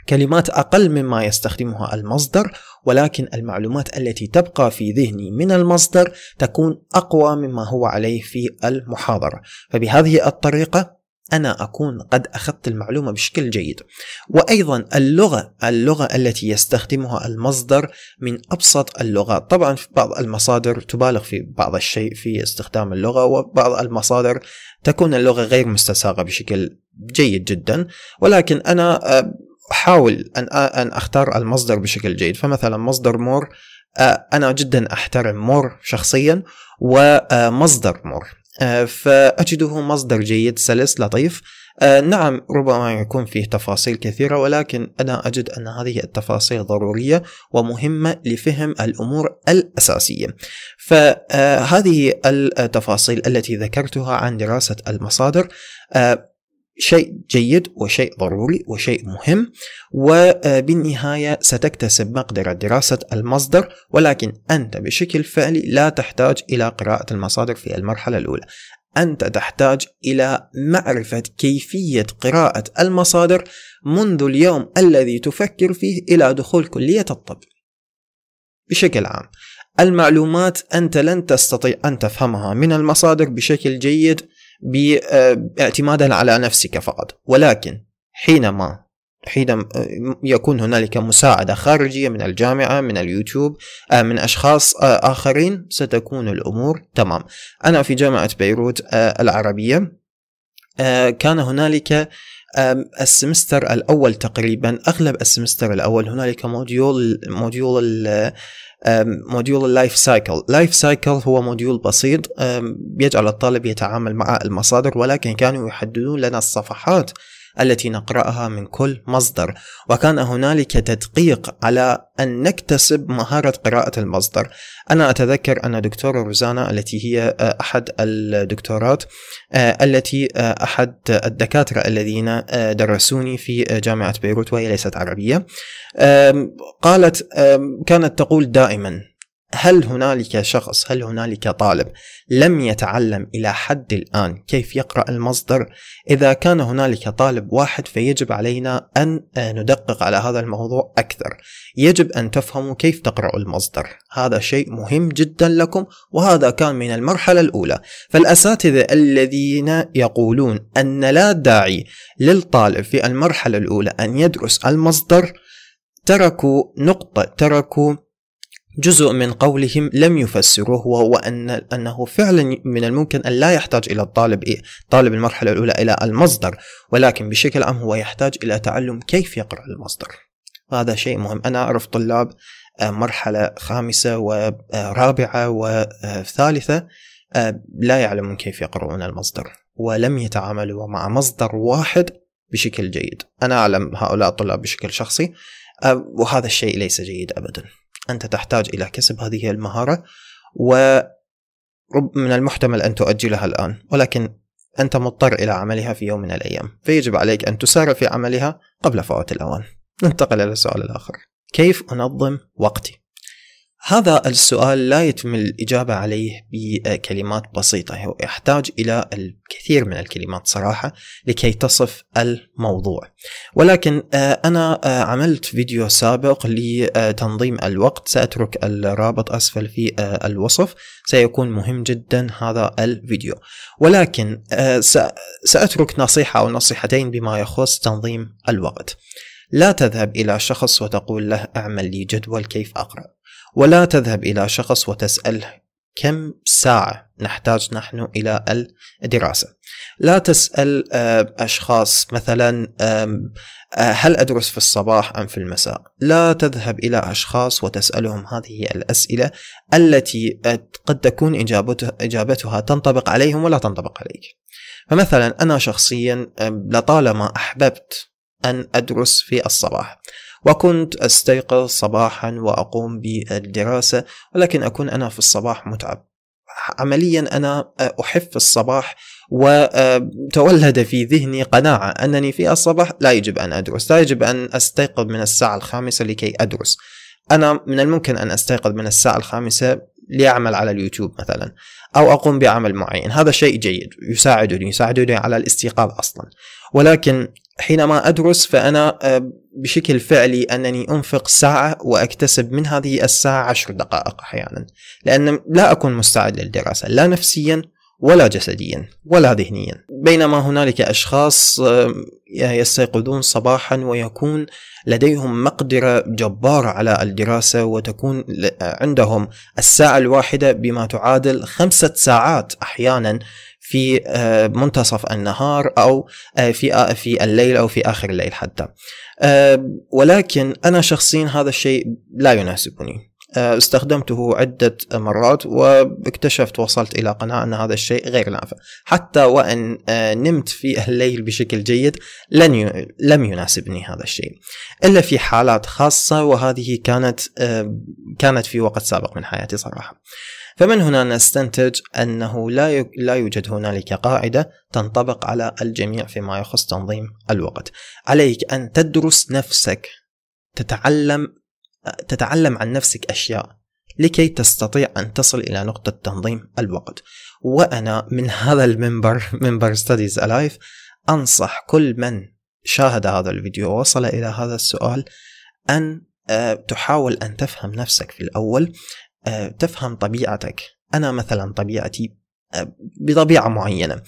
كلمات أقل مما يستخدمها المصدر ولكن المعلومات التي تبقى في ذهني من المصدر تكون أقوى مما هو عليه في المحاضرة فبهذه الطريقة أنا أكون قد أخذت المعلومة بشكل جيد وأيضا اللغة اللغة التي يستخدمها المصدر من أبسط اللغات طبعا في بعض المصادر تبالغ في بعض الشيء في استخدام اللغة وبعض المصادر تكون اللغة غير مستساغة بشكل جيد جدا ولكن أنا آه، أحاول أن آه، أن أختار المصدر بشكل جيد فمثلا مصدر مور آه، أنا جدا أحترم مور شخصيا ومصدر مور آه، فأجده مصدر جيد سلس لطيف آه، نعم ربما يكون فيه تفاصيل كثيرة ولكن أنا أجد أن هذه التفاصيل ضرورية ومهمة لفهم الأمور الأساسية فهذه آه، التفاصيل التي ذكرتها عن دراسة المصادر شيء جيد وشيء ضروري وشيء مهم وبالنهاية ستكتسب مقدرة دراسة المصدر ولكن أنت بشكل فعلي لا تحتاج إلى قراءة المصادر في المرحلة الأولى أنت تحتاج إلى معرفة كيفية قراءة المصادر منذ اليوم الذي تفكر فيه إلى دخول كلية الطب بشكل عام المعلومات أنت لن تستطيع أن تفهمها من المصادر بشكل جيد باعتمادا على نفسك فقط ولكن حينما حينما يكون هنالك مساعدة خارجية من الجامعة من اليوتيوب آه، من أشخاص آه، آخرين ستكون الأمور تمام أنا في جامعة بيروت آه، العربية كان هنالك السمستر الأول تقريبا أغلب السمستر الأول هنالك موديول موديول موديول اللايف سايكل لايف سايكل هو موديول بسيط يجعل الطالب يتعامل مع المصادر ولكن كانوا يحددون لنا الصفحات التي نقرأها من كل مصدر وكان هنالك تدقيق على أن نكتسب مهارة قراءة المصدر أنا أتذكر أن دكتورة روزانا التي هي آه، أحد الدكتورات آه، التي آه، أحد الدكاترة الذين درسوني في جامعة بيروت وهي ليست عربية قالت كانت تقول دائما هل هنالك شخص هل هنالك طالب لم يتعلم الى حد الان كيف يقرا المصدر اذا كان هنالك طالب واحد فيجب علينا ان آه، ندقق على هذا الموضوع اكثر يجب ان تفهموا كيف تقرأوا المصدر هذا شيء مهم جدا لكم وهذا كان من المرحله الاولى فالاساتذه الذين يقولون ان لا داعي للطالب في المرحله الاولى ان يدرس المصدر تركوا نقطة تركوا جزء من قولهم لم يفسروه وهو أن أنه فعلا من الممكن أن لا يحتاج إلى الطالب إيه؟ طالب المرحلة الأولى إلى المصدر ولكن بشكل عام هو يحتاج إلى تعلم كيف يقرأ المصدر وهذا شيء مهم أنا أعرف طلاب آه، مرحلة خامسة ورابعة آه، وثالثة آه، لا يعلمون كيف يقرؤون المصدر ولم يتعاملوا مع مصدر واحد بشكل جيد أنا أعلم هؤلاء الطلاب بشكل شخصي وهذا الشيء ليس جيد أبداً أنت تحتاج إلى كسب هذه المهارة ورب من المحتمل أن تؤجلها الآن ولكن أنت مضطر إلى عملها في يوم من الأيام فيجب عليك أن تسارع في عملها قبل فوات الأوان ننتقل إلى السؤال الآخر كيف أنظم وقتي؟ هذا السؤال لا يتم الإجابة عليه بكلمات بسيطة هو يحتاج إلى الكثير من الكلمات صراحة لكي تصف الموضوع ولكن آه، أنا آه، عملت فيديو سابق لتنظيم الوقت سأترك الرابط أسفل في آه، الوصف سيكون مهم جدا هذا الفيديو ولكن سأترك نصيحة أو نصيحتين بما يخص تنظيم الوقت لا تذهب إلى شخص وتقول له أعمل لي جدول كيف أقرأ ولا تذهب إلى شخص وتسأله كم ساعة نحتاج نحن إلى الدراسة لا تسأل آه، أشخاص مثلا آه، هل أدرس في الصباح أم في المساء لا تذهب إلى أشخاص وتسألهم هذه الأسئلة التي آه، قد تكون إجابتها تنطبق عليهم ولا تنطبق عليك فمثلا أنا شخصيا لطالما أحببت أن أدرس في الصباح وكنت أستيقظ صباحا وأقوم بالدراسة ولكن أكون أنا في الصباح متعب عمليا أنا أحف الصباح وتولد في ذهني قناعة أنني في الصباح لا يجب أن أدرس لا يجب أن أستيقظ من الساعة الخامسة لكي أدرس أنا من الممكن أن أستيقظ من الساعة الخامسة ليعمل على اليوتيوب مثلا أو أقوم بعمل معين هذا شيء جيد يساعدني يساعدني على الاستيقاظ أصلا ولكن حينما ادرس فانا آه، بشكل فعلي انني انفق ساعه واكتسب من هذه الساعه عشر دقائق احيانا لان لا اكون مستعد للدراسه لا نفسيا ولا جسديا ولا ذهنيا بينما هنالك اشخاص آه، يستيقظون صباحا ويكون لديهم مقدره جباره على الدراسه وتكون عندهم الساعه الواحده بما تعادل خمسه ساعات احيانا في آه، منتصف النهار او آه، في آه، في الليل او في اخر الليل حتى ولكن انا شخصيا هذا الشيء لا يناسبني استخدمته عدة مرات واكتشفت وصلت إلى قناعة أن هذا الشيء غير نافع حتى وإن نمت في الليل بشكل جيد لن ي... لم يناسبني هذا الشيء إلا في حالات خاصة وهذه كانت كانت في وقت سابق من حياتي صراحة فمن هنا نستنتج أنه لا لا يوجد هنالك قاعدة تنطبق على الجميع فيما يخص تنظيم الوقت عليك أن تدرس نفسك تتعلم تتعلم عن نفسك أشياء لكي تستطيع أن تصل إلى نقطة تنظيم الوقت وأنا من هذا المنبر منبر ستاديز ألايف أنصح كل من شاهد هذا الفيديو ووصل إلى هذا السؤال أن آه، تحاول أن تفهم نفسك في الأول آه، تفهم طبيعتك انا مثلا طبيعتي آه، بطبيعه معينه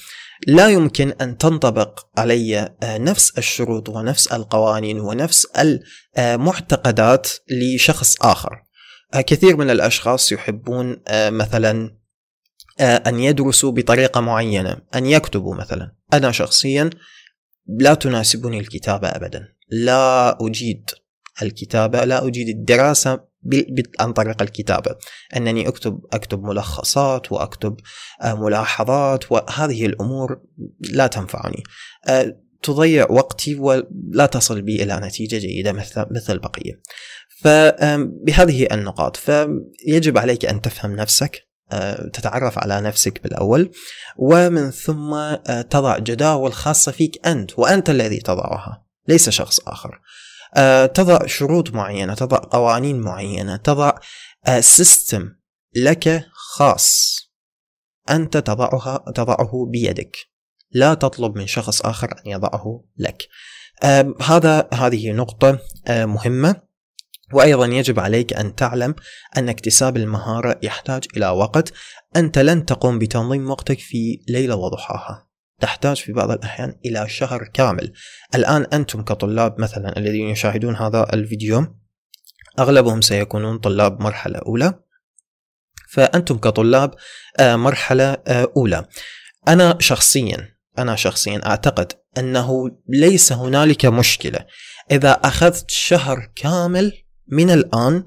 لا يمكن ان تنطبق علي آه، نفس الشروط ونفس القوانين ونفس المعتقدات لشخص اخر كثير من الاشخاص يحبون مثلا ان يدرسوا بطريقه معينه ان يكتبوا مثلا انا شخصيا لا تناسبني الكتابه ابدا لا اجيد الكتابه لا اجيد الدراسه عن طريق الكتابة أنني أكتب أكتب ملخصات وأكتب آه، ملاحظات وهذه الأمور لا تنفعني آه، تضيع وقتي ولا تصل بي إلى نتيجة جيدة مثل مثل البقية فبهذه آه، النقاط فيجب عليك أن تفهم نفسك تتعرف على نفسك بالأول ومن ثم تضع جداول خاصة فيك أنت وأنت الذي تضعها ليس شخص آخر آه، تضع شروط معينة تضع قوانين معينة تضع سيستم آه، لك خاص أنت تضعها تضعه بيدك لا تطلب من شخص آخر أن يضعه لك هذا هذه نقطة آه، مهمة وأيضا يجب عليك أن تعلم أن اكتساب المهارة يحتاج إلى وقت أنت لن تقوم بتنظيم وقتك في ليلة وضحاها تحتاج في بعض الأحيان إلى شهر كامل الآن أنتم كطلاب مثلا الذين يشاهدون هذا الفيديو أغلبهم سيكونون طلاب مرحلة أولى فأنتم كطلاب آه، مرحلة آه، أولى أنا شخصيا أنا شخصيا أعتقد أنه ليس هنالك مشكلة إذا أخذت شهر كامل من الآن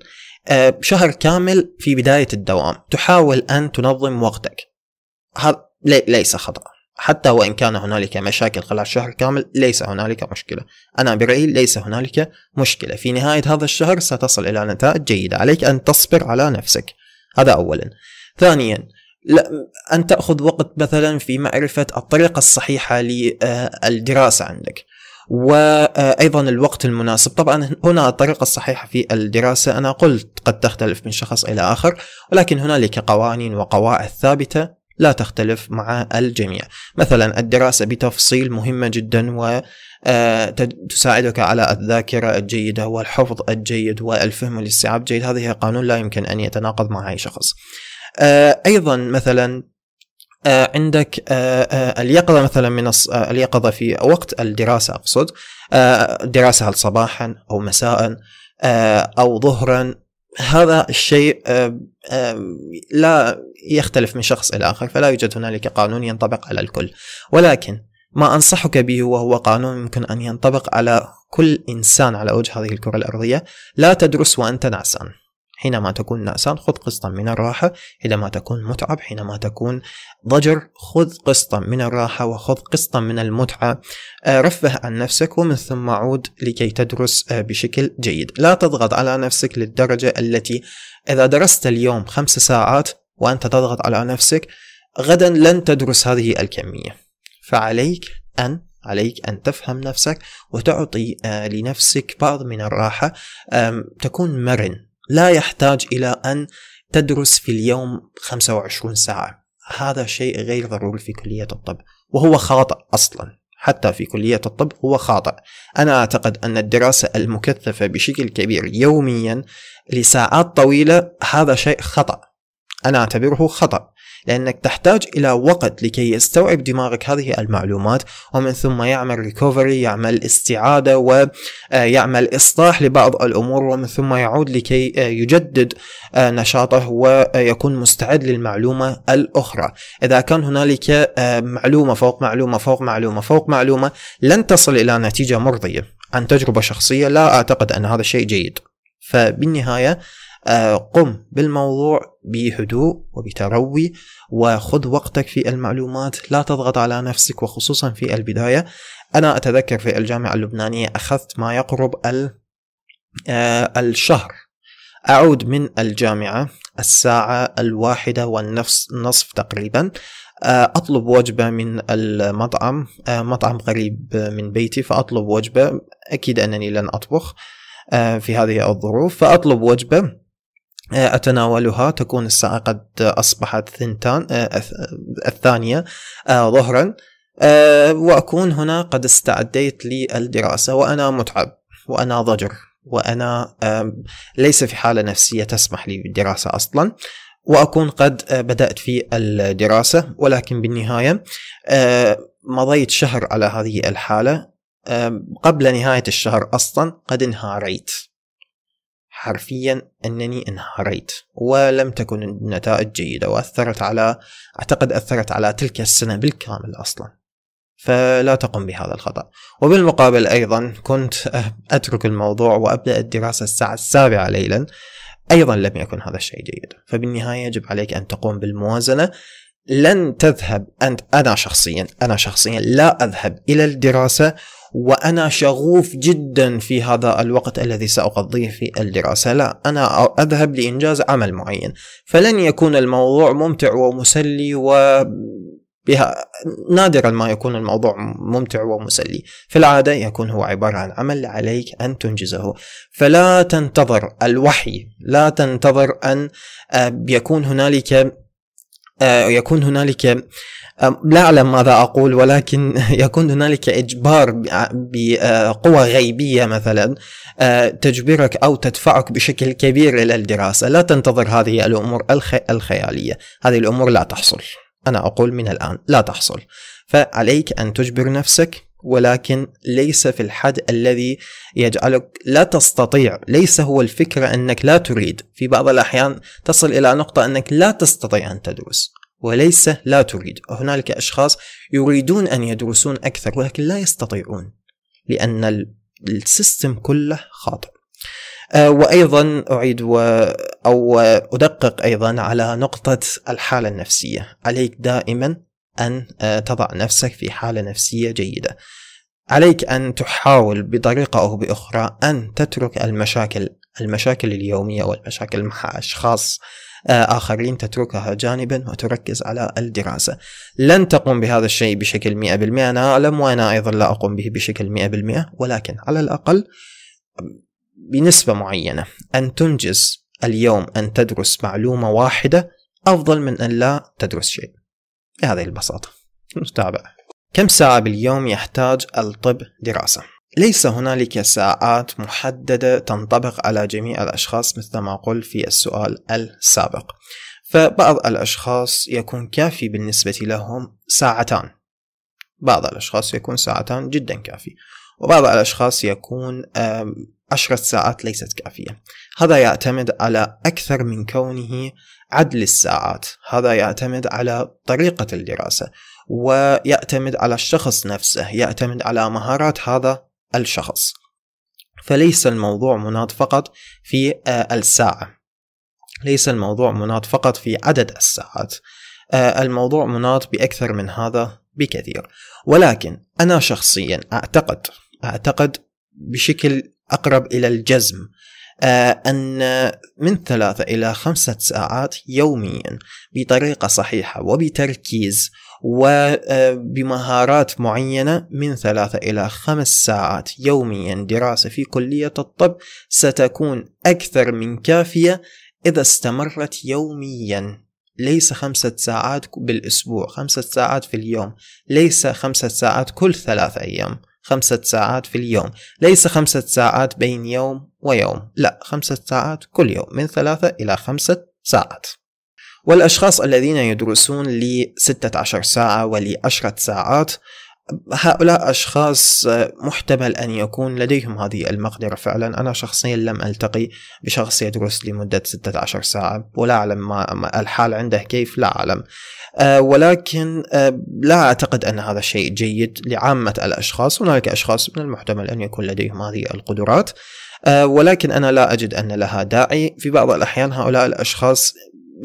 آه، شهر كامل في بداية الدوام تحاول أن تنظم وقتك هذا ليس خطأ حتى وإن كان هنالك مشاكل خلال شهر كامل ليس هنالك مشكلة أنا برأيي ليس هنالك مشكلة في نهاية هذا الشهر ستصل إلى نتائج جيدة عليك أن تصبر على نفسك هذا أولا ثانيا لا أن تأخذ وقت مثلا في معرفة الطريقة الصحيحة للدراسة عندك وايضا الوقت المناسب طبعا هنا الطريقه الصحيحه في الدراسه انا قلت قد تختلف من شخص الى اخر ولكن هنالك قوانين وقواعد ثابته لا تختلف مع الجميع مثلا الدراسة بتفصيل مهمة جدا و آه، تساعدك على الذاكرة الجيدة والحفظ الجيد والفهم والاستيعاب الجيد هذه قانون لا يمكن أن يتناقض مع أي شخص آه، أيضا مثلا آه، عندك اليقظة مثلا من اليقظة في وقت الدراسة أقصد الدراسة هل صباحا أو مساء أو ظهرا هذا الشيء لا يختلف من شخص إلى آخر فلا يوجد هنالك قانون ينطبق على الكل ولكن ما أنصحك به وهو قانون يمكن أن ينطبق على كل إنسان على وجه هذه الكرة الأرضية لا تدرس وأنت نعسان حينما تكون نعسان خذ قسطا من الراحة حينما تكون متعب حينما تكون ضجر خذ قسطا من الراحة وخذ قسطا من المتعة آه، رفه عن نفسك ومن ثم عود لكي تدرس آه، بشكل جيد لا تضغط على نفسك للدرجة التي إذا درست اليوم خمس ساعات وأنت تضغط على نفسك غدا لن تدرس هذه الكمية فعليك أن عليك أن تفهم نفسك وتعطي آه، لنفسك بعض من الراحة تكون مرن لا يحتاج إلى أن تدرس في اليوم 25 ساعة هذا شيء غير ضروري في كلية الطب وهو خاطئ أصلا حتى في كلية الطب هو خاطئ أنا أعتقد أن الدراسة المكثفة بشكل كبير يوميا لساعات طويلة هذا شيء خطأ أنا أعتبره خطأ لأنك تحتاج إلى وقت لكي يستوعب دماغك هذه المعلومات ومن ثم يعمل ريكوفري يعمل استعادة ويعمل آه، إصلاح لبعض الأمور ومن ثم يعود لكي آه، يجدد آه، نشاطه ويكون مستعد للمعلومة الأخرى إذا كان هنالك معلومة فوق معلومة فوق معلومة فوق معلومة لن تصل إلى نتيجة مرضية عن تجربة شخصية لا أعتقد أن هذا شيء جيد فبالنهاية آه، قم بالموضوع بهدوء وبتروي وخذ وقتك في المعلومات لا تضغط على نفسك وخصوصا في البداية أنا أتذكر في الجامعة اللبنانية أخذت ما يقرب آه، الشهر أعود من الجامعة الساعة الواحدة والنصف نصف تقريبا آه، أطلب وجبة من المطعم مطعم قريب من بيتي فأطلب وجبة أكيد أنني لن أطبخ في هذه الظروف فأطلب وجبة أتناولها تكون الساعة قد أصبحت ثنتان آه، الثانية آه، ظهرا آه، وأكون هنا قد استعديت للدراسة وأنا متعب وأنا ضجر وأنا ليس في حالة نفسية تسمح لي بالدراسة أصلا وأكون قد بدأت في الدراسة ولكن بالنهاية مضيت شهر على هذه الحالة قبل نهاية الشهر أصلا قد انهاريت حرفيا أنني انهاريت ولم تكن النتائج جيدة وأثرت على أعتقد أثرت على تلك السنة بالكامل أصلا فلا تقم بهذا الخطأ وبالمقابل أيضا كنت أترك الموضوع وأبدأ الدراسة الساعة السابعة ليلا أيضا لم يكن هذا الشيء جيد فبالنهاية يجب عليك أن تقوم بالموازنة لن تذهب أنت أنا شخصيا أنا شخصيا لا أذهب إلى الدراسة وأنا شغوف جدا في هذا الوقت الذي سأقضيه في الدراسة لا أنا أذهب لإنجاز عمل معين فلن يكون الموضوع ممتع ومسلي و بها نادرا ما يكون الموضوع ممتع ومسلي في العادة يكون هو عبارة عن عمل عليك أن تنجزه فلا تنتظر الوحي لا تنتظر أن آه، يكون هنالك آه، يكون هنالك آه، لا أعلم ماذا أقول ولكن يكون هنالك إجبار آه، بقوى غيبية مثلا تجبرك أو تدفعك بشكل كبير إلى الدراسة لا تنتظر هذه الأمور الخيالية هذه الأمور لا تحصل أنا أقول من الآن لا تحصل فعليك أن تجبر نفسك ولكن ليس في الحد الذي يجعلك لا تستطيع ليس هو الفكرة أنك لا تريد في بعض الأحيان تصل إلى نقطة أنك لا تستطيع أن تدرس وليس لا تريد هنالك أشخاص يريدون أن يدرسون أكثر ولكن لا يستطيعون لأن السيستم كله خاطئ آه، وأيضا أعيد و... أو أدقق أيضا على نقطة الحالة النفسية عليك دائما أن آه، تضع نفسك في حالة نفسية جيدة عليك أن تحاول بطريقة أو بأخرى أن تترك المشاكل المشاكل اليومية والمشاكل مع أشخاص آه، آخرين تتركها جانبا وتركز على الدراسة لن تقوم بهذا الشيء بشكل 100% أنا أعلم وأنا أيضا لا أقوم به بشكل 100% ولكن على الأقل بنسبة معينة أن تنجز اليوم أن تدرس معلومة واحدة أفضل من أن لا تدرس شيء بهذه البساطة نتابع كم ساعة باليوم يحتاج الطب دراسة؟ ليس هنالك ساعات محددة تنطبق على جميع الأشخاص مثل ما قلت في السؤال السابق فبعض الأشخاص يكون كافي بالنسبة لهم ساعتان بعض الأشخاص يكون ساعتان جدا كافي وبعض الأشخاص يكون عشرة ساعات ليست كافية هذا يعتمد على أكثر من كونه عدل الساعات هذا يعتمد على طريقة الدراسة ويعتمد على الشخص نفسه يعتمد على مهارات هذا الشخص فليس الموضوع مناط فقط في آه، الساعة ليس الموضوع مناط فقط في عدد الساعات آه، الموضوع مناط بأكثر من هذا بكثير ولكن أنا شخصيا أعتقد أعتقد بشكل أقرب إلى الجزم آه، أن من ثلاثة إلى خمسة ساعات يوميا بطريقة صحيحة وبتركيز وبمهارات آه، معينة من ثلاثة إلى خمس ساعات يوميا دراسة في كلية الطب ستكون أكثر من كافية إذا استمرت يوميا ليس خمسة ساعات بالأسبوع خمسة ساعات في اليوم ليس خمسة ساعات كل ثلاثة أيام خمسة ساعات في اليوم ليس خمسة ساعات بين يوم ويوم لا خمسة ساعات كل يوم من ثلاثة إلى خمسة ساعات والأشخاص الذين يدرسون لستة عشر ساعة ولعشرة ساعات هؤلاء أشخاص محتمل أن يكون لديهم هذه المقدرة فعلا أنا شخصيا لم ألتقي بشخص يدرس لمدة 16 ساعة ولا أعلم ما الحال عنده كيف لا أعلم ولكن لا أعتقد أن هذا شيء جيد لعامة الأشخاص هناك أشخاص من المحتمل أن يكون لديهم هذه القدرات آه، ولكن أنا لا أجد أن لها داعي في بعض الأحيان هؤلاء الأشخاص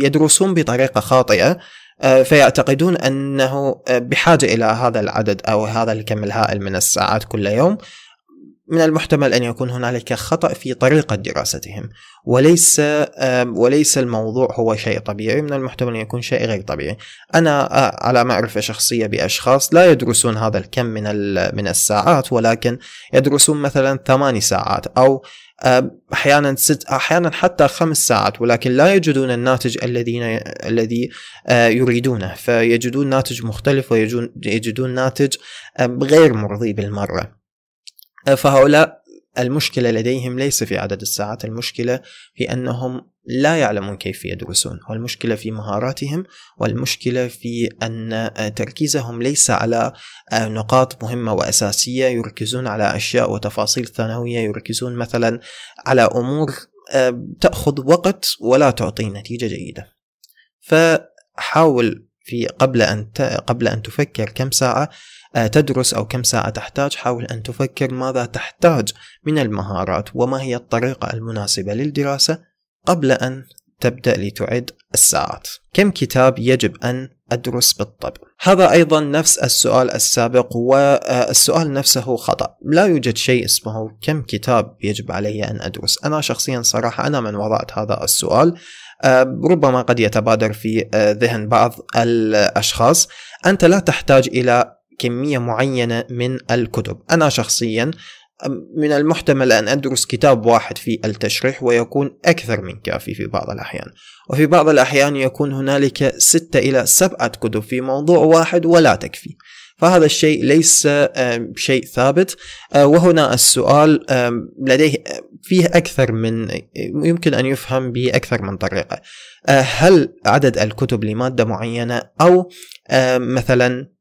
يدرسون بطريقة خاطئة آه، فيعتقدون انه آه، بحاجه الى هذا العدد او هذا الكم الهائل من الساعات كل يوم من المحتمل أن يكون هنالك خطأ في طريقة دراستهم وليس وليس الموضوع هو شيء طبيعي من المحتمل أن يكون شيء غير طبيعي أنا على معرفة شخصية بأشخاص لا يدرسون هذا الكم من من الساعات ولكن يدرسون مثلا ثماني ساعات أو احيانا ست احيانا حتى خمس ساعات ولكن لا يجدون الناتج الذين الذي يريدونه فيجدون ناتج مختلف ويجدون ناتج غير مرضي بالمره فهؤلاء المشكلة لديهم ليس في عدد الساعات المشكلة في أنهم لا يعلمون كيف يدرسون والمشكلة في مهاراتهم والمشكلة في أن تركيزهم ليس على نقاط مهمة وأساسية يركزون على أشياء وتفاصيل ثانوية يركزون مثلا على أمور آه، تأخذ وقت ولا تعطي نتيجة جيدة فحاول في قبل أن قبل أن تفكر كم ساعة آه، تدرس أو كم ساعة تحتاج حاول أن تفكر ماذا تحتاج من المهارات وما هي الطريقة المناسبة للدراسة قبل أن تبدأ لتعد الساعات كم كتاب يجب أن أدرس بالطبع هذا أيضا نفس السؤال السابق والسؤال آه، نفسه خطأ لا يوجد شيء اسمه كم كتاب يجب علي أن أدرس أنا شخصيا صراحة أنا من وضعت هذا السؤال آه، ربما قد يتبادر في ذهن بعض الأشخاص أنت لا تحتاج إلى كميه معينه من الكتب انا شخصيا من المحتمل أن أدرس كتاب واحد في التشريح ويكون أكثر من كافي في بعض الأحيان وفي بعض الأحيان يكون هنالك ستة إلى سبعة كتب في موضوع واحد ولا تكفي فهذا الشيء ليس شيء ثابت أه، وهنا السؤال لديه أه، فيه أكثر من يمكن أن يفهم بأكثر من طريقة أه، هل عدد الكتب لمادة معينة أو مثلا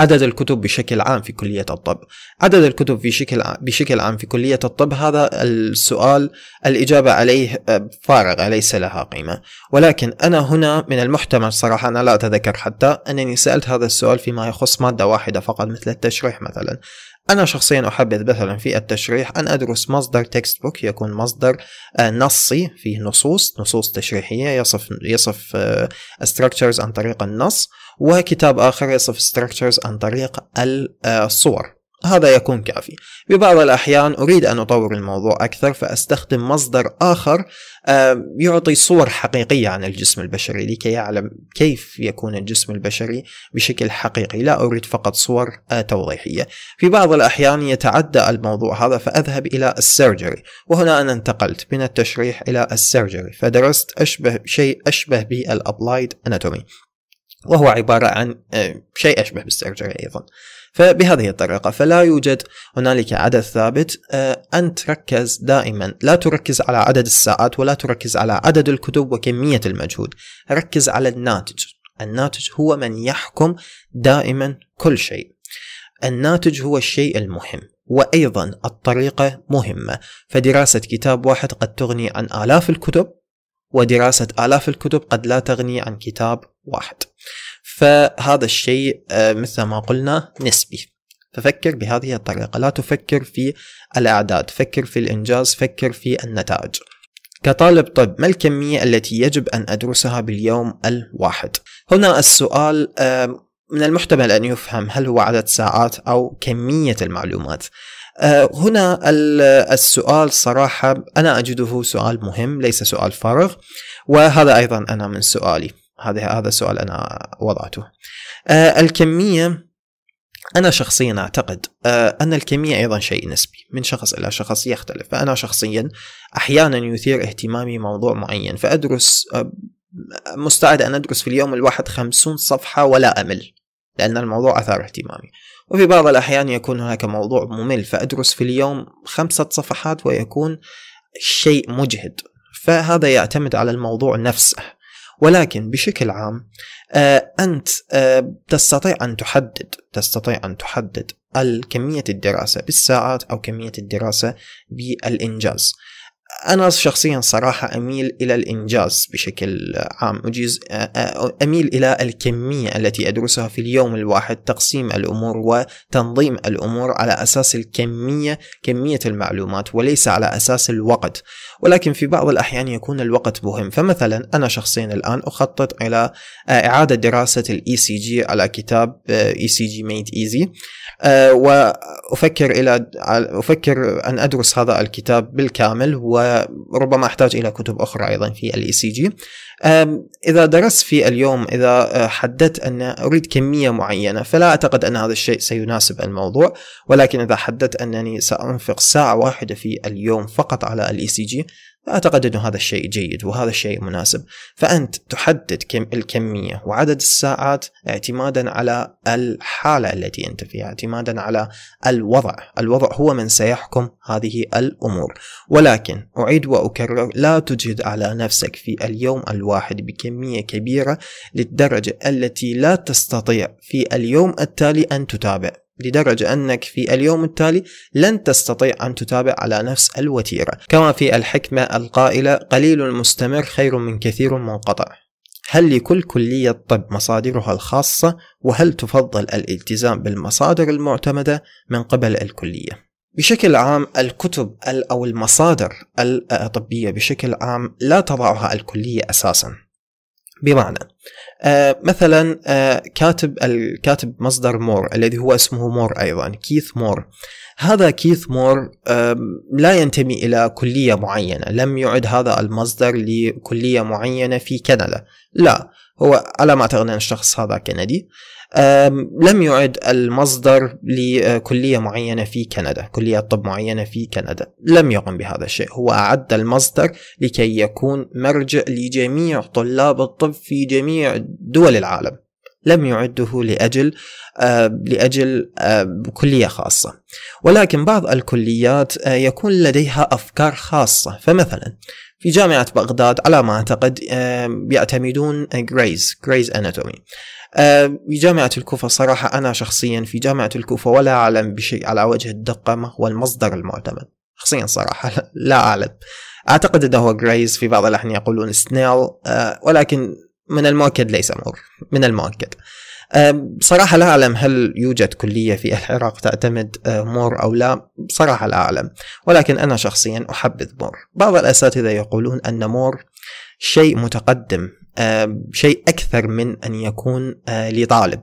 عدد الكتب بشكل عام في كلية الطب عدد الكتب بشكل عام بشكل عام في كلية الطب هذا السؤال الإجابة عليه آه، فارغة ليس لها قيمة ولكن أنا هنا من المحتمل صراحة أنا لا أتذكر حتى أنني سألت هذا السؤال فيما يخص مادة واحدة فقط مثل التشريح مثلا أنا شخصيا أحبذ مثلا في التشريح أن أدرس مصدر تكست بوك يكون مصدر آه، نصي فيه نصوص نصوص تشريحية يصف يصف آه، structures عن طريق النص وكتاب آخر يصف structures عن طريق الصور هذا يكون كافي ببعض الأحيان أريد أن أطور الموضوع أكثر فأستخدم مصدر آخر يعطي صور حقيقية عن الجسم البشري لكي يعلم كيف يكون الجسم البشري بشكل حقيقي لا أريد فقط صور آه، توضيحية في بعض الأحيان يتعدى الموضوع هذا فأذهب إلى السيرجري وهنا أنا انتقلت من التشريح إلى السيرجري فدرست أشبه شيء أشبه بالأبلايد أناتومي وهو عبارة عن آه، شيء أشبه بالسيرجري أيضا فبهذه الطريقة فلا يوجد هنالك عدد ثابت آه، أن تركز دائما لا تركز على عدد الساعات ولا تركز على عدد الكتب وكمية المجهود ركز على الناتج الناتج هو من يحكم دائما كل شيء الناتج هو الشيء المهم وأيضا الطريقة مهمة فدراسة كتاب واحد قد تغني عن آلاف الكتب ودراسة آلاف الكتب قد لا تغني عن كتاب واحد فهذا الشيء آه، مثل ما قلنا نسبي ففكر بهذه الطريقة لا تفكر في الأعداد فكر في الإنجاز فكر في النتائج كطالب طب ما الكمية التي يجب أن أدرسها باليوم الواحد؟ هنا السؤال من المحتمل أن يفهم هل هو عدد ساعات أو كمية المعلومات آه، هنا السؤال صراحة أنا أجده سؤال مهم ليس سؤال فارغ وهذا أيضا أنا من سؤالي هذا هذا السؤال أنا وضعته آه، الكمية أنا شخصيا أعتقد آه، أن الكمية أيضا شيء نسبي من شخص إلى شخص يختلف فأنا شخصيا أحيانا يثير اهتمامي موضوع معين فأدرس مستعد أن أدرس في اليوم الواحد خمسون صفحة ولا أمل لأن الموضوع أثار اهتمامي وفي بعض الأحيان يكون هناك موضوع ممل فأدرس في اليوم خمسة صفحات ويكون شيء مجهد فهذا يعتمد على الموضوع نفسه ولكن بشكل عام آه، أنت آه، تستطيع أن تحدد تستطيع أن تحدد الكمية الدراسة بالساعات أو كمية الدراسة بالإنجاز أنا شخصيا صراحة أميل إلى الإنجاز بشكل عام أجيز آه، آه، أميل إلى الكمية التي أدرسها في اليوم الواحد تقسيم الأمور وتنظيم الأمور على أساس الكمية كمية المعلومات وليس على أساس الوقت ولكن في بعض الأحيان يكون الوقت مهم فمثلا أنا شخصيا الآن أخطط إلى آه، إعادة دراسة الإي سي e جي على كتاب إي سي جي ميد إيزي وأفكر إلى آه، أفكر أن أدرس هذا الكتاب بالكامل وربما أحتاج إلى كتب أخرى أيضا في الإي e سي جي إذا درست في اليوم إذا آه، حددت أن أريد كمية معينة فلا أعتقد أن هذا الشيء سيناسب الموضوع ولكن إذا حددت أنني سأنفق ساعة واحدة في اليوم فقط على الإي سي e جي الكمية فأعتقد أنه هذا الشيء جيد وهذا الشيء مناسب فأنت تحدد كم الكمية وعدد الساعات اعتمادا على الحالة التي أنت فيها اعتمادا على الوضع الوضع هو من سيحكم هذه الأمور ولكن أعيد وأكرر لا تجهد على نفسك في اليوم الواحد بكمية كبيرة للدرجة التي لا تستطيع في اليوم التالي أن تتابع لدرجة أنك في اليوم التالي لن تستطيع أن تتابع على نفس الوتيرة كما في الحكمة القائلة قليل مستمر خير من كثير منقطع هل لكل كلية طب مصادرها الخاصة وهل تفضل الالتزام بالمصادر المعتمدة من قبل الكلية؟ بشكل عام الكتب أو المصادر الطبية أه، بشكل عام لا تضعها الكلية أساساً بمعنى آه مثلا آه كاتب الكاتب مصدر مور الذي هو اسمه مور ايضا كيث مور هذا كيث مور آه لا ينتمي الى كليه معينه لم يعد هذا المصدر لكليه معينه في كندا لا هو على ما اعتقد ان الشخص هذا كندي لم يعد المصدر لكلية معينة في كندا كلية طب معينة في كندا لم يقم بهذا الشيء هو أعد المصدر لكي يكون مرجع لجميع طلاب الطب في جميع دول العالم لم يعده لأجل لأجل كلية خاصة ولكن بعض الكليات يكون لديها أفكار خاصة فمثلا في جامعة بغداد على ما أعتقد يعتمدون جريز جريز أناتومي في جامعة الكوفة صراحة أنا شخصيا في جامعة الكوفة ولا أعلم بشيء على وجه الدقة ما هو المصدر المعتمد شخصيا صراحة لا أعلم أعتقد أنه هو جريز في بعض الأحيان يقولون سنيل آه، ولكن من المؤكد ليس مور من المؤكد بصراحة لا أعلم هل يوجد كلية في العراق تعتمد أه، مور أو لا بصراحة لا أعلم ولكن أنا شخصيا أحبذ مور بعض الأساتذة يقولون أن مور شيء متقدم أه، شيء أكثر من أن يكون أه، لطالب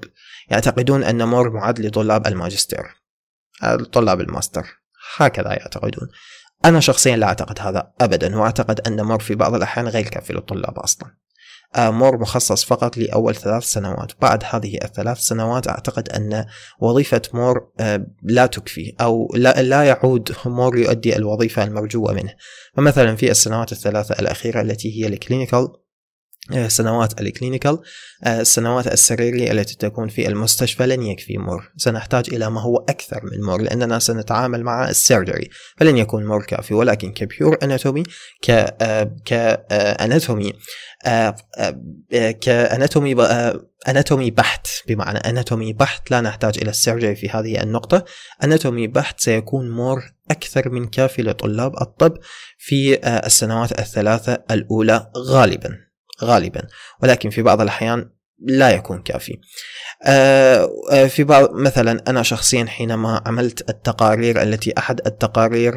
يعتقدون أن مور معد لطلاب الماجستير طلاب الماستر هكذا يعتقدون أنا شخصيا لا أعتقد هذا أبدا وأعتقد أن مور في بعض الأحيان غير كافي للطلاب أصلا آه، مور مخصص فقط لأول ثلاث سنوات بعد هذه الثلاث سنوات أعتقد أن وظيفة مور آه، لا تكفي أو لا, لا يعود مور يؤدي الوظيفة المرجوة منه فمثلا في السنوات الثلاثة الأخيرة التي هي الكلينيكال آه، سنوات الكلينيكال آه، السنوات السريرية التي تكون في المستشفى لن يكفي مور سنحتاج إلى ما هو أكثر من مور لأننا سنتعامل مع السيرجري فلن يكون مور كافي ولكن كبيور أناتومي كأناتومي آه، كأناتومي اناتومي بحت بمعنى اناتومي بحت لا نحتاج الى السيرجري في هذه النقطه اناتومي بحت سيكون مور اكثر من كافي لطلاب الطب في السنوات الثلاثه الاولى غالبا غالبا ولكن في بعض الأحيان لا يكون كافي آه، آه، في بعض مثلا أنا شخصيا حينما عملت التقارير التي أحد التقارير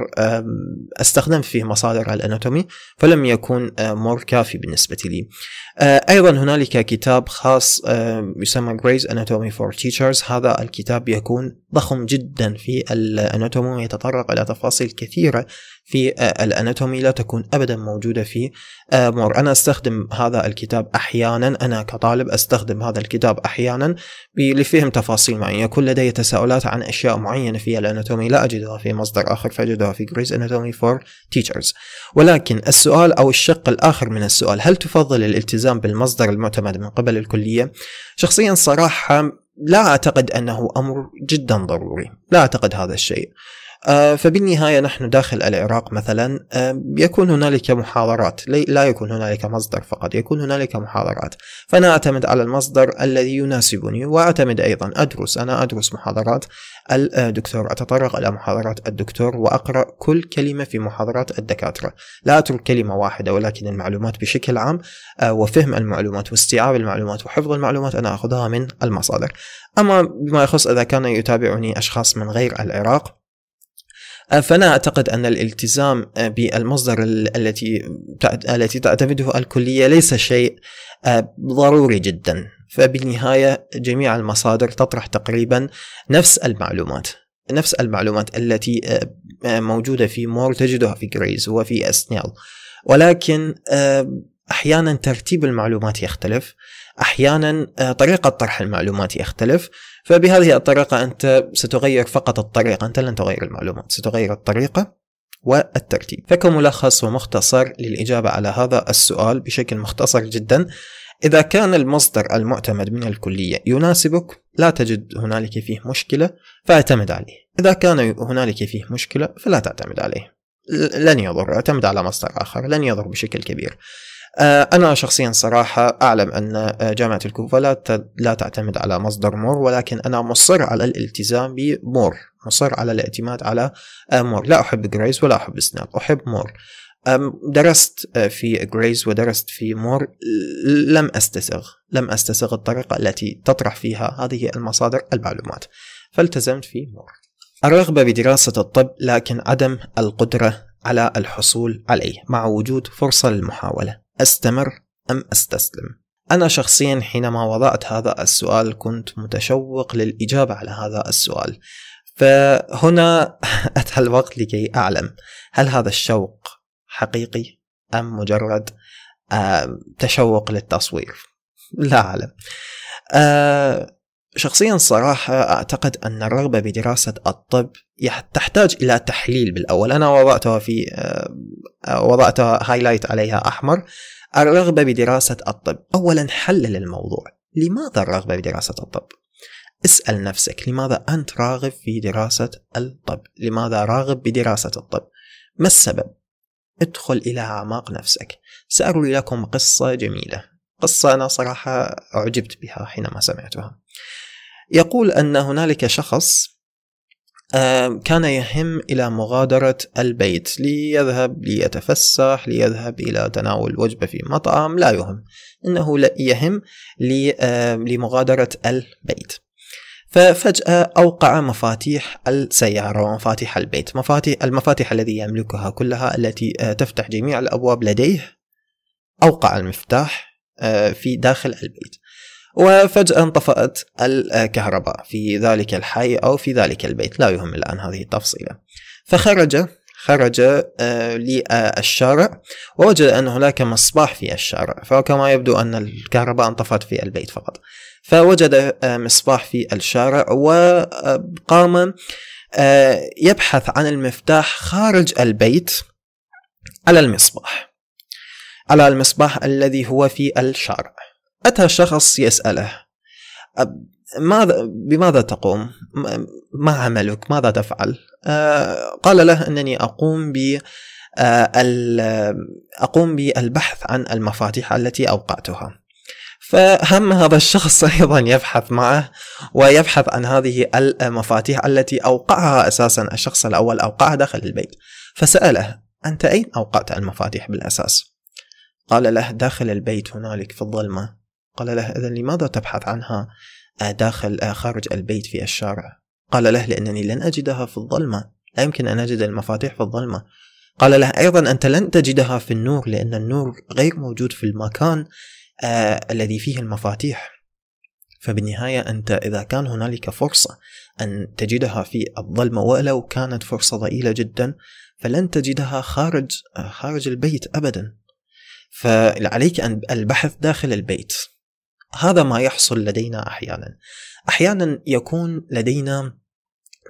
استخدمت فيه مصادر الأناتومي فلم يكون آه، مور كافي بالنسبة لي أيضا هنالك كتاب خاص يسمى Gray's Anatomy for Teachers هذا الكتاب يكون ضخم جدا في الأناتومي ويتطرق إلى تفاصيل كثيرة في آه، الاناتومي لا تكون ابدا موجوده في آه، مور انا استخدم هذا الكتاب احيانا انا كطالب استخدم هذا الكتاب احيانا لفهم تفاصيل معينه يكون لدي تساؤلات عن اشياء معينه في الاناتومي لا اجدها في مصدر اخر فاجدها في جريز اناتومي فور تيتشرز ولكن السؤال او الشق الاخر من السؤال هل تفضل الالتزام بالمصدر المعتمد من قبل الكليه شخصيا صراحه لا أعتقد أنه أمر جدا ضروري لا أعتقد هذا الشيء آه، فبالنهايه نحن داخل العراق مثلا آه، يكون هنالك محاضرات لا يكون هنالك مصدر فقط يكون هنالك محاضرات فانا اعتمد على المصدر الذي يناسبني واعتمد ايضا ادرس انا ادرس محاضرات الدكتور آه، اتطرق الى محاضرات الدكتور واقرا كل كلمه في محاضرات الدكاتره لا اترك كلمه واحده ولكن المعلومات بشكل عام وفهم المعلومات واستيعاب المعلومات وحفظ المعلومات انا اخذها من المصادر اما بما يخص اذا كان يتابعني اشخاص من غير العراق فانا أعتقد أن الالتزام آه، بالمصدر التي التي تعتمده الكلية ليس شيء آه، ضروري جدا فبالنهاية جميع المصادر تطرح تقريبا نفس المعلومات نفس المعلومات التي آه، موجودة في مور تجدها في جريز وفي أسنيل ولكن أحيانا ترتيب المعلومات يختلف أحيانا طريقة طرح المعلومات يختلف فبهذه الطريقة أنت ستغير فقط الطريقة أنت لن تغير المعلومات ستغير الطريقة والترتيب فكملخص ومختصر للإجابة على هذا السؤال بشكل مختصر جدا إذا كان المصدر المعتمد من الكلية يناسبك لا تجد هنالك فيه مشكلة فاعتمد عليه إذا كان هنالك فيه مشكلة فلا تعتمد عليه لن يضر اعتمد على مصدر آخر لن يضر بشكل كبير آه، أنا شخصيا صراحة أعلم أن آه، جامعة الكوفة لا تعتمد على مصدر مور ولكن أنا مصر على الالتزام بمور مصر على الاعتماد على آه، مور لا أحب جريز ولا أحب سناب أحب مور درست في جريز ودرست في مور لم أستسغ لم أستسغ الطريقة التي تطرح فيها هذه المصادر المعلومات فالتزمت في مور الرغبة بدراسة الطب لكن عدم القدرة على الحصول عليه مع وجود فرصة للمحاولة أستمر أم أستسلم؟ أنا شخصيا حينما وضعت هذا السؤال كنت متشوق للإجابة على هذا السؤال فهنا أتى الوقت لكي أعلم هل هذا الشوق حقيقي أم مجرد آه، تشوق للتصوير لا أعلم آه، شخصيا صراحة أعتقد أن الرغبة بدراسة الطب تحتاج إلى تحليل بالأول أنا وضعتها في آه، وضعتها هايلايت عليها أحمر الرغبة بدراسة الطب أولا حلل الموضوع لماذا الرغبة بدراسة الطب؟ اسأل نفسك لماذا أنت راغب في دراسة الطب؟ لماذا راغب بدراسة الطب؟ ما السبب؟ ادخل إلى أعماق نفسك سأروي لكم قصة جميلة قصة أنا صراحة أعجبت بها حينما سمعتها يقول أن هنالك شخص كان يهم إلى مغادرة البيت ليذهب ليتفسح ليذهب إلى تناول وجبة في مطعم لا يهم إنه يهم لمغادرة البيت ففجأة أوقع مفاتيح السيارة ومفاتيح البيت مفاتيح المفاتيح الذي يملكها كلها التي آه، تفتح جميع الأبواب لديه أوقع المفتاح آه، في داخل البيت وفجأة انطفأت الكهرباء في ذلك الحي أو في ذلك البيت لا يهم الآن هذه التفصيلة فخرج خرج آه، للشارع ووجد أن هناك مصباح في الشارع فكما يبدو أن الكهرباء انطفأت في البيت فقط فوجد آه، مصباح في الشارع وقام آه، يبحث عن المفتاح خارج البيت على المصباح على المصباح الذي هو في الشارع أتى شخص يسأله ماذا بماذا تقوم؟ ما عملك؟ ماذا تفعل؟ آه، قال له أنني أقوم ب آه، أقوم بالبحث عن المفاتيح التي أوقعتها فهم هذا الشخص أيضا يبحث معه ويبحث عن هذه المفاتيح التي أوقعها أساسا الشخص الأول أوقعها داخل البيت فسأله أنت أين أوقعت المفاتيح بالأساس؟ قال له داخل البيت هنالك في الظلمة قال له إذا لماذا تبحث عنها داخل خارج البيت في الشارع قال له لأنني لن أجدها في الظلمة لا يمكن أن أجد المفاتيح في الظلمة قال له أيضا أنت لن تجدها في النور لأن النور غير موجود في المكان آه الذي فيه المفاتيح فبالنهاية أنت إذا كان هنالك فرصة أن تجدها في الظلمة ولو كانت فرصة ضئيلة جدا فلن تجدها خارج آه، خارج البيت أبدا فعليك أن البحث داخل البيت هذا ما يحصل لدينا احيانا احيانا يكون لدينا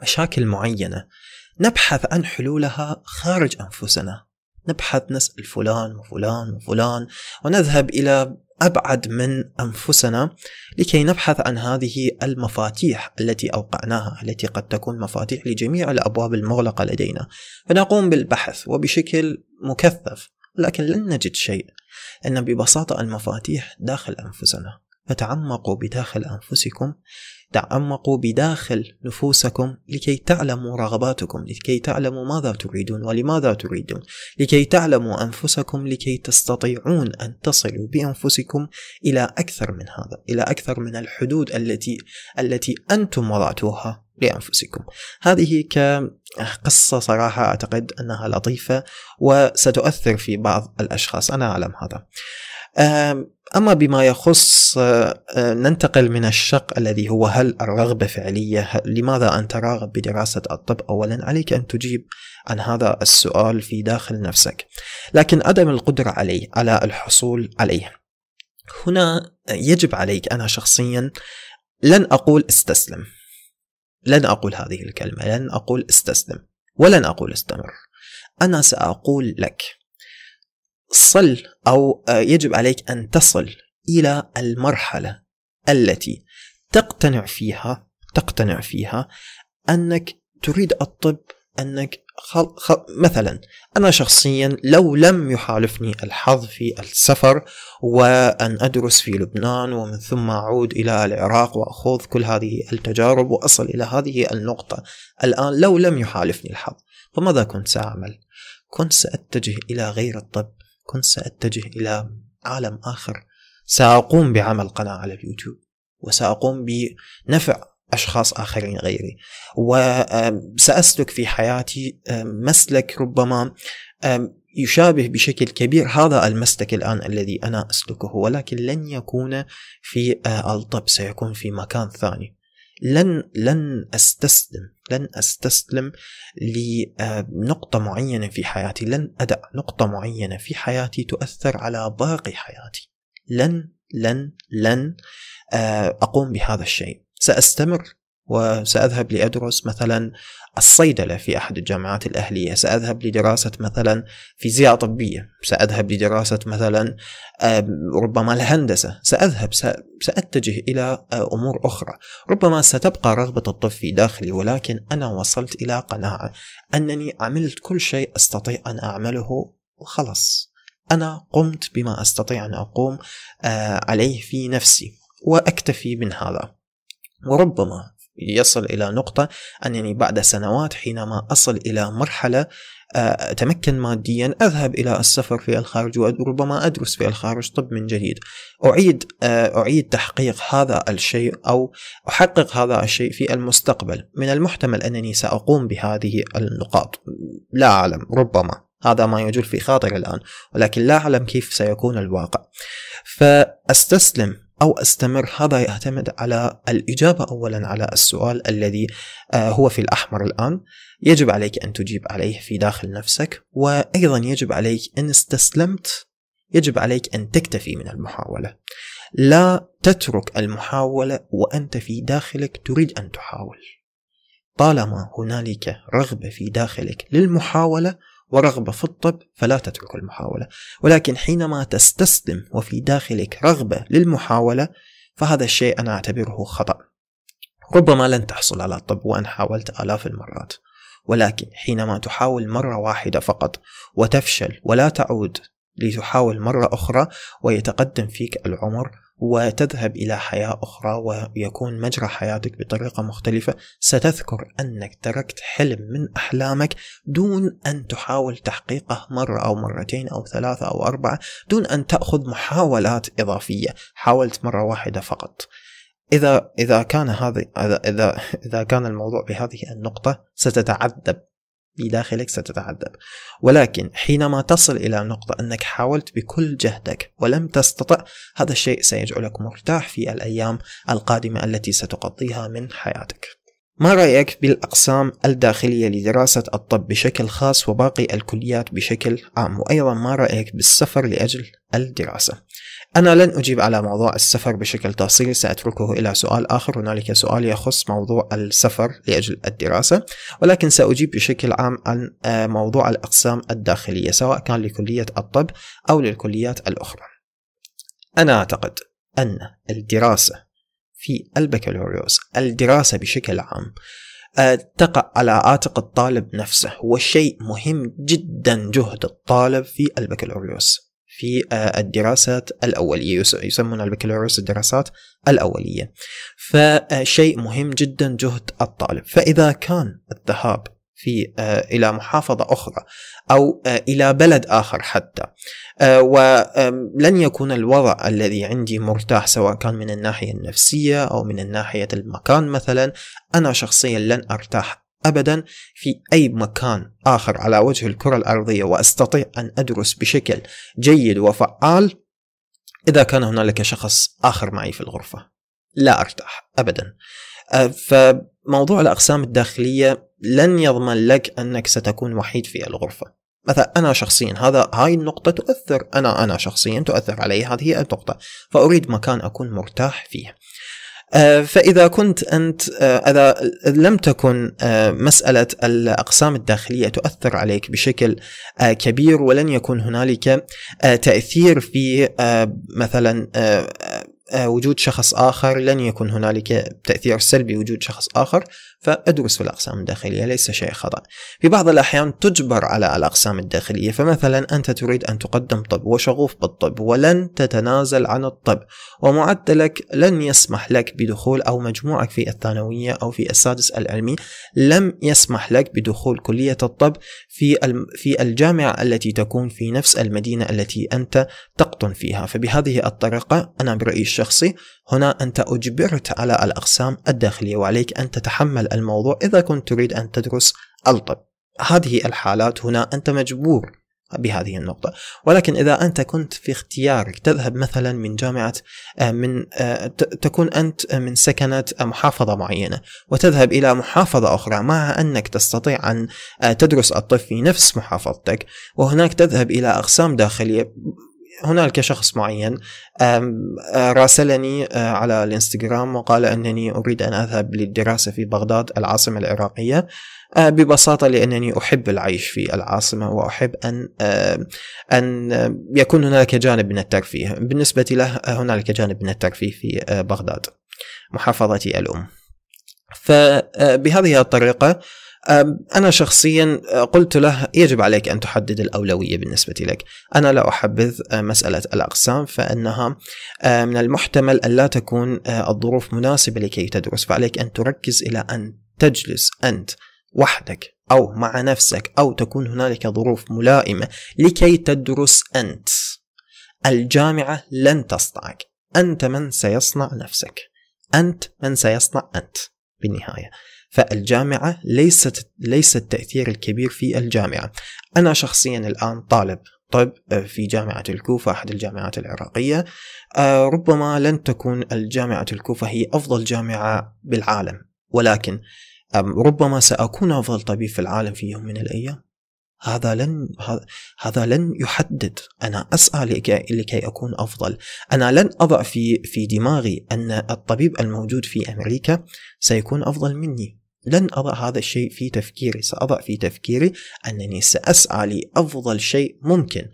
مشاكل معينه نبحث عن حلولها خارج انفسنا نبحث نسال فلان وفلان وفلان ونذهب الى ابعد من انفسنا لكي نبحث عن هذه المفاتيح التي اوقعناها التي قد تكون مفاتيح لجميع الابواب المغلقه لدينا فنقوم بالبحث وبشكل مكثف لكن لن نجد شيء لان ببساطه المفاتيح داخل انفسنا فتعمقوا بداخل أنفسكم تعمقوا بداخل نفوسكم لكي تعلموا رغباتكم لكي تعلموا ماذا تريدون ولماذا تريدون لكي تعلموا أنفسكم لكي تستطيعون أن تصلوا بأنفسكم إلى أكثر من هذا إلى أكثر من الحدود التي التي أنتم وضعتوها لأنفسكم هذه كقصة صراحة أعتقد أنها لطيفة وستؤثر في بعض الأشخاص أنا أعلم هذا أما بما يخص آه، آه، ننتقل من الشق الذي هو هل الرغبة فعلية لماذا أنت راغب بدراسة الطب أولا عليك أن تجيب عن هذا السؤال في داخل نفسك لكن عدم القدرة عليه على الحصول عليه هنا يجب عليك أنا شخصيا لن أقول استسلم لن أقول هذه الكلمة لن أقول استسلم ولن أقول استمر أنا سأقول لك صل أو آه، يجب عليك أن تصل إلى المرحلة التي تقتنع فيها تقتنع فيها أنك تريد الطب أنك خل... خل... مثلا أنا شخصيا لو لم يحالفني الحظ في السفر وأن أدرس في لبنان ومن ثم أعود إلى العراق وأخوض كل هذه التجارب وأصل إلى هذه النقطة الآن لو لم يحالفني الحظ فماذا كنت سأعمل؟ كنت سأتجه إلى غير الطب كنت سأتجه إلى عالم آخر سأقوم بعمل قناة على اليوتيوب وسأقوم بنفع أشخاص آخرين غيري وسأسلك في حياتي مسلك ربما يشابه بشكل كبير هذا المسلك الآن الذي أنا أسلكه ولكن لن يكون في آه، الطب سيكون في مكان ثاني لن لن أستسلم لن أستسلم لنقطة آه، معينة في حياتي لن أدع نقطة معينة في حياتي تؤثر على باقي حياتي لن لن لن آه، أقوم بهذا الشيء سأستمر وسأذهب لأدرس مثلا الصيدلة في أحد الجامعات الأهلية سأذهب لدراسة مثلا فيزياء طبية سأذهب لدراسة مثلا ربما الهندسة سأذهب سأتجه إلى آه، أمور أخرى ربما ستبقى رغبة الطب في داخلي ولكن أنا وصلت إلى قناعة أنني عملت كل شيء أستطيع أن أعمله وخلاص أنا قمت بما أستطيع أن أقوم آه، عليه في نفسي وأكتفي من هذا وربما يصل إلى نقطة أنني يعني بعد سنوات حينما أصل إلى مرحلة آه، أتمكن ماديا أذهب إلى السفر في الخارج وربما أدرس في الخارج طب من جديد أعيد آه، أعيد تحقيق هذا الشيء أو أحقق هذا الشيء في المستقبل من المحتمل أنني سأقوم بهذه النقاط لا أعلم ربما هذا ما يجول في خاطري الآن ولكن لا أعلم كيف سيكون الواقع فأستسلم أو أستمر هذا يعتمد على الإجابة أولا على السؤال الذي آه، هو في الأحمر الآن يجب عليك أن تجيب عليه في داخل نفسك وأيضا يجب عليك إن استسلمت يجب عليك أن تكتفي من المحاولة لا تترك المحاولة وأنت في داخلك تريد أن تحاول طالما هنالك رغبة في داخلك للمحاولة ورغبة في الطب فلا تترك المحاولة ولكن حينما تستسلم وفي داخلك رغبة للمحاولة فهذا الشيء أنا أعتبره خطأ ربما لن تحصل على الطب وأن حاولت آلاف المرات ولكن حينما تحاول مرة واحدة فقط وتفشل ولا تعود لتحاول مرة أخرى ويتقدم فيك العمر وتذهب إلى حياة أخرى ويكون مجرى حياتك بطريقة مختلفة ستذكر أنك تركت حلم من أحلامك دون أن تحاول تحقيقه مرة أو مرتين أو ثلاثة أو أربعة دون أن تأخذ محاولات إضافية حاولت مرة واحدة فقط إذا إذا كان هذا إذا إذا كان الموضوع بهذه النقطة ستتعذب بداخلك ستتعذب ولكن حينما تصل إلى نقطة أنك حاولت بكل جهدك ولم تستطع هذا الشيء سيجعلك مرتاح في الأيام القادمة التي ستقضيها من حياتك ما رأيك بالأقسام الداخلية لدراسة الطب بشكل خاص وباقي الكليات بشكل عام وأيضا ما رأيك بالسفر لأجل الدراسة أنا لن أجيب على موضوع السفر بشكل تفصيلي سأتركه إلى سؤال آخر هنالك سؤال يخص موضوع السفر لأجل الدراسة ولكن سأجيب بشكل عام عن آه، موضوع الأقسام الداخلية سواء كان لكلية الطب أو للكليات الأخرى أنا أعتقد أن الدراسة في البكالوريوس الدراسة بشكل عام آه، تقع على عاتق الطالب نفسه هو شيء مهم جدا جهد الطالب في البكالوريوس في آه، الدراسات الأولية يسمون البكالوريوس الدراسات الأولية فشيء مهم جدا جهد الطالب فإذا كان الذهاب في آه، الى محافظه اخرى او آه، الى بلد اخر حتى ولن يكون الوضع الذي عندي مرتاح سواء كان من الناحيه النفسيه او من ناحيه المكان مثلا انا شخصيا لن ارتاح ابدا في اي مكان اخر على وجه الكره الارضيه واستطيع ان ادرس بشكل جيد وفعال اذا كان هنالك شخص اخر معي في الغرفه لا ارتاح ابدا أه، فموضوع الاقسام الداخليه لن يضمن لك انك ستكون وحيد في الغرفه مثلا انا شخصيا هذا هاي النقطه تؤثر انا انا شخصيا تؤثر علي هذه النقطه فاريد مكان اكون مرتاح فيه آه، فإذا كنت أنت آه، إذا لم تكن آه، مسألة الأقسام الداخلية تؤثر عليك بشكل كبير ولن يكون هنالك تأثير في مثلا وجود شخص آخر لن يكون هنالك تأثير سلبي وجود شخص آخر فأدرس في الأقسام الداخلية ليس شيء خطأ في بعض الأحيان تجبر على الأقسام الداخلية فمثلا أنت تريد أن تقدم طب وشغوف بالطب ولن تتنازل عن الطب ومعدلك لن يسمح لك بدخول أو مجموعك في الثانوية أو في السادس العلمي لم يسمح لك بدخول كلية الطب في في الجامعة التي تكون في نفس المدينة التي أنت تقطن فيها فبهذه الطريقة أنا برأيي الشخصي هنا أنت أجبرت على الأقسام الداخلية وعليك أن تتحمل الموضوع إذا كنت تريد أن تدرس الطب هذه الحالات هنا أنت مجبور بهذه النقطة ولكن إذا أنت كنت في اختيارك تذهب مثلا من جامعة آه، من آه، تكون أنت آه، من سكنة محافظة معينة وتذهب إلى محافظة أخرى مع أنك تستطيع أن تدرس الطب في نفس محافظتك وهناك تذهب إلى أقسام داخلية هنالك شخص معين آه، راسلني آه، على الانستغرام وقال انني اريد ان اذهب للدراسه في بغداد العاصمه العراقيه آه، ببساطه لانني احب العيش في العاصمه واحب ان ان يكون هنالك جانب من الترفيه، بالنسبه له هنالك جانب من الترفيه في بغداد محافظتي الام. فبهذه الطريقه أنا شخصيا أه، قلت له يجب عليك أن تحدد الأولوية بالنسبة لك أنا لا أحبذ أه، مسألة الأقسام فإنها أه، من المحتمل أن لا تكون الظروف مناسبة لكي تدرس فعليك أن تركز إلى أن تجلس أنت وحدك أو مع نفسك أو تكون هنالك ظروف ملائمة لكي تدرس أنت الجامعة لن تصنعك أنت من سيصنع نفسك أنت من سيصنع أنت بالنهاية فالجامعة ليست ليس التأثير الكبير في الجامعة أنا شخصيا الآن طالب طب آه، في جامعة الكوفة أحد الجامعات العراقية آه، ربما لن تكون الجامعة الكوفة هي أفضل جامعة بالعالم ولكن ربما سأكون أفضل طبيب في العالم في يوم من الأيام هذا لن هذا لن يحدد انا اسعى لكي, لكي اكون افضل انا لن اضع في في دماغي ان الطبيب الموجود في امريكا سيكون افضل مني لن أضع هذا الشيء في تفكيري سأضع في تفكيري أنني سأسعى لأفضل شيء ممكن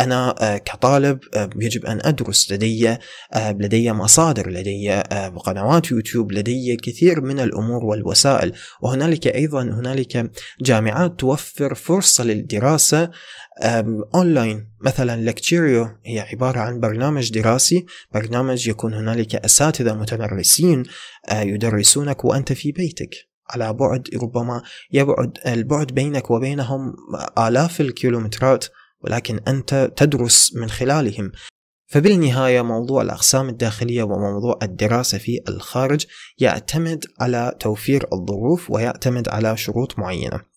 أنا آه، كطالب آه، يجب أن أدرس لدي آه، لدي مصادر لدي قنوات يوتيوب لدي كثير من الأمور والوسائل وهنالك أيضا هنالك جامعات توفر فرصة للدراسة أونلاين مثلا لكتيريو هي عبارة عن برنامج دراسي برنامج يكون هنالك أساتذة متمرسين آه، يدرسونك وأنت في بيتك على بعد ربما يبعد البعد بينك وبينهم آلاف الكيلومترات ولكن أنت تدرس من خلالهم فبالنهاية موضوع الأقسام الداخلية وموضوع الدراسة في الخارج يعتمد على توفير الظروف ويعتمد على شروط معينة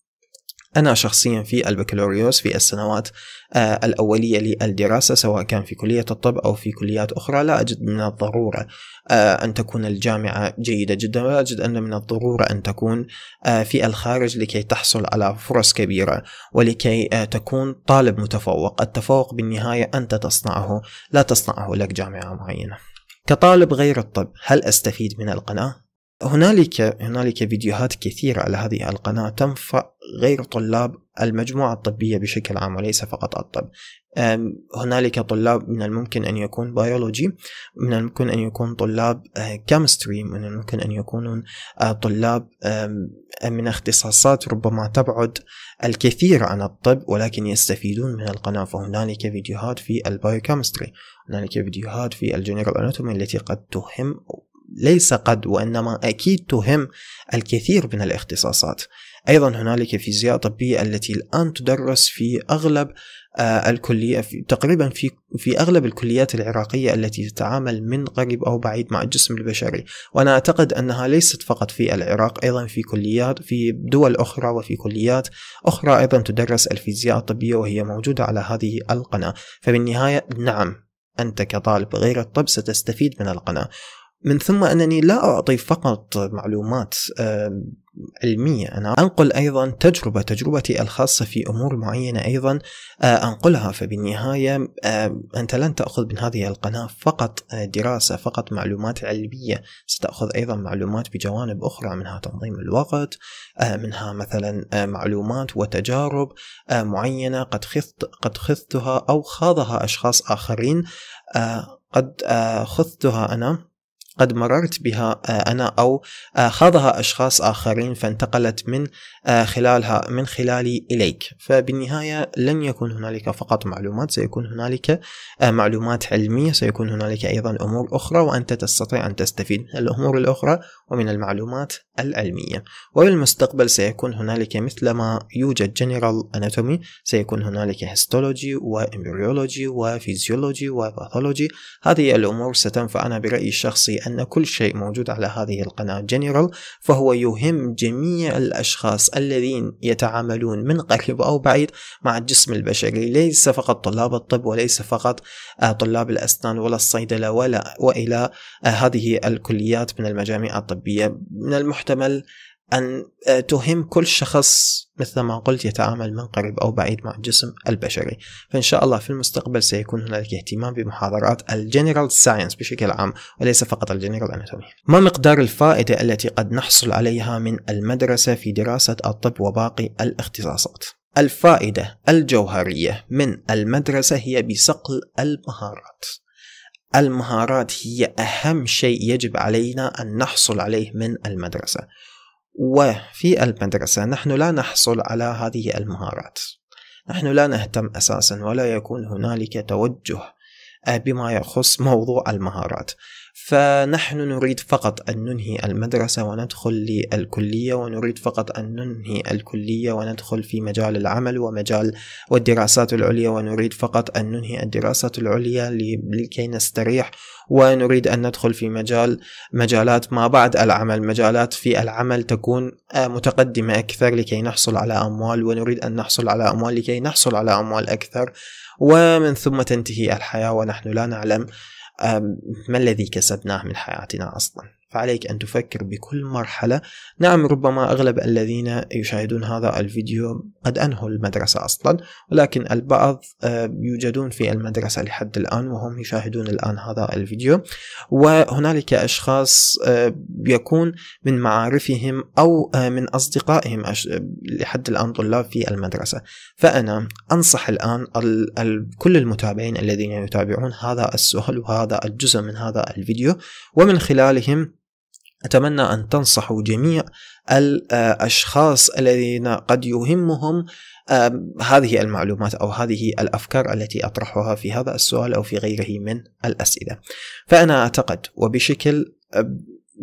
أنا شخصيا في البكالوريوس في السنوات آه، الأولية للدراسة سواء كان في كلية الطب أو في كليات أخرى لا أجد من الضرورة آه، أن تكون الجامعة جيدة جدا ولا أجد أن من الضرورة أن تكون آه، في الخارج لكي تحصل على فرص كبيرة ولكي تكون طالب متفوق التفوق بالنهاية أنت تصنعه لا تصنعه لك جامعة معينة كطالب غير الطب هل أستفيد من القناة؟ هنالك هنالك فيديوهات كثيرة على هذه القناة تنفع غير طلاب المجموعة الطبية بشكل عام وليس فقط الطب هنالك طلاب من الممكن أن يكون بيولوجي من الممكن أن يكون طلاب كيمستري أه، من الممكن أن يكونون أه، طلاب من اختصاصات ربما تبعد الكثير عن الطب ولكن يستفيدون من القناة فهنالك فيديوهات في البايوكيمستري هنالك فيديوهات في الجنرال اناتومي التي قد تهم ليس قد وإنما أكيد تهم الكثير من الاختصاصات أيضا هنالك فيزياء طبية التي الآن تدرس في أغلب آه، الكلية في تقريبا في في أغلب الكليات العراقية التي تتعامل من قريب أو بعيد مع الجسم البشري وأنا أعتقد أنها ليست فقط في العراق أيضا في كليات في دول أخرى وفي كليات أخرى أيضا تدرس الفيزياء الطبية وهي موجودة على هذه القناة فبالنهاية نعم أنت كطالب غير الطب ستستفيد من القناة من ثم انني لا اعطي فقط معلومات علميه انا انقل ايضا تجربه تجربتي الخاصه في امور معينه ايضا آه، انقلها فبالنهايه انت لن تاخذ من هذه القناه فقط آه، دراسه فقط معلومات علميه ستاخذ ايضا معلومات بجوانب اخرى منها تنظيم الوقت آه، منها مثلا معلومات وتجارب معينه قد خذت قد خذتها او خاضها اشخاص اخرين قد خذتها انا قد مررت بها آه، أنا أو آه، خاضها أشخاص آخرين فانتقلت من آه، خلالها من خلالي إليك فبالنهاية لن يكون هنالك فقط معلومات سيكون هنالك معلومات علمية سيكون هنالك أيضا أمور أخرى وأنت تستطيع أن تستفيد من الأمور الأخرى ومن المعلومات العلمية وفي المستقبل سيكون هنالك مثلما يوجد جنرال أناتومي سيكون هنالك هيستولوجي وإمبريولوجي وفيزيولوجي وباثولوجي هذه الأمور ستنفعنا برأيي الشخصي لأن كل شيء موجود على هذه القناة جنرال فهو يهم جميع الأشخاص الذين يتعاملون من قريب أو بعيد مع الجسم البشري ليس فقط طلاب الطب وليس فقط آه، طلاب الأسنان ولا الصيدلة ولا وإلى آه، هذه الكليات من المجاميع الطبية من المحتمل أن آه، تهم كل شخص مثل ما قلت يتعامل من قريب أو بعيد مع الجسم البشري فإن شاء الله في المستقبل سيكون هناك اهتمام بمحاضرات الجنرال ساينس بشكل عام وليس فقط الجنرال أناتومي ما مقدار الفائدة التي قد نحصل عليها من المدرسة في دراسة الطب وباقي الاختصاصات الفائدة الجوهرية من المدرسة هي بصقل المهارات المهارات هي أهم شيء يجب علينا أن نحصل عليه من المدرسة وفي المدرسة نحن لا نحصل على هذه المهارات نحن لا نهتم أساسا ولا يكون هنالك توجه بما يخص موضوع المهارات فنحن نريد فقط أن ننهي المدرسة وندخل للكلية ونريد فقط أن ننهي الكلية وندخل في مجال العمل ومجال والدراسات العليا ونريد فقط أن ننهي الدراسات العليا لكي نستريح ونريد أن ندخل في مجال مجالات ما بعد العمل مجالات في العمل تكون آه، متقدمة أكثر لكي نحصل على أموال ونريد أن نحصل على أموال لكي نحصل على أموال أكثر ومن ثم تنتهي الحياة ونحن لا نعلم ما الذي كسبناه من حياتنا أصلاً فعليك أن تفكر بكل مرحلة نعم ربما أغلب الذين يشاهدون هذا الفيديو قد أنهوا المدرسة أصلا ولكن البعض آه، يوجدون في المدرسة لحد الآن وهم يشاهدون الآن هذا الفيديو وهنالك أشخاص آه، يكون من معارفهم أو آه، من أصدقائهم لحد الآن طلاب في المدرسة فأنا أنصح الآن كل المتابعين الذين يتابعون هذا السؤال وهذا الجزء من هذا الفيديو ومن خلالهم أتمنى أن تنصحوا جميع الأشخاص الذين قد يهمهم هذه المعلومات أو هذه الأفكار التي أطرحها في هذا السؤال أو في غيره من الأسئلة فأنا أعتقد وبشكل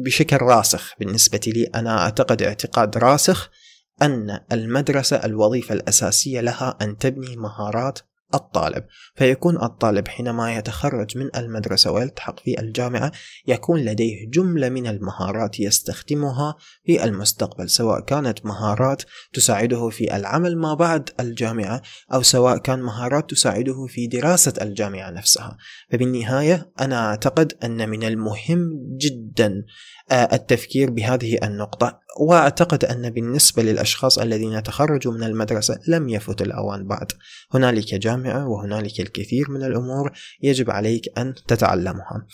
بشكل راسخ بالنسبة لي أنا أعتقد اعتقاد راسخ أن المدرسة الوظيفة الأساسية لها أن تبني مهارات الطالب فيكون الطالب حينما يتخرج من المدرسة ويلتحق في الجامعة يكون لديه جملة من المهارات يستخدمها في المستقبل سواء كانت مهارات تساعده في العمل ما بعد الجامعة أو سواء كان مهارات تساعده في دراسة الجامعة نفسها فبالنهاية أنا أعتقد أن من المهم جدا التفكير بهذه النقطة وأعتقد أن بالنسبة للأشخاص الذين تخرجوا من المدرسة لم يفت الأوان بعد هنالك جامعة وهنالك الكثير من الأمور يجب عليك أن تتعلمها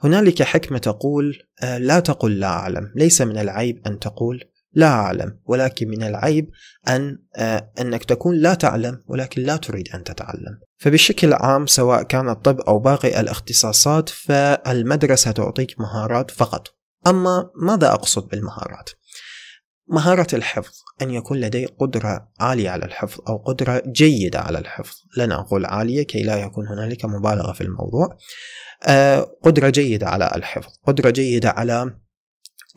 هنالك حكمة تقول آه، لا تقل لا أعلم ليس من العيب أن تقول لا أعلم ولكن من العيب أن آه، أنك تكون لا تعلم ولكن لا تريد أن تتعلم فبشكل عام سواء كان الطب أو باقي الاختصاصات فالمدرسة تعطيك مهارات فقط أما ماذا أقصد بالمهارات؟ مهارة الحفظ أن يكون لدي قدرة عالية على الحفظ أو قدرة جيدة على الحفظ لن أقول عالية كي لا يكون هنالك مبالغة في الموضوع آه قدرة جيدة على الحفظ قدرة جيدة على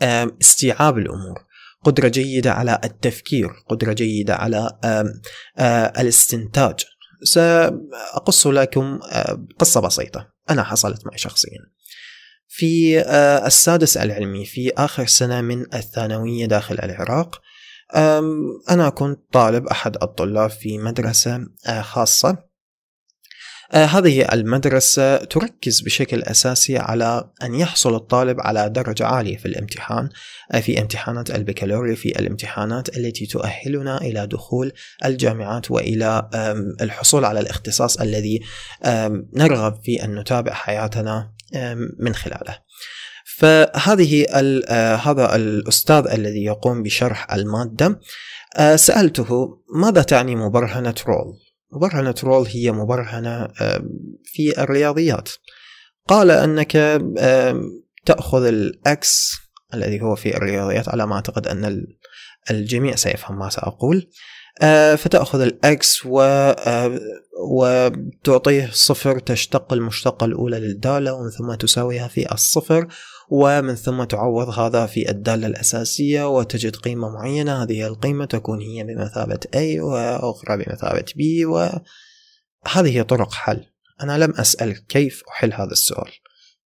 آه استيعاب الأمور قدرة جيدة على التفكير قدرة جيدة على آه الاستنتاج سأقص لكم آه، قصة بسيطة أنا حصلت معي شخصيا في آه، السادس العلمي في آخر سنة من الثانوية داخل العراق أنا كنت طالب أحد الطلاب في مدرسة آه، خاصة آه، هذه المدرسة تركز بشكل أساسي على أن يحصل الطالب على درجة عالية في الامتحان في امتحانات البكالوريا في الامتحانات التي تؤهلنا إلى دخول الجامعات وإلى الحصول على الاختصاص الذي نرغب في أن نتابع حياتنا من خلاله فهذه هذا الأستاذ الذي يقوم بشرح المادة سألته ماذا تعني مبرهنة رول؟ مبرهنة رول هي مبرهنة في الرياضيات قال أنك تأخذ الأكس الذي هو في الرياضيات على ما أعتقد أن الجميع سيفهم ما سأقول آه، فتأخذ الأكس و... آه، وتعطيه صفر تشتق المشتقة الأولى للدالة ومن ثم تساويها في الصفر ومن ثم تعوض هذا في الدالة الأساسية وتجد قيمة معينة هذه القيمة تكون هي بمثابة A وأخرى بمثابة B وهذه طرق حل أنا لم أسأل كيف أحل هذا السؤال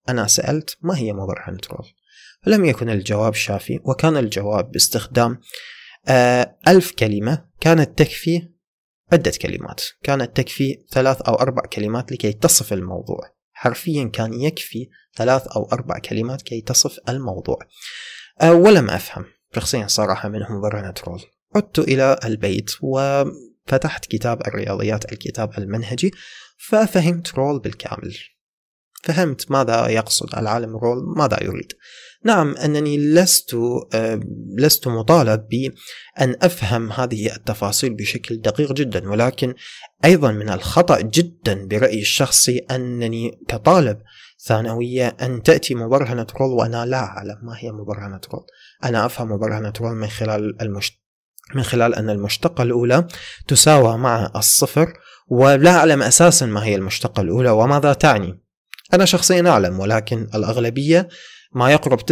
أنا سألت ما هي مبرهنة رول فلم يكن الجواب شافي وكان الجواب باستخدام آه، ألف كلمة كانت تكفي عدة كلمات كانت تكفي ثلاث أو أربع كلمات لكي تصف الموضوع حرفيا كان يكفي ثلاث أو أربع كلمات كي تصف الموضوع آه، ولم أفهم شخصيا صراحة منهم مبرهنة رول عدت إلى البيت وفتحت كتاب الرياضيات الكتاب المنهجي ففهمت رول بالكامل فهمت ماذا يقصد العالم رول ماذا يريد نعم أنني لست آه، لست مطالب بأن أفهم هذه التفاصيل بشكل دقيق جدا ولكن أيضا من الخطأ جدا برأيي الشخصي أنني كطالب ثانوية أن تأتي مبرهنة رول وأنا لا أعلم ما هي مبرهنة رول أنا أفهم مبرهنة رول من خلال المشت... من خلال أن المشتقة الأولى تساوى مع الصفر ولا أعلم أساسا ما هي المشتقة الأولى وماذا تعني أنا شخصيا أعلم ولكن الأغلبية ما يقرب 99.99%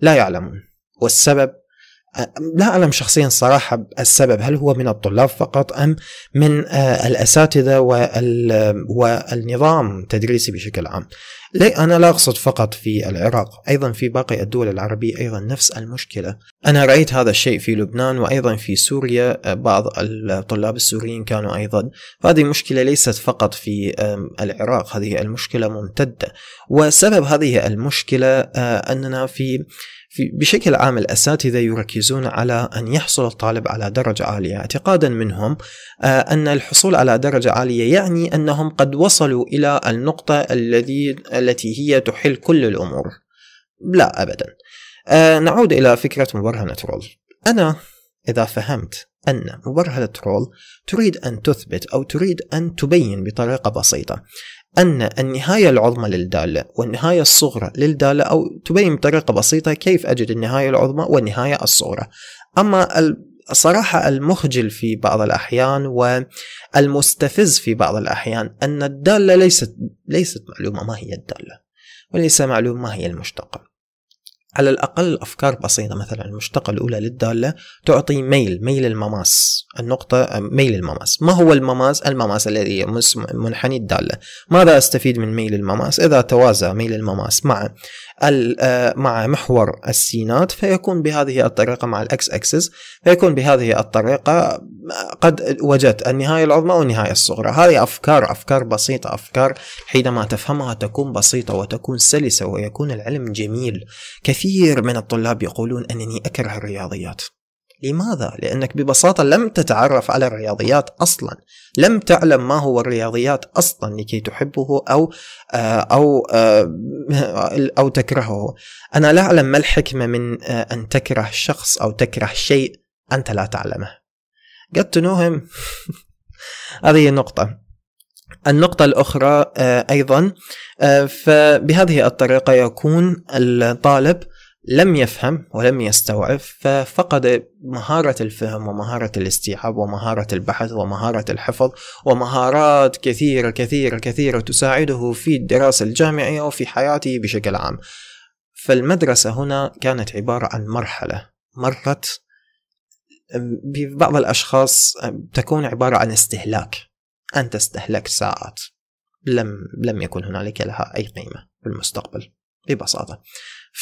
لا يعلمون والسبب لا أعلم شخصيا صراحة السبب هل هو من الطلاب فقط أم من آه، الأساتذة آه، والنظام التدريسي بشكل عام لا أنا لا أقصد فقط في العراق أيضا في باقي الدول العربية أيضا نفس المشكلة أنا رأيت هذا الشيء في لبنان وأيضا في سوريا آه، بعض الطلاب السوريين كانوا أيضا فهذه المشكلة ليست فقط في العراق هذه المشكلة ممتدة وسبب هذه المشكلة آه، أننا في بشكل عام الأساتذة يركزون على أن يحصل الطالب على درجة عالية اعتقادا منهم آه، أن الحصول على درجة عالية يعني أنهم قد وصلوا إلى النقطة الذي التي هي تحل كل الأمور لا أبدا آه، نعود إلى فكرة مبرهنة رول أنا إذا فهمت أن مبرهنة رول تريد أن تثبت أو تريد أن تبين بطريقة بسيطة أن النهاية العظمى للدالة والنهاية الصغرى للدالة أو تبين بطريقة بسيطة كيف أجد النهاية العظمى والنهاية الصغرى أما الصراحة المخجل في بعض الأحيان والمستفز في بعض الأحيان أن الدالة ليست ليست معلومة ما هي الدالة وليس معلوم ما هي المشتقة على الأقل أفكار بسيطة مثلا المشتقة الأولى للدالة تعطي ميل ميل المماس النقطة ميل المماس ما هو المماس؟ المماس الذي منحني الدالة ماذا أستفيد من ميل المماس؟ إذا توازى ميل المماس مع آه، مع محور السينات فيكون بهذه الطريقة مع الاكس اكسس فيكون بهذه الطريقة آه، قد وجدت النهاية العظمى والنهاية الصغرى هذه أفكار أفكار بسيطة أفكار حينما تفهمها تكون بسيطة وتكون سلسة ويكون العلم جميل كثير من الطلاب يقولون أنني أكره الرياضيات لماذا؟ لأنك ببساطة لم تتعرف على الرياضيات أصلا لم تعلم ما هو الرياضيات أصلا لكي تحبه أو آه، أو آه، أو تكرهه أنا لا أعلم ما الحكمة من آه، أن تكره شخص أو تكره شيء أنت لا تعلمه قد تنوهم هذه نقطة النقطة الأخرى أيضا فبهذه الطريقة يكون الطالب لم يفهم ولم يستوعب ففقد مهارة الفهم ومهارة الاستيعاب ومهارة البحث ومهارة الحفظ ومهارات كثيرة كثيرة كثيرة تساعده في الدراسة الجامعية وفي حياته بشكل عام فالمدرسة هنا كانت عبارة عن مرحلة مرت ببعض الأشخاص تكون عبارة عن استهلاك أنت استهلكت ساعات لم لم يكن هنالك لها أي قيمة في المستقبل ببساطة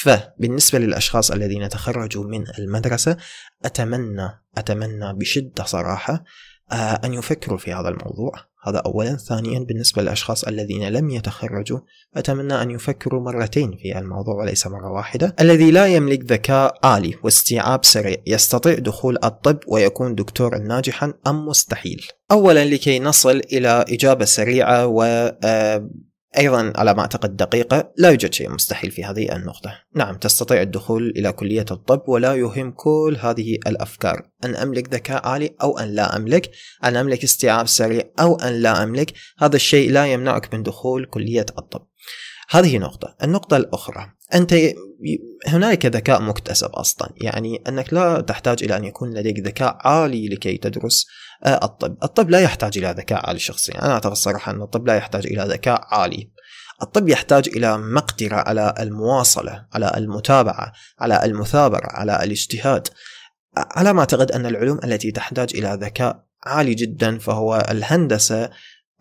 فبالنسبة للأشخاص الذين تخرجوا من المدرسة أتمنى أتمنى بشدة صراحة آه، أن يفكروا في هذا الموضوع هذا أولا ثانيا بالنسبة للأشخاص الذين لم يتخرجوا أتمنى أن يفكروا مرتين في الموضوع وليس مرة واحدة الذي لا يملك ذكاء آلي واستيعاب سريع يستطيع دخول الطب ويكون دكتورا ناجحا أم مستحيل أولا لكي نصل إلى إجابة سريعة و آه، أيضا على ما أعتقد دقيقة لا يوجد شيء مستحيل في هذه النقطة نعم تستطيع الدخول إلى كلية الطب ولا يهم كل هذه الأفكار أن أملك ذكاء عالي أو أن لا أملك أن أملك استيعاب سريع أو أن لا أملك هذا الشيء لا يمنعك من دخول كلية الطب هذه نقطة النقطة الأخرى انت هنالك ذكاء مكتسب اصلا يعني انك لا تحتاج الى ان يكون لديك ذكاء عالي لكي تدرس آه، الطب الطب لا يحتاج الى ذكاء عالي شخصيا انا اعتقد الصراحه ان الطب لا يحتاج الى ذكاء عالي الطب يحتاج الى مقدره على المواصله على المتابعه على المثابره على الاجتهاد على ما اعتقد ان العلوم التي تحتاج الى ذكاء عالي جدا فهو الهندسه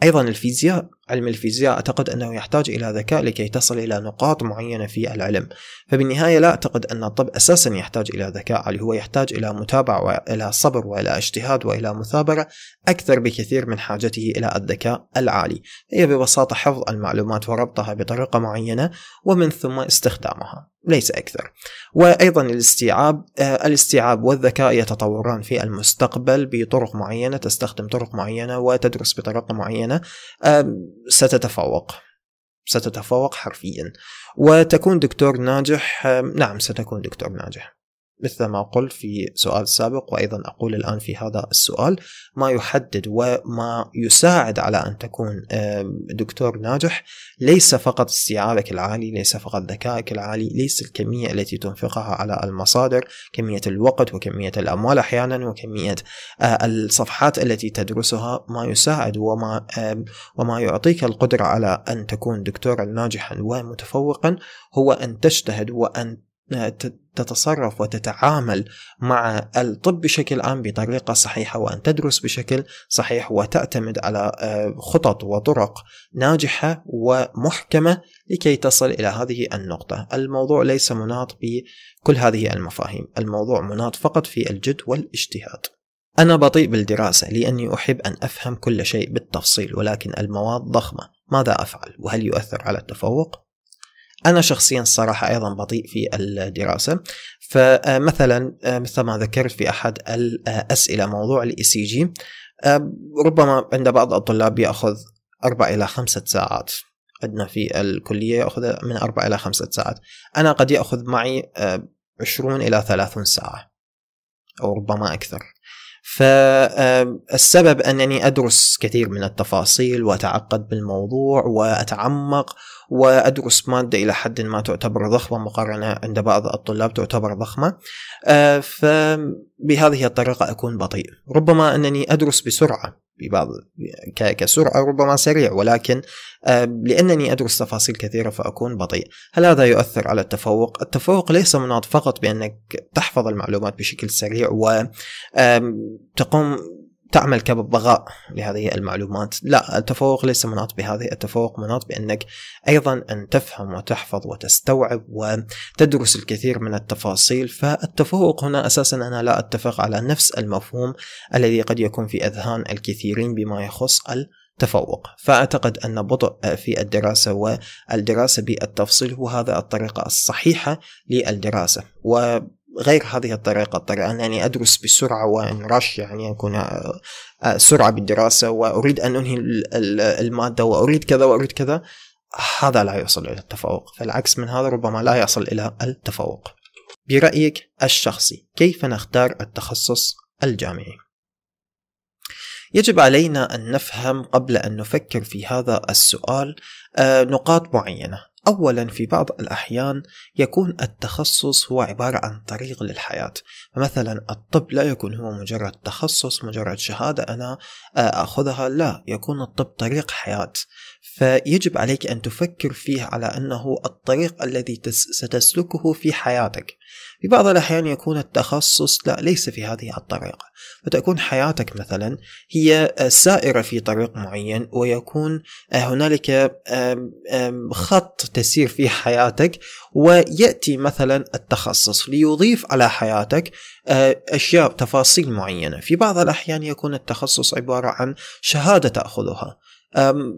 ايضا الفيزياء علم الفيزياء أعتقد أنه يحتاج إلى ذكاء لكي تصل إلى نقاط معينة في العلم فبالنهاية لا أعتقد أن الطب أساسا يحتاج إلى ذكاء عالي هو يحتاج إلى متابعة وإلى صبر وإلى اجتهاد وإلى مثابرة أكثر بكثير من حاجته إلى الذكاء العالي هي ببساطة حفظ المعلومات وربطها بطريقة معينة ومن ثم استخدامها ليس أكثر وأيضا الاستيعاب آه، الاستيعاب والذكاء يتطوران في المستقبل بطرق معينة تستخدم طرق معينة وتدرس بطريقة معينة ستتفوق ستتفوق حرفيا وتكون دكتور ناجح آه، نعم ستكون دكتور ناجح مثل ما قلت في سؤال سابق وايضا اقول الان في هذا السؤال ما يحدد وما يساعد على ان تكون دكتور ناجح ليس فقط استيعابك العالي، ليس فقط ذكائك العالي، ليس الكميه التي تنفقها على المصادر، كميه الوقت وكميه الاموال احيانا وكميه آه، الصفحات التي تدرسها ما يساعد وما وما يعطيك القدره على ان تكون دكتورا ناجحا ومتفوقا هو ان تجتهد وان آه، تتصرف وتتعامل مع الطب بشكل عام بطريقه صحيحه وان تدرس بشكل صحيح وتعتمد على آه، خطط وطرق ناجحه ومحكمه لكي تصل الى هذه النقطه. الموضوع ليس مناط بكل هذه المفاهيم، الموضوع مناط فقط في الجد والاجتهاد. أنا بطيء بالدراسة لأني أحب أن أفهم كل شيء بالتفصيل ولكن المواد ضخمة، ماذا أفعل؟ وهل يؤثر على التفوق؟ أنا شخصيا الصراحة أيضا بطيء في الدراسة فمثلا آه، مثل ما ذكرت في أحد الأسئلة آه، موضوع الإي e آه، سي جي ربما عند بعض الطلاب يأخذ أربع إلى خمسة ساعات عندنا في الكلية يأخذ من أربع إلى خمسة ساعات أنا قد يأخذ معي عشرون إلى ثلاثون ساعة أو ربما أكثر فالسبب أنني أدرس كثير من التفاصيل وأتعقد بالموضوع وأتعمق وأدرس مادة إلى حد ما تعتبر ضخمة مقارنة عند بعض الطلاب تعتبر ضخمة آه، فبهذه الطريقة أكون بطيء ربما أنني أدرس بسرعة ببعض كسرعة ربما سريع ولكن آه، لأنني أدرس تفاصيل كثيرة فأكون بطيء هل هذا يؤثر على التفوق؟ التفوق ليس مناط فقط بأنك تحفظ المعلومات بشكل سريع وتقوم تعمل كببغاء لهذه المعلومات لا التفوق ليس مناط بهذه التفوق مناط بأنك أيضا أن تفهم وتحفظ وتستوعب وتدرس الكثير من التفاصيل فالتفوق هنا أساسا أنا لا أتفق على نفس المفهوم الذي قد يكون في أذهان الكثيرين بما يخص التفوق فأعتقد أن بطء في الدراسة والدراسة بالتفصيل هو هذا الطريقة الصحيحة للدراسة و غير هذه الطريقة الطريقة أنني أدرس بسرعة وأنرش يعني أكون آه، آه، سرعة بالدراسة وأريد أن أنهي المادة وأريد كذا وأريد كذا هذا لا يصل إلى التفوق فالعكس من هذا ربما لا يصل إلى التفوق برأيك الشخصي كيف نختار التخصص الجامعي؟ يجب علينا أن نفهم قبل أن نفكر في هذا السؤال آه، نقاط معينة أولا في بعض الأحيان يكون التخصص هو عبارة عن طريق للحياة فمثلا الطب لا يكون هو مجرد تخصص مجرد شهادة أنا آه، أخذها لا يكون الطب طريق حياة فيجب عليك أن تفكر فيه على أنه الطريق الذي ستسلكه في حياتك في بعض الأحيان يكون التخصص لا ليس في هذه الطريقة فتكون حياتك مثلا هي سائرة في طريق معين ويكون آه، هنالك خط تسير في حياتك ويأتي مثلا التخصص ليضيف على حياتك آه، أشياء تفاصيل معينة في بعض الأحيان يكون التخصص عبارة عن شهادة تأخذها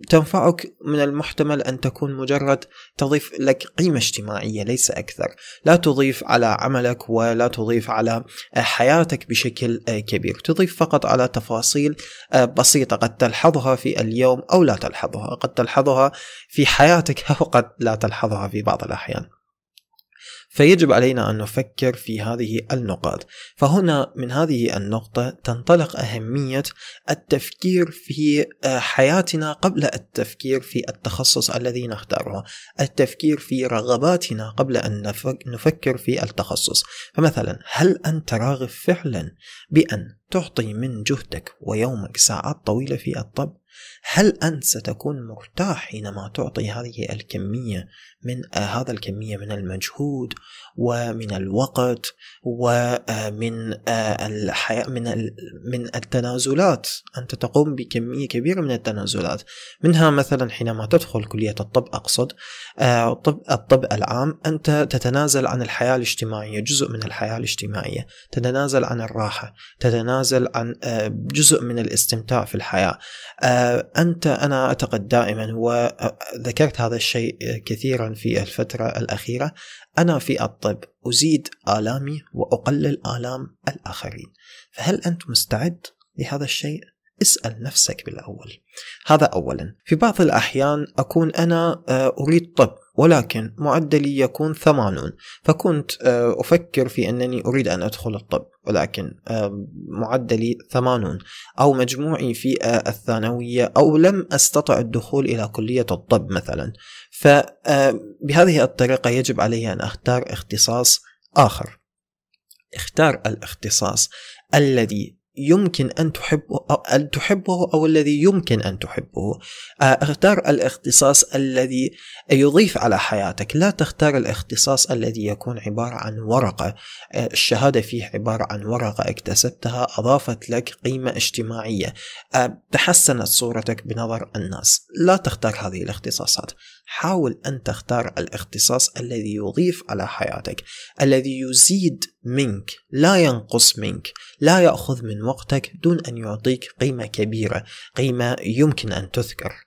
تنفعك من المحتمل أن تكون مجرد تضيف لك قيمة اجتماعية ليس أكثر لا تضيف على عملك ولا تضيف على آه، حياتك بشكل آه، كبير تضيف فقط على تفاصيل آه، بسيطة قد تلحظها في اليوم أو لا تلحظها قد تلحظها في حياتك أو قد لا تلحظها في بعض الأحيان فيجب علينا أن نفكر في هذه النقاط فهنا من هذه النقطة تنطلق أهمية التفكير في آه، حياتنا قبل التفكير في التخصص الذي نختاره التفكير في رغباتنا قبل أن نفكر في التخصص فمثلا هل أنت راغب فعلا بأن تعطي من جهدك ويومك ساعات طويلة في الطب هل أنت ستكون مرتاح حينما تعطي هذه الكمية من آه، هذا الكمية من المجهود ومن الوقت ومن آه، آه، الحياة من من التنازلات أنت تقوم بكمية كبيرة من التنازلات منها مثلا حينما تدخل كلية الطب أقصد الطب, الطب العام أنت تتنازل عن الحياة الاجتماعية جزء من الحياة الاجتماعية تتنازل عن الراحة تتنازل تتنازل عن آه، جزء من الاستمتاع في الحياة آه، أنت أنا أعتقد دائما وذكرت آه، هذا الشيء كثيرا في الفترة الأخيرة أنا في الطب أزيد آلامي وأقلل آلام الآخرين فهل أنت مستعد لهذا الشيء؟ اسأل نفسك بالأول هذا أولا في بعض الأحيان أكون أنا أريد طب ولكن معدلي يكون ثمانون فكنت آه، أفكر في أنني أريد أن أدخل الطب ولكن آه، معدلي ثمانون أو مجموعي في آه، الثانوية أو لم أستطع الدخول إلى كلية الطب مثلا فبهذه الطريقة يجب علي أن أختار اختصاص آخر اختار الاختصاص الذي يمكن أن تحبه أو أن تحبه أو الذي يمكن أن تحبه آه، اختار الاختصاص الذي يضيف على حياتك لا تختار الاختصاص الذي يكون عبارة عن ورقة آه، الشهادة فيه عبارة عن ورقة اكتسبتها أضافت لك قيمة اجتماعية آه، تحسنت صورتك بنظر الناس لا تختار هذه الاختصاصات حاول أن تختار الاختصاص الذي يضيف على حياتك الذي يزيد منك لا ينقص منك لا يأخذ من وقتك دون أن يعطيك قيمة كبيرة قيمة يمكن أن تذكر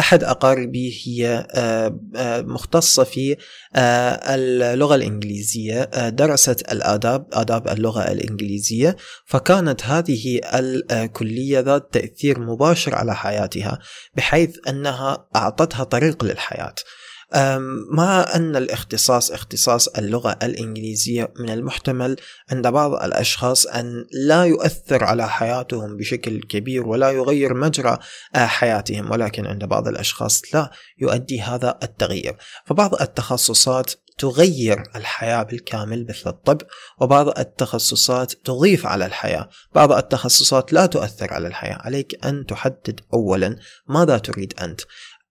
أحد أقاربي هي آه، آه، مختصة في آه، اللغة الإنجليزية درست الآداب آداب اللغة الإنجليزية فكانت هذه الكلية ذات تأثير مباشر على حياتها بحيث أنها أعطتها طريق للحياة ما أن الاختصاص اختصاص اللغة الإنجليزية من المحتمل عند بعض الأشخاص أن لا يؤثر على حياتهم بشكل كبير ولا يغير مجرى آه، حياتهم ولكن عند بعض الأشخاص لا يؤدي هذا التغيير فبعض التخصصات تغير الحياة بالكامل مثل الطب وبعض التخصصات تضيف على الحياة بعض التخصصات لا تؤثر على الحياة عليك أن تحدد أولا ماذا تريد أنت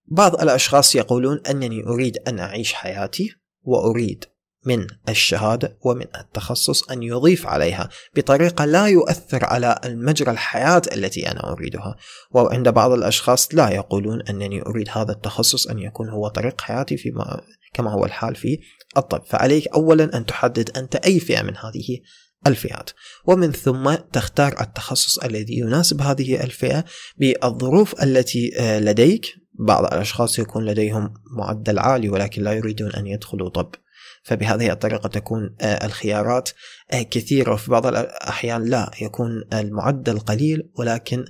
بعض الأشخاص يقولون أنني أريد أن أعيش حياتي وأريد من الشهادة ومن التخصص أن يضيف عليها بطريقة لا يؤثر على المجرى الحياة التي أنا أريدها وعند بعض الأشخاص لا يقولون أنني أريد هذا التخصص أن يكون هو طريق حياتي فيما كما هو الحال في الطب فعليك أولا أن تحدد أنت أي فئة من هذه الفئات ومن ثم تختار التخصص الذي يناسب هذه الفئة بالظروف التي آه، لديك بعض الأشخاص يكون لديهم معدل عالي ولكن لا يريدون أن يدخلوا طب فبهذه الطريقة تكون آه، الخيارات آه، كثيرة وفي بعض الأحيان لا يكون المعدل قليل ولكن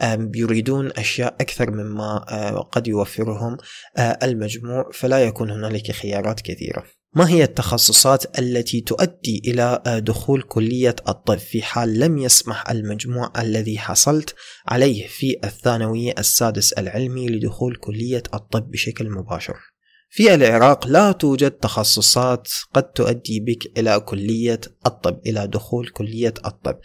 آه، يريدون أشياء أكثر مما قد يوفرهم المجموع فلا يكون هنالك خيارات كثيرة ما هي التخصصات التي تؤدي إلى آه، دخول كلية الطب في حال لم يسمح المجموع الذي حصلت عليه في الثانوية السادس العلمي لدخول كلية الطب بشكل مباشر؟ في العراق لا توجد تخصصات قد تؤدي بك إلى كلية الطب إلى دخول كلية الطب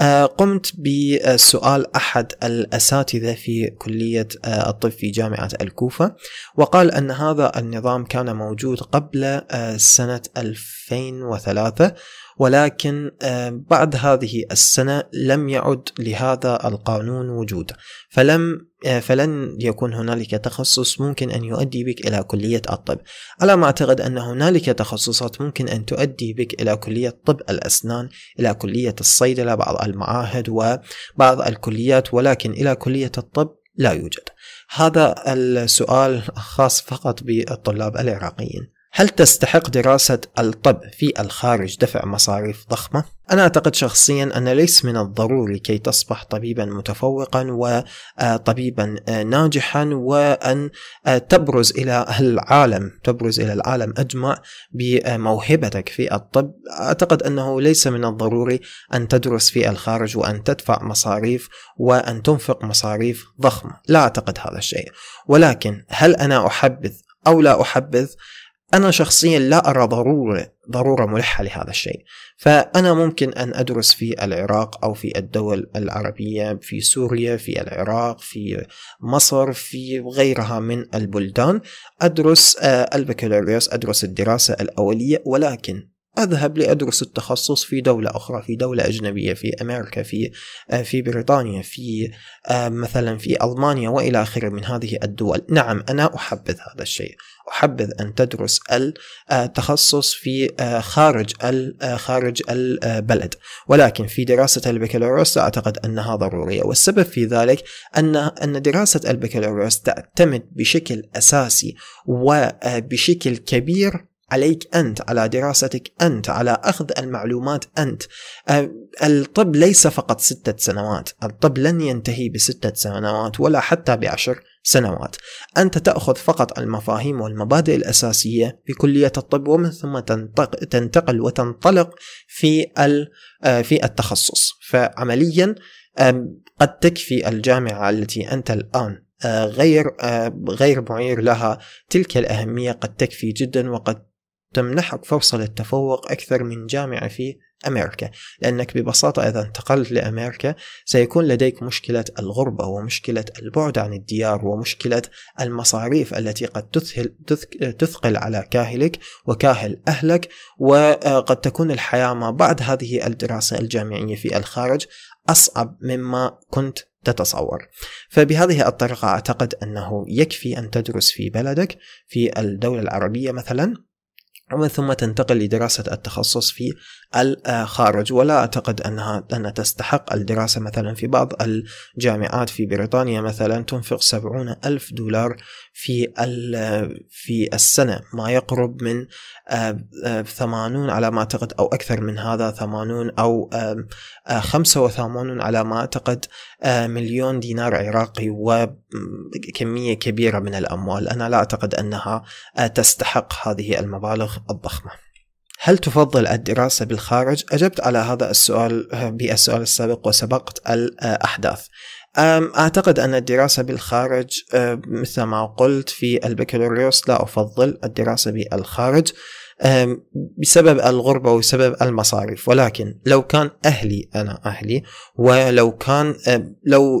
آه، قمت بسؤال أحد الأساتذة في كلية آه، الطب في جامعة الكوفة وقال أن هذا النظام كان موجود قبل آه، سنة 2003 ولكن آه، بعد هذه السنة لم يعد لهذا القانون وجود فلم آه، فلن يكون هنالك تخصص ممكن أن يؤدي بك إلى كلية الطب على ما أعتقد أن هنالك تخصصات ممكن أن تؤدي بك إلى كلية طب الأسنان إلى كلية الصيدلة بعض المعاهد وبعض الكليات ولكن إلى كلية الطب لا يوجد هذا السؤال خاص فقط بالطلاب العراقيين هل تستحق دراسة الطب في الخارج دفع مصاريف ضخمة؟ أنا أعتقد شخصيا أن ليس من الضروري كي تصبح طبيبا متفوقا وطبيبا آه، آه، ناجحا وأن آه، تبرز إلى العالم تبرز إلى العالم أجمع بموهبتك في الطب أعتقد أنه ليس من الضروري أن تدرس في الخارج وأن تدفع مصاريف وأن تنفق مصاريف ضخمة لا أعتقد هذا الشيء ولكن هل أنا أحبذ أو لا أحبذ أنا شخصيا لا أرى ضرورة ضرورة ملحة لهذا الشيء فأنا ممكن أن أدرس في العراق أو في الدول العربية في سوريا في العراق في مصر في غيرها من البلدان أدرس آه، البكالوريوس أدرس الدراسة الأولية ولكن اذهب لادرس التخصص في دوله اخرى في دوله اجنبيه في امريكا في آه، في بريطانيا في آه، مثلا في المانيا والى اخره من هذه الدول نعم انا احبذ هذا الشيء أحبذ أن تدرس التخصص آه، في آه، خارج آه، خارج البلد ولكن في دراسة البكالوريوس أعتقد أنها ضرورية والسبب في ذلك أن أن دراسة البكالوريوس تعتمد بشكل أساسي وبشكل كبير عليك أنت على دراستك أنت على أخذ المعلومات أنت أه، الطب ليس فقط ستة سنوات الطب لن ينتهي بستة سنوات ولا حتى بعشر سنوات أنت تأخذ فقط المفاهيم والمبادئ الأساسية في كلية الطب ومن ثم تنتقل وتنطلق في آه، في التخصص فعمليا قد تكفي الجامعة التي أنت الآن آه، غير غير معير لها تلك الأهمية قد تكفي جدا وقد تمنحك فرصة للتفوق أكثر من جامعة في أمريكا لأنك ببساطة إذا انتقلت لأمريكا سيكون لديك مشكلة الغربة ومشكلة البعد عن الديار ومشكلة المصاريف التي قد تثهل تثقل على كاهلك وكاهل أهلك وقد تكون الحياة ما بعد هذه الدراسة الجامعية في الخارج أصعب مما كنت تتصور فبهذه الطريقة أعتقد أنه يكفي أن تدرس في بلدك في الدولة العربية مثلا ومن ثم تنتقل لدراسة التخصص في الخارج ولا أعتقد أنها أنها تستحق الدراسة مثلا في بعض الجامعات في بريطانيا مثلا تنفق سبعون ألف دولار في في السنة ما يقرب من آه، آه، ثمانون على ما أعتقد أو أكثر من هذا ثمانون أو آه، خمسة وثمانون على ما أعتقد مليون دينار عراقي وكمية كبيرة من الأموال أنا لا أعتقد أنها تستحق هذه المبالغ الضخمة هل تفضل الدراسة بالخارج؟ أجبت على هذا السؤال آه، بالسؤال السابق وسبقت الأحداث أعتقد أن الدراسة بالخارج آه، مثل ما قلت في البكالوريوس لا أفضل الدراسة بالخارج بسبب الغربة وسبب المصاريف ولكن لو كان أهلي أنا أهلي ولو كان لو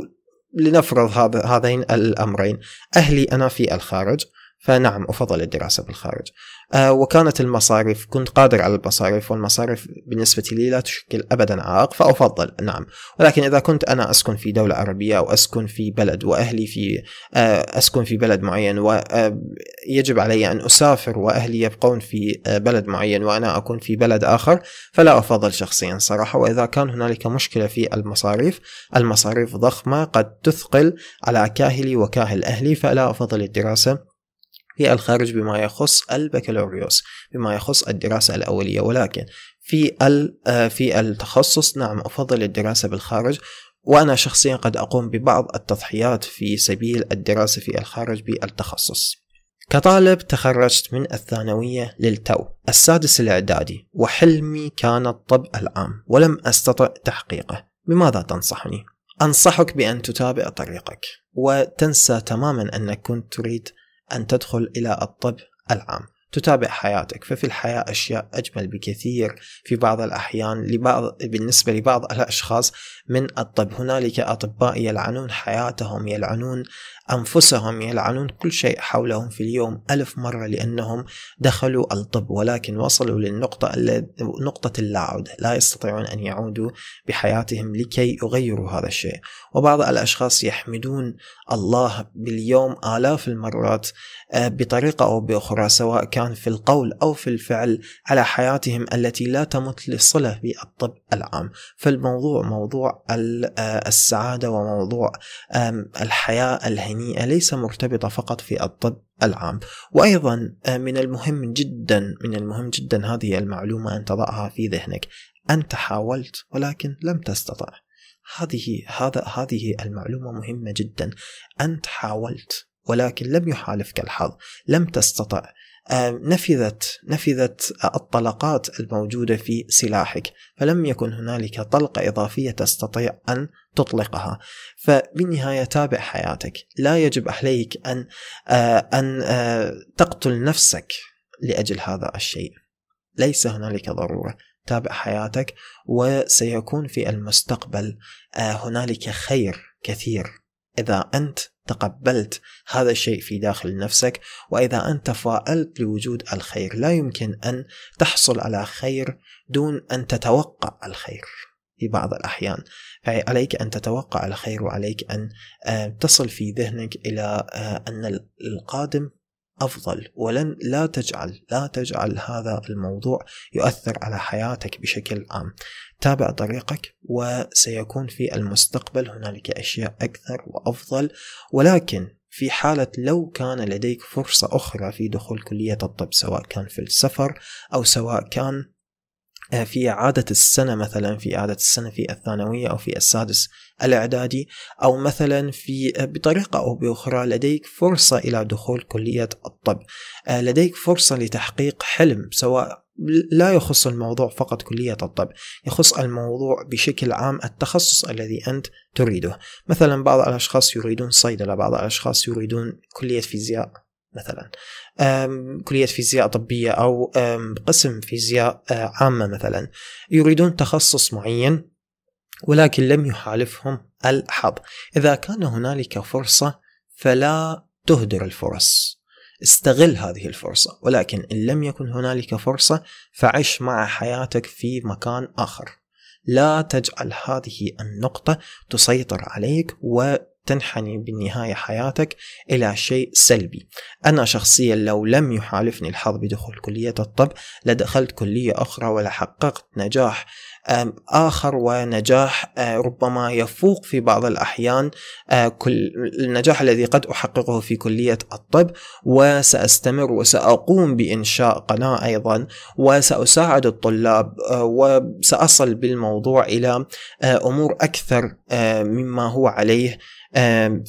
لنفرض هذا هذين الأمرين أهلي أنا في الخارج فنعم أفضل الدراسة بالخارج آه، وكانت المصاريف كنت قادر على المصاريف والمصاريف بالنسبة لي لا تشكل أبدا عائق فأفضل نعم ولكن إذا كنت أنا أسكن في دولة عربية أو أسكن في بلد وأهلي في آه، أسكن في بلد معين ويجب آه، علي أن أسافر وأهلي يبقون في بلد معين وأنا أكون في بلد آخر فلا أفضل شخصيا صراحة وإذا كان هنالك مشكلة في المصاريف المصاريف ضخمة قد تثقل على كاهلي وكاهل أهلي فلا أفضل الدراسة في الخارج بما يخص البكالوريوس بما يخص الدراسة الأولية ولكن في آه، في التخصص نعم أفضل الدراسة بالخارج وأنا شخصيا قد أقوم ببعض التضحيات في سبيل الدراسة في الخارج بالتخصص كطالب تخرجت من الثانوية للتو السادس الإعدادي وحلمي كان الطب العام ولم أستطع تحقيقه بماذا تنصحني؟ أنصحك بأن تتابع طريقك وتنسى تماما أنك كنت تريد أن تدخل إلى الطب العام تتابع حياتك ففي الحياة أشياء أجمل بكثير في بعض الأحيان لبعض بالنسبة لبعض الأشخاص من الطب هنالك أطباء يلعنون حياتهم يلعنون أنفسهم يلعنون كل شيء حولهم في اليوم ألف مرة لأنهم دخلوا الطب ولكن وصلوا للنقطة نقطة اللاعودة لا يستطيعون أن يعودوا بحياتهم لكي يغيروا هذا الشيء وبعض الأشخاص يحمدون الله باليوم آلاف المرات آه، بطريقة أو بأخرى سواء كان في القول أو في الفعل على حياتهم التي لا تمت للصلة بالطب العام فالموضوع موضوع آه، السعادة وموضوع الحياة الهنيئة ليس مرتبطة فقط في الطب العام وأيضا آه، من المهم جدا من المهم جدا هذه المعلومة أن تضعها في ذهنك أنت حاولت ولكن لم تستطع هذه هذا هذه المعلومة مهمة جدا أنت حاولت ولكن لم يحالفك الحظ لم تستطع آه، نفذت نفذت الطلقات الموجودة في سلاحك فلم يكن هنالك طلقة إضافية تستطيع أن تطلقها فبالنهاية تابع حياتك لا يجب عليك أن آه، أن آه، تقتل نفسك لأجل هذا الشيء ليس هنالك ضرورة تابع حياتك وسيكون في المستقبل هنالك خير كثير إذا أنت تقبلت هذا الشيء في داخل نفسك واذا انت فائلت لوجود الخير لا يمكن ان تحصل على خير دون ان تتوقع الخير في بعض الأحيان فعليك أن تتوقع الخير وعليك أن آه، تصل في ذهنك إلى آه، أن القادم أفضل ولن لا تجعل لا تجعل هذا الموضوع يؤثر على حياتك بشكل عام تابع طريقك وسيكون في المستقبل هنالك أشياء أكثر وأفضل ولكن في حالة لو كان لديك فرصة أخرى في دخول كلية الطب سواء كان في السفر أو سواء كان آه، في عادة السنة مثلا في عادة السنة في الثانوية أو في السادس الإعدادي أو مثلا في آه، بطريقة أو بأخرى لديك فرصة إلى دخول كلية الطب آه، لديك فرصة لتحقيق حلم سواء لا يخص الموضوع فقط كلية الطب يخص الموضوع بشكل عام التخصص الذي أنت تريده مثلا بعض الأشخاص يريدون صيدلة بعض الأشخاص يريدون كلية فيزياء مثلا كلية فيزياء طبية أو قسم فيزياء آه، عامة مثلا يريدون تخصص معين ولكن لم يحالفهم الحظ إذا كان هنالك فرصة فلا تهدر الفرص استغل هذه الفرصة ولكن إن لم يكن هنالك فرصة فعش مع حياتك في مكان آخر لا تجعل هذه النقطة تسيطر عليك و تنحني بالنهاية حياتك إلى شيء سلبي أنا شخصيا لو لم يحالفني الحظ بدخول كلية الطب لدخلت كلية أخرى ولحققت نجاح آخر ونجاح ربما يفوق في بعض الأحيان كل النجاح الذي قد أحققه في كلية الطب وسأستمر وسأقوم بإنشاء قناة أيضا وسأساعد الطلاب وسأصل بالموضوع إلى أمور أكثر مما هو عليه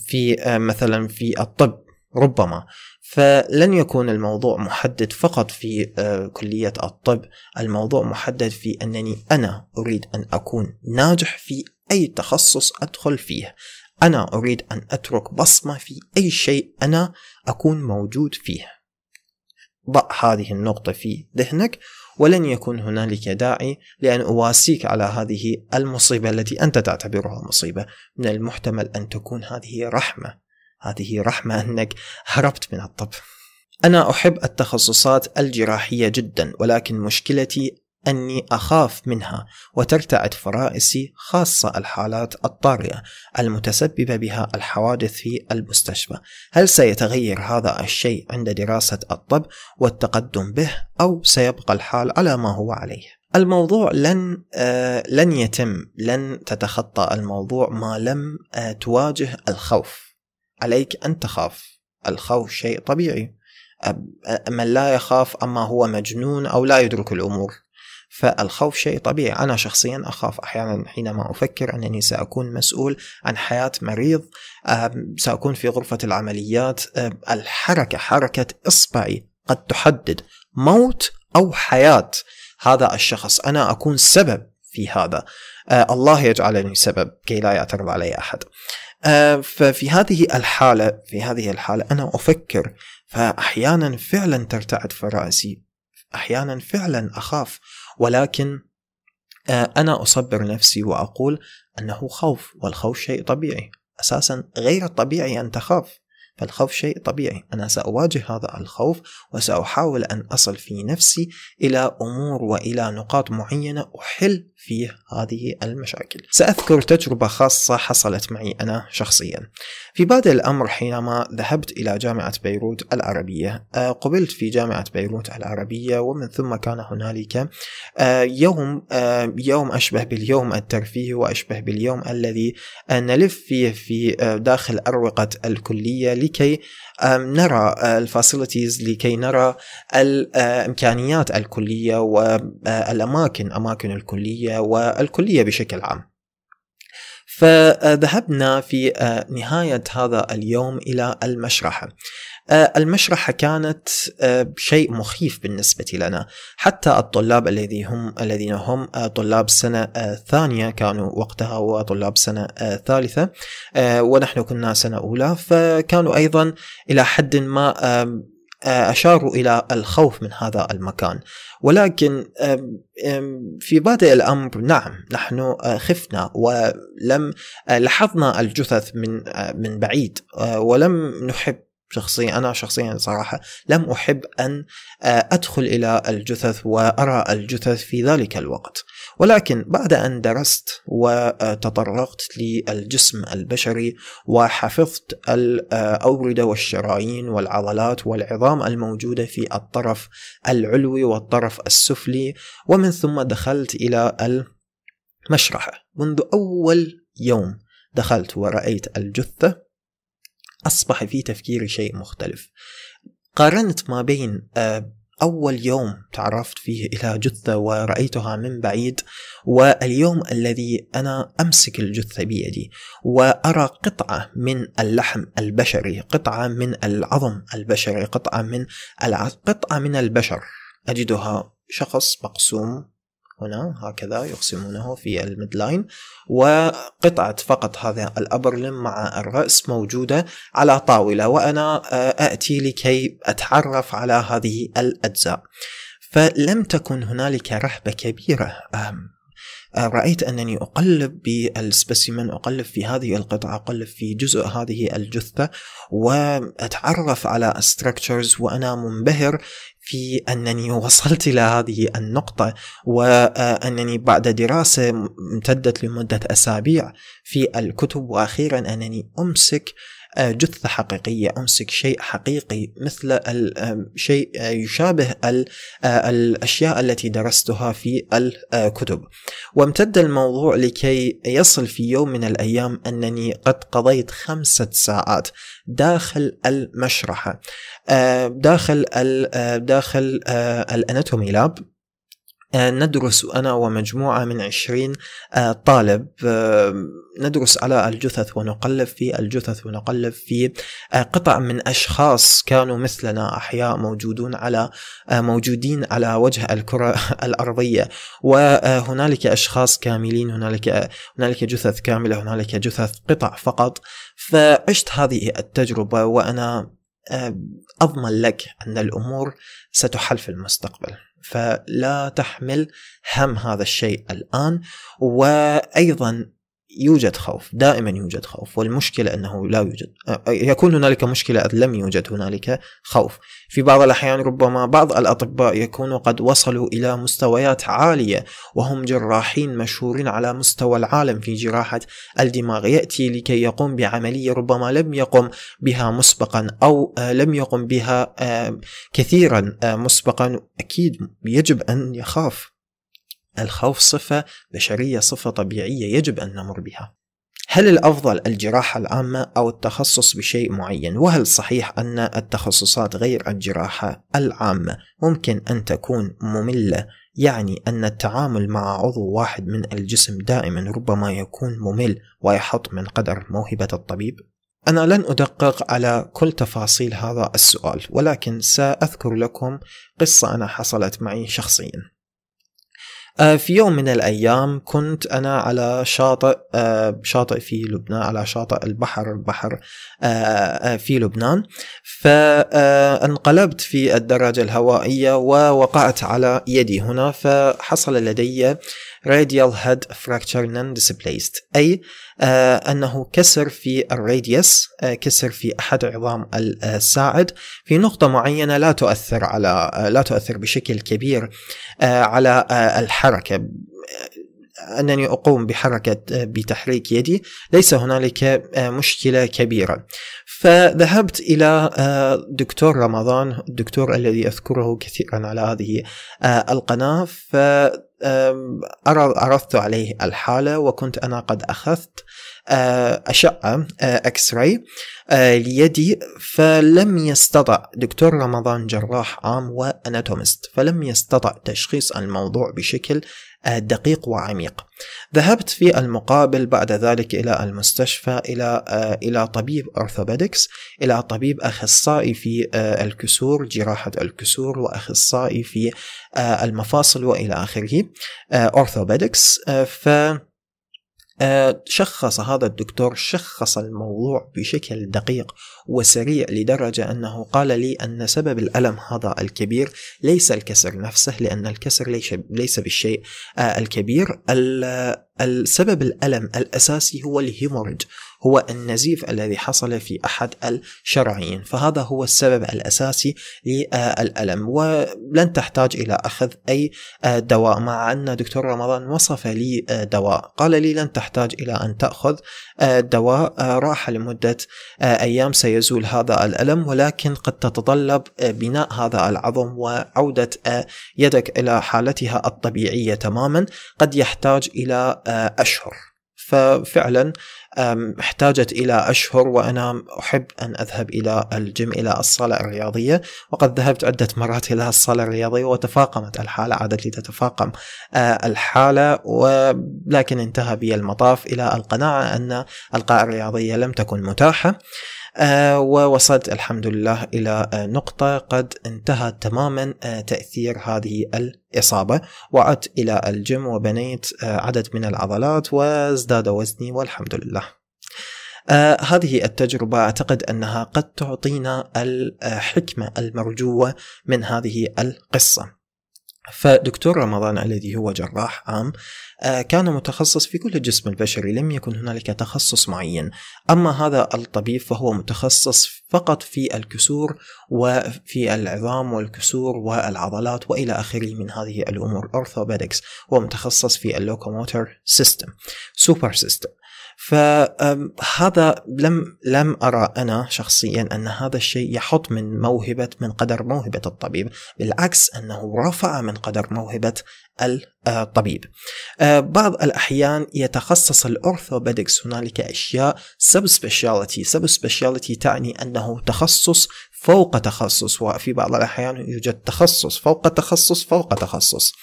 في مثلا في الطب ربما فلن يكون الموضوع محدد فقط في آه، كلية الطب الموضوع محدد في أنني أنا أريد أن أكون ناجح في أي تخصص أدخل فيه أنا أريد أن أترك بصمة في أي شيء أنا أكون موجود فيه ضع هذه النقطة في ذهنك ولن يكون هنالك داعي لأن أواسيك على هذه المصيبة التي أنت تعتبرها مصيبة من المحتمل أن تكون هذه رحمة هذه رحمة أنك هربت من الطب أنا أحب التخصصات الجراحية جدا ولكن مشكلتي أني أخاف منها وترتعد فرائسي خاصة الحالات الطارئة المتسببة بها الحوادث في المستشفى هل سيتغير هذا الشيء عند دراسة الطب والتقدم به أو سيبقى الحال على ما هو عليه الموضوع لن آه لن يتم لن تتخطى الموضوع ما لم آه تواجه الخوف عليك أن تخاف الخوف شيء طبيعي من لا يخاف أما هو مجنون أو لا يدرك الأمور فالخوف شيء طبيعي أنا شخصيا أخاف أحيانا حينما أفكر أنني سأكون مسؤول عن حياة مريض سأكون في غرفة العمليات الحركة حركة إصبعي قد تحدد موت أو حياة هذا الشخص أنا أكون سبب في هذا الله يجعلني سبب كي لا يعترض علي أحد آه، ففي هذه الحالة في هذه الحالة أنا أفكر فأحيانا فعلا ترتعد فرائسي أحيانا فعلا أخاف ولكن آه، أنا أصبر نفسي وأقول أنه خوف والخوف شيء طبيعي أساسا غير طبيعي أن تخاف فالخوف شيء طبيعي أنا سأواجه هذا الخوف وسأحاول أن أصل في نفسي إلى أمور وإلى نقاط معينة أحل فيه هذه المشاكل سأذكر تجربة خاصة حصلت معي أنا شخصيا في بادئ الأمر حينما ذهبت إلى جامعة بيروت العربية آه، قبلت في جامعة بيروت العربية ومن ثم كان هنالك آه، يوم آه، يوم أشبه باليوم الترفيهي وأشبه باليوم الذي نلف فيه في داخل أروقة الكلية لكي نرى أه، الفاسيلتيز لكي نرى الامكانيات الكليه والاماكن أه، اماكن الكليه والكليه بشكل عام فذهبنا في أه، نهاية هذا اليوم إلى المشرحة آه، المشرحة كانت آه، شيء مخيف بالنسبة لنا حتى الطلاب الذي هم الذين هم آه، طلاب سنة ثانية كانوا وقتها وطلاب سنة ثالثة ونحن كنا سنة أولى فكانوا أيضا إلى حد ما أشاروا إلى الخوف من هذا المكان ولكن في بادئ الأمر نعم نحن خفنا ولم لاحظنا الجثث من من بعيد ولم نحب شخصيا أنا شخصيا صراحة لم أحب أن آه، أدخل إلى الجثث وأرى الجثث في ذلك الوقت ولكن بعد أن درست وتطرقت للجسم البشري وحفظت الأوردة والشرايين والعضلات والعظام الموجودة في الطرف العلوي والطرف السفلي ومن ثم دخلت إلى المشرحة منذ أول يوم دخلت ورأيت الجثة أصبح في تفكيري شيء مختلف قارنت ما بين آه، أول يوم تعرفت فيه إلى جثة ورأيتها من بعيد واليوم الذي أنا أمسك الجثة بيدي وأرى قطعة من اللحم البشري قطعة من العظم البشري قطعة من الع... قطعة من البشر أجدها شخص مقسوم هنا هكذا يقسمونه في لاين وقطعة فقط هذا الأبرلم مع الرأس موجودة على طاولة وأنا آه، آتي لكي أتعرف على هذه الأجزاء فلم تكن هنالك رهبة كبيرة آه، رأيت أنني أقلب بالسبسيمن أقلب في هذه القطعة أقلب في جزء هذه الجثة وأتعرف على structures وأنا منبهر في أنني وصلت إلى هذه النقطة وأنني بعد دراسة امتدت لمدة أسابيع في الكتب وأخيرا أنني أمسك آه، جثة حقيقية أمسك شيء حقيقي مثل شيء آه، يشابه آه، الأشياء التي درستها في الكتب وامتد الموضوع لكي يصل في يوم من الأيام أنني قد قضيت خمسة ساعات داخل المشرحة داخل الـ داخل الاناتومي لاب آه، ندرس أنا ومجموعة من عشرين آه، طالب آه، ندرس على الجثث ونقلب في الجثث ونقلب في قطع من أشخاص كانوا مثلنا أحياء موجودون على موجودين على وجه الكرة الأرضية وهنالك أشخاص كاملين هنالك هنالك جثث كاملة هنالك جثث قطع فقط فعشت هذه التجربة وأنا أضمن لك أن الأمور ستحل في المستقبل فلا تحمل هم هذا الشيء الآن وأيضا يوجد خوف دائما يوجد خوف والمشكلة أنه لا يوجد يكون هنالك مشكلة إذ لم يوجد هنالك خوف في بعض الأحيان ربما بعض الأطباء يكونوا قد وصلوا إلى مستويات عالية وهم جراحين مشهورين على مستوى العالم في جراحة الدماغ يأتي لكي يقوم بعملية ربما لم يقم بها مسبقا أو لم يقم بها كثيرا مسبقا أكيد يجب أن يخاف الخوف صفة بشرية صفة طبيعية يجب أن نمر بها هل الأفضل الجراحة العامة أو التخصص بشيء معين؟ وهل صحيح أن التخصصات غير الجراحة العامة ممكن أن تكون مملة؟ يعني أن التعامل مع عضو واحد من الجسم دائما ربما يكون ممل ويحط من قدر موهبة الطبيب؟ أنا لن أدقق على كل تفاصيل هذا السؤال ولكن سأذكر لكم قصة أنا حصلت معي شخصيا آه، في يوم من الأيام كنت أنا على شاطئ آه، شاطئ في لبنان على شاطئ البحر البحر آه، في لبنان فانقلبت في الدراجة الهوائية ووقعت على يدي هنا فحصل لدي radial head fracture non-displaced أي آه، أنه كسر في الراديوس آه، كسر في أحد عظام الساعد في نقطة معينة لا تؤثر على آه، لا تؤثر بشكل كبير على الحركة أنني أقوم بحركة بتحريك يدي ليس هنالك آه، مشكلة كبيرة فذهبت إلى آه، دكتور رمضان الدكتور الذي أذكره كثيرا على هذه آه، القناة ف عرضت عليه الحالة وكنت أنا قد أخذت أشعة أكس راي ليدي فلم يستطع دكتور رمضان جراح عام وأناتومست فلم يستطع تشخيص الموضوع بشكل آه، دقيق وعميق ذهبت في المقابل بعد ذلك إلى المستشفى إلى آه، إلى طبيب أرثوبيدكس إلى طبيب أخصائي في آه، الكسور جراحة الكسور وأخصائي في المفاصل وإلى آخره أرثوبيدكس ف آه، شخص هذا الدكتور شخص الموضوع بشكل دقيق وسريع لدرجة أنه قال لي أن سبب الألم هذا الكبير ليس الكسر نفسه لأن الكسر ليس بالشيء آه، الكبير السبب الألم الأساسي هو الهيموريج هو النزيف الذي حصل في أحد الشرايين فهذا هو السبب الأساسي للألم ولن تحتاج إلى أخذ أي دواء مع أن دكتور رمضان وصف لي دواء قال لي لن تحتاج إلى أن تأخذ دواء راحة لمدة أيام سيزول هذا الألم ولكن قد تتطلب بناء هذا العظم وعودة يدك إلى حالتها الطبيعية تماما قد يحتاج إلى أشهر ففعلا احتاجت إلى أشهر وأنا أحب أن أذهب إلى الجيم إلى الصالة الرياضية وقد ذهبت عدة مرات إلى الصالة الرياضية وتفاقمت الحالة عادت لي تتفاقم آه، الحالة ولكن انتهى بي المطاف إلى القناعة أن القاعة الرياضية لم تكن متاحة آه، ووصلت الحمد لله إلى آه، نقطة قد انتهى تماما آه، تأثير هذه الإصابة وعدت إلى الجيم وبنيت عدد من العضلات وازداد وزني والحمد لله آه هذه التجربة أعتقد أنها قد تعطينا الحكمة المرجوة من هذه القصة فدكتور رمضان الذي هو جراح عام آه، كان متخصص في كل الجسم البشري لم يكن هنالك تخصص معين أما هذا الطبيب فهو متخصص فقط في الكسور وفي العظام والكسور والعضلات وإلى آخره من هذه الأمور أورثوبيدكس متخصص في اللوكوموتر سيستم سوبر سيستم فهذا لم لم ارى انا شخصيا ان هذا الشيء يحط من موهبه من قدر موهبه الطبيب بالعكس انه رفع من قدر موهبه آه، الطبيب آه، بعض الأحيان يتخصص الأورثوبيدكس هنالك أشياء سب سبيشاليتي سب سبيشاليتي تعني أنه تخصص فوق تخصص وفي بعض الأحيان يوجد تخصص فوق تخصص فوق تخصص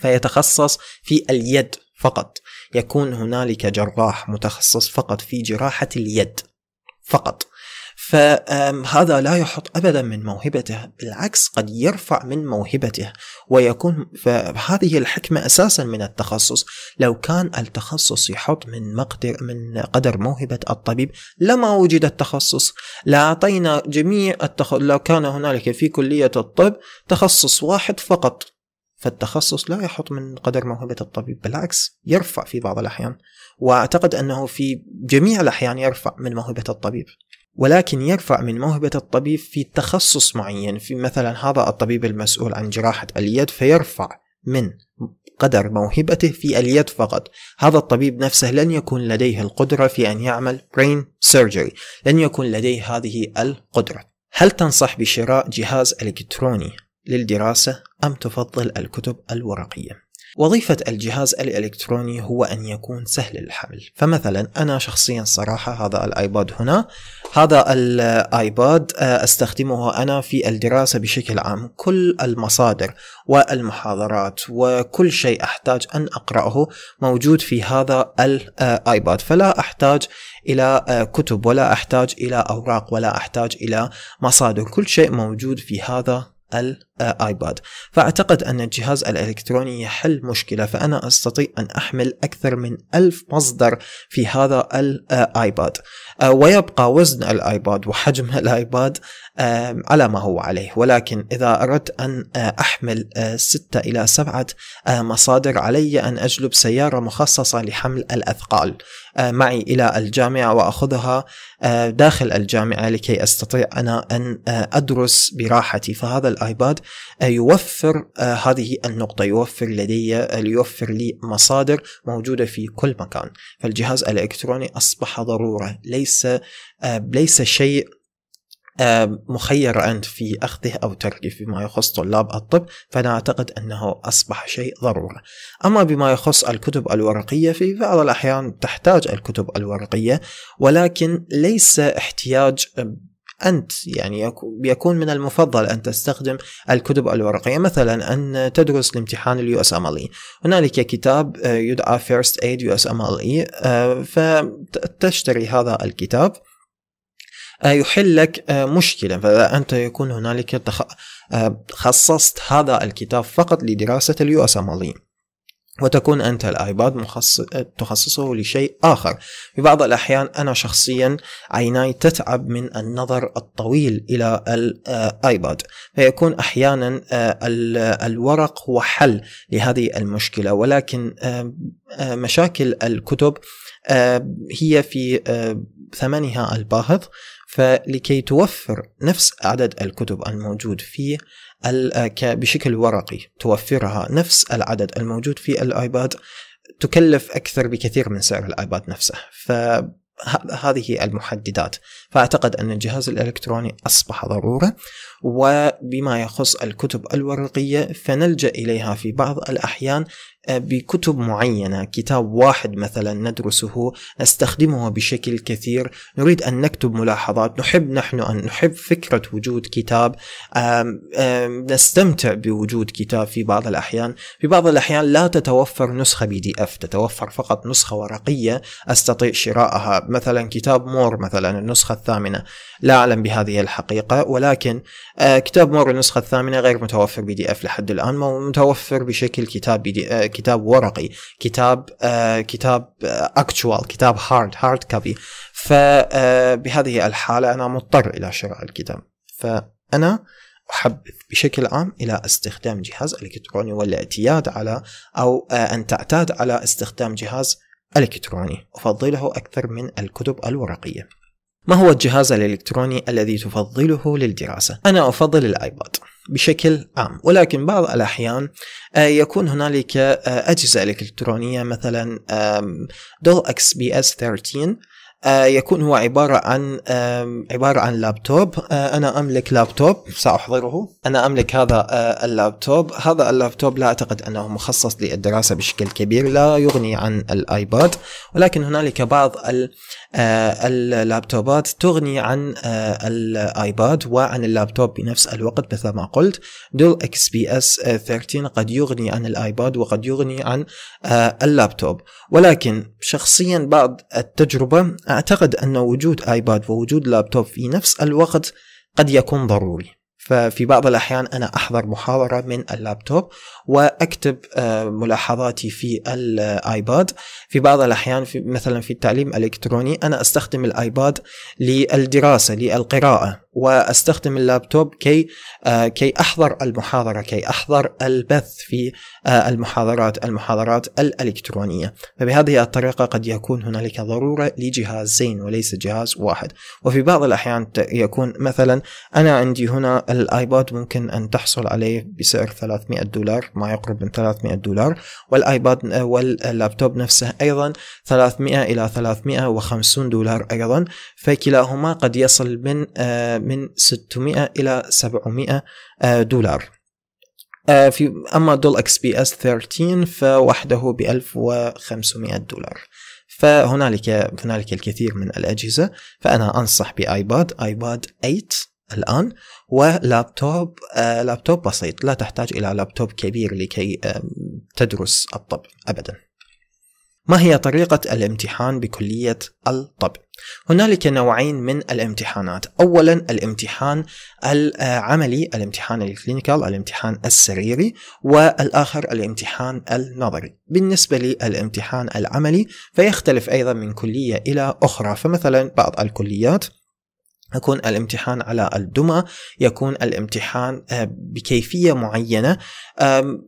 فيتخصص في اليد فقط يكون هنالك جراح متخصص فقط في جراحة اليد فقط فهذا لا يحط ابدا من موهبته بالعكس قد يرفع من موهبته ويكون فهذه الحكمه اساسا من التخصص لو كان التخصص يحط من مقدر من قدر موهبه الطبيب لما وجد التخصص لاعطينا جميع التخ... لو كان هنالك في كليه الطب تخصص واحد فقط فالتخصص لا يحط من قدر موهبة الطبيب بالعكس يرفع في بعض الأحيان وأعتقد أنه في جميع الأحيان يرفع من موهبة الطبيب ولكن يرفع من موهبة الطبيب في تخصص معين في مثلا هذا الطبيب المسؤول عن جراحة اليد فيرفع من قدر موهبته في اليد فقط هذا الطبيب نفسه لن يكون لديه القدرة في أن يعمل brain surgery لن يكون لديه هذه القدرة هل تنصح بشراء جهاز إلكتروني للدراسة أم تفضل الكتب الورقية؟ وظيفة الجهاز الإلكتروني هو أن يكون سهل الحمل فمثلا أنا شخصيا صراحة هذا الآيباد هنا هذا الآيباد آه، أستخدمه أنا في الدراسة بشكل عام كل المصادر والمحاضرات وكل شيء أحتاج أن أقرأه موجود في هذا الآيباد فلا أحتاج إلى آه، كتب ولا أحتاج إلى أوراق ولا أحتاج إلى مصادر كل شيء موجود في هذا الآيباد آه، ايباد فأعتقد أن الجهاز الإلكتروني يحل مشكلة فأنا أستطيع أن أحمل أكثر من ألف مصدر في هذا الايباد آه، آه، ويبقى وزن الايباد وحجم الايباد على ما هو عليه ولكن إذا أردت أن أحمل ستة إلى سبعة مصادر علي أن أجلب سيارة مخصصة لحمل الأثقال معي إلى الجامعة وأخذها داخل الجامعة لكي أستطيع أنا أن أدرس براحتي فهذا الآيباد آه، يوفر آه، هذه النقطة يوفر لدي آه، يوفر لي مصادر موجودة في كل مكان فالجهاز الإلكتروني أصبح ضرورة ليس ليس شيء مخير أنت في أخذه أو تركه فيما يخص طلاب الطب فأنا أعتقد أنه أصبح شيء ضرورة أما بما يخص الكتب الورقية في بعض الأحيان تحتاج الكتب الورقية ولكن ليس احتياج أنت يعني يكون من المفضل أن تستخدم الكتب الورقية مثلا أن تدرس الامتحان اليو اس ام ال هنالك كتاب آه، يدعى First Aid يو اس ام ال آه، فتشتري هذا الكتاب آه، يحل لك مشكلة فإذا أنت يكون هنالك خصصت هذا الكتاب فقط لدراسة اليو اس ام ال وتكون أنت الآيباد مخصص تخصصه لشيء آخر في بعض الأحيان أنا شخصيا عيناي تتعب من النظر الطويل إلى الآيباد فيكون أحيانا آه، الورق هو حل لهذه المشكلة ولكن مشاكل الكتب هي في ثمنها الباهظ فلكي توفر نفس عدد الكتب الموجود فيه آه، بشكل ورقي توفرها نفس العدد الموجود في الايباد تكلف اكثر بكثير من سعر الايباد نفسه ف هذه المحددات فأعتقد أن الجهاز الإلكتروني أصبح ضرورة وبما يخص الكتب الورقية فنلجأ إليها في بعض الأحيان بكتب معينة كتاب واحد مثلا ندرسه نستخدمه بشكل كثير نريد أن نكتب ملاحظات نحب نحن أن نحب فكرة وجود كتاب نستمتع بوجود كتاب في بعض الأحيان في بعض الأحيان لا تتوفر نسخة بي دي أف تتوفر فقط نسخة ورقية أستطيع شراءها مثلا كتاب مور مثلا النسخة الثامنة لا أعلم بهذه الحقيقة ولكن آه، كتاب مور النسخة الثامنة غير متوفر بي دي أف لحد الآن متوفر بشكل كتاب بي دي أف كتاب ورقي كتاب آه كتاب اكتشوال آه، كتاب هارد هارد كوبي فبهذه الحالة أنا مضطر إلى شراء الكتاب فأنا احب بشكل عام إلى استخدام جهاز إلكتروني والاعتياد على أو آه، أن تعتاد على استخدام جهاز إلكتروني أفضله أكثر من الكتب الورقية ما هو الجهاز الإلكتروني الذي تفضله للدراسة؟ أنا أفضل الآيباد بشكل عام ولكن بعض الأحيان آه، يكون هنالك آه، أجهزة إلكترونية مثلا دول أكس بي أس 13 آه، يكون هو عبارة عن عبارة عن لابتوب آه، أنا أملك لابتوب سأحضره أنا أملك هذا آه، اللابتوب هذا اللابتوب لا أعتقد أنه مخصص للدراسة بشكل كبير لا يغني عن الآيباد ولكن هنالك بعض اللابتوبات تغني عن الآيباد وعن اللابتوب بنفس الوقت مثل ما قلت دول اكس بي اس 13 قد يغني عن الآيباد وقد يغني عن اللابتوب ولكن شخصيا بعد التجربة أعتقد أن وجود آيباد ووجود لابتوب في نفس الوقت قد يكون ضروري ففي بعض الأحيان أنا أحضر محاضرة من اللابتوب وأكتب آه، ملاحظاتي في الآيباد في بعض الأحيان في مثلا في التعليم الإلكتروني أنا أستخدم الآيباد للدراسة للقراءة واستخدم اللابتوب كي آه، كي احضر المحاضره كي احضر البث في آه، المحاضرات المحاضرات الالكترونيه فبهذه الطريقه قد يكون هنالك ضروره لجهازين وليس جهاز واحد وفي بعض الاحيان يكون مثلا انا عندي هنا الايباد ممكن ان تحصل عليه بسعر 300 دولار ما يقرب من 300 دولار والايباد آه، واللابتوب نفسه ايضا 300 الى 350 دولار ايضا فكلاهما قد يصل من من 600 إلى 700 آه، دولار آه، في أما دول اكس بي اس 13 فوحده ب 1500 دولار فهنالك هنالك الكثير من الأجهزة فأنا أنصح بآيباد آيباد 8 الآن ولابتوب آه، لابتوب بسيط لا تحتاج إلى لابتوب كبير لكي تدرس الطب أبداً ما هي طريقة الامتحان بكلية الطب؟ هنالك نوعين من الامتحانات، أولا الامتحان العملي، الامتحان الكلينيكال، الامتحان السريري، والآخر الامتحان النظري. بالنسبة للامتحان العملي فيختلف أيضا من كلية إلى أخرى، فمثلا بعض الكليات يكون الامتحان على الدمى يكون الامتحان آه، بكيفية معينة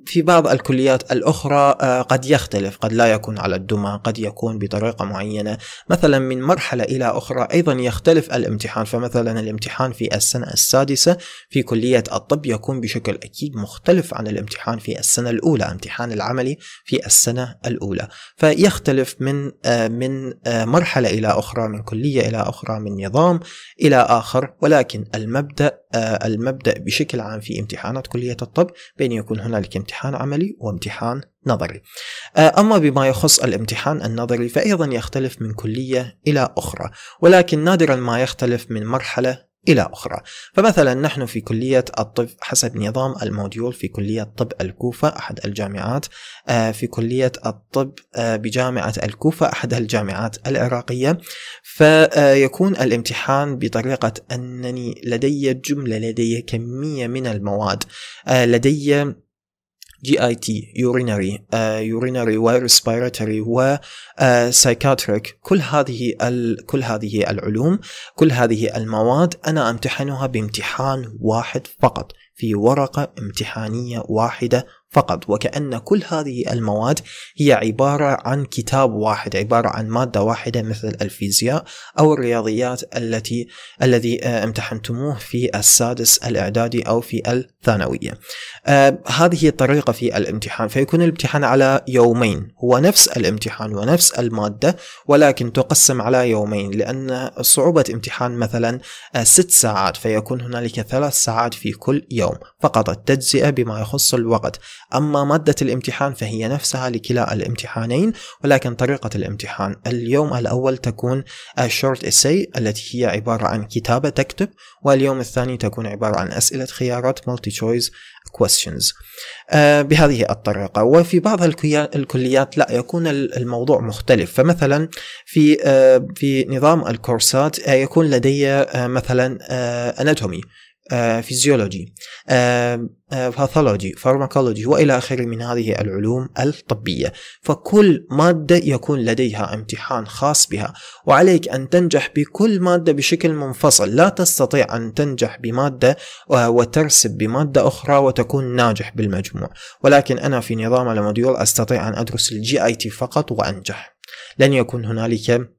في بعض الكليات الأخرى آه، قد يختلف قد لا يكون على الدمى قد يكون بطريقة معينة مثلا من مرحلة إلى أخرى أيضا يختلف الامتحان فمثلا الامتحان في السنة السادسة في كلية الطب يكون بشكل أكيد مختلف عن الامتحان في السنة الأولى امتحان العملي في السنة الأولى فيختلف من آه، من مرحلة إلى أخرى من كلية إلى أخرى من نظام إلى آخر ولكن المبدأ آه، المبدأ بشكل عام في امتحانات كلية الطب بأن يكون هنالك امتحان عملي وامتحان نظري آه، أما بما يخص الامتحان النظري فأيضا يختلف من كلية إلى أخرى ولكن نادرا ما يختلف من مرحلة إلى أخرى فمثلا نحن في كلية الطب حسب نظام الموديول في كلية طب الكوفة أحد الجامعات آه، في كلية الطب آه، بجامعة الكوفة أحد الجامعات العراقية فيكون الامتحان بطريقة أنني لدي جملة لدي كمية من المواد آه، لدي جي اي تي يورينري يورينري وريسبيراتوري وسايكاتريك كل هذه كل هذه العلوم كل هذه المواد انا امتحنها بامتحان واحد فقط في ورقه امتحانيه واحده فقط وكأن كل هذه المواد هي عبارة عن كتاب واحد عبارة عن مادة واحدة مثل الفيزياء أو الرياضيات التي الذي آه، امتحنتموه في السادس الإعدادي أو في الثانوية آه، هذه الطريقة في الامتحان فيكون الامتحان على يومين هو نفس الامتحان ونفس المادة ولكن تقسم على يومين لأن صعوبة امتحان مثلا آه، ست ساعات فيكون هنالك ثلاث ساعات في كل يوم فقط التجزئة بما يخص الوقت أما مادة الامتحان فهي نفسها لكلا الامتحانين ولكن طريقة الامتحان اليوم الأول تكون short essay التي هي عبارة عن كتابة تكتب واليوم الثاني تكون عبارة عن أسئلة خيارات مالتي choice questions آه، بهذه الطريقة وفي بعض الكليات لا يكون الموضوع مختلف فمثلا في آه، في نظام الكورسات آه، يكون لدي مثلا اناتومي فيزيولوجي باثولوجي فارماكولوجي والى اخره من هذه العلوم الطبيه فكل ماده يكون لديها امتحان خاص بها وعليك ان تنجح بكل ماده بشكل منفصل لا تستطيع ان تنجح بماده آه، وترسب بماده اخرى وتكون ناجح بالمجموع ولكن انا في نظام الموديول استطيع ان ادرس الجي اي تي فقط وانجح لن يكون هنالك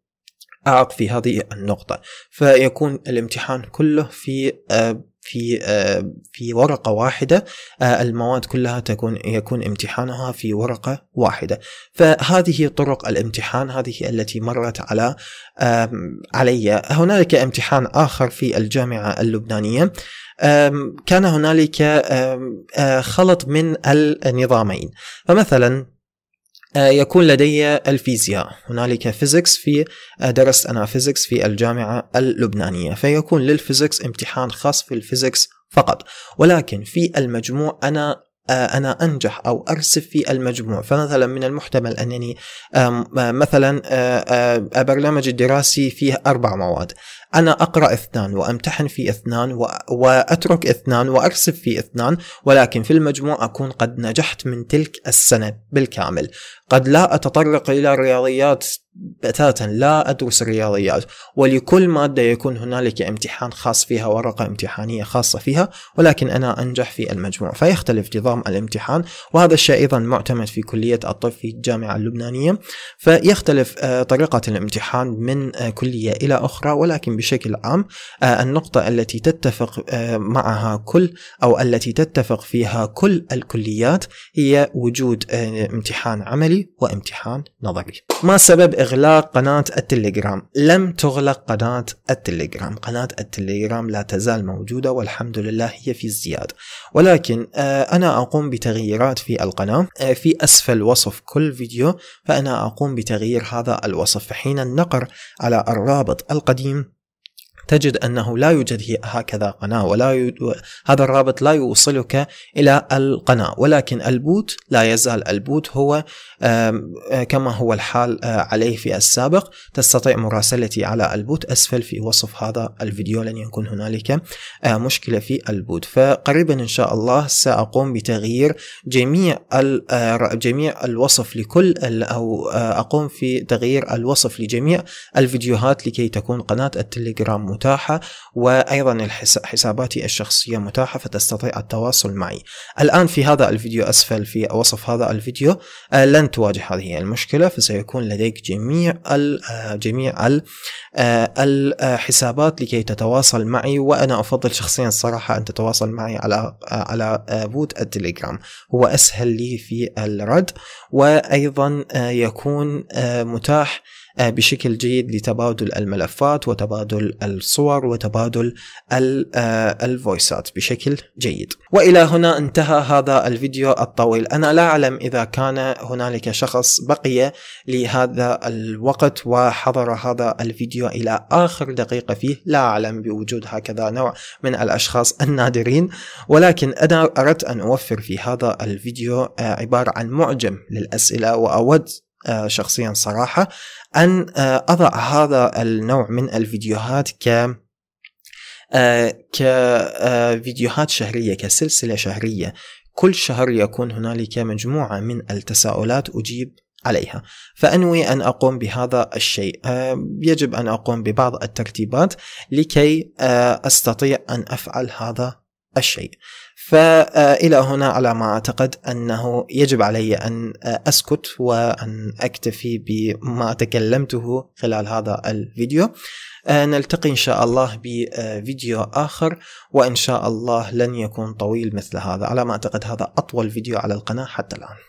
اعق في هذه النقطة فيكون الامتحان كله في آه، في آه، في ورقة واحدة آه، المواد كلها تكون يكون امتحانها في ورقة واحدة فهذه طرق الامتحان هذه التي مرت على علي هنالك امتحان آخر في الجامعة اللبنانية كان هنالك آه، خلط من النظامين فمثلا آه، يكون لدي الفيزياء هنالك فيزيكس في آه، درست أنا فيزيكس في الجامعة اللبنانية فيكون للفيزيكس امتحان خاص في الفيزيكس فقط ولكن في المجموع أنا آه، أنا أنجح أو أرسب في المجموع فمثلا من المحتمل أنني مثلا برنامج الدراسي فيه أربع مواد أنا أقرأ اثنان وأمتحن في اثنان وأترك اثنان وأرسب في اثنان ولكن في المجموع أكون قد نجحت من تلك السنة بالكامل قد لا أتطرق إلى الرياضيات بتاتا لا أدرس الرياضيات ولكل مادة يكون هنالك امتحان خاص فيها ورقة امتحانية خاصة فيها ولكن أنا أنجح في المجموع فيختلف نظام الامتحان وهذا الشيء أيضا معتمد في كلية الطب في الجامعة اللبنانية فيختلف آه، طريقة الامتحان من آه، كلية إلى أخرى ولكن بشكل عام آه، النقطة التي تتفق آه، معها كل أو التي تتفق فيها كل الكليات هي وجود آه، امتحان عملي وامتحان نظري ما سبب إغلاق قناة التليجرام؟ لم تغلق قناة التليجرام قناة التليجرام لا تزال موجودة والحمد لله هي في الزيادة ولكن أنا أقوم بتغييرات في القناة في أسفل وصف كل فيديو فأنا أقوم بتغيير هذا الوصف فحين النقر على الرابط القديم تجد انه لا يوجد هكذا قناه ولا ي... هذا الرابط لا يوصلك الى القناه ولكن البوت لا يزال البوت هو آه، كما هو الحال آه، عليه في السابق تستطيع مراسلتي على البوت أسفل في وصف هذا الفيديو لن يكون هنالك آه، مشكلة في البوت فقريبا إن شاء الله سأقوم بتغيير جميع جميع الوصف لكل أو أقوم في تغيير الوصف لجميع الفيديوهات لكي تكون قناة التليجرام متاحة وأيضا حساباتي الشخصية متاحة فتستطيع التواصل معي الآن في هذا الفيديو أسفل في وصف هذا الفيديو لن تواجه هذه المشكلة فسيكون لديك جميع الـ آه، جميع الـ آه، الحسابات آه، لكي تتواصل معي وأنا أفضل شخصيا الصراحة أن تتواصل معي على على بوت التليجرام هو أسهل لي في الرد وأيضا يكون متاح آه، بشكل جيد لتبادل الملفات وتبادل الصور وتبادل الفويسات آه، بشكل جيد والى هنا انتهى هذا الفيديو الطويل انا لا اعلم اذا كان هنالك شخص بقي لهذا الوقت وحضر هذا الفيديو الى اخر دقيقه فيه لا اعلم بوجود هكذا نوع من الاشخاص النادرين ولكن انا اردت ان اوفر في هذا الفيديو آه، عباره عن معجم للاسئله واود شخصيا صراحه أن آه، أضع هذا النوع من الفيديوهات ك آه، كفيديوهات آه، شهرية كسلسلة شهرية كل شهر يكون هنالك مجموعة من التساؤلات أجيب عليها فأنوي أن أقوم بهذا الشيء يجب أن أقوم ببعض الترتيبات لكي أستطيع أن أفعل هذا الشيء فإلى هنا على ما أعتقد أنه يجب علي أن أسكت وأن أكتفي بما تكلمته خلال هذا الفيديو آه، نلتقي إن شاء الله بفيديو آخر وإن شاء الله لن يكون طويل مثل هذا على ما أعتقد هذا أطول فيديو على القناة حتى الآن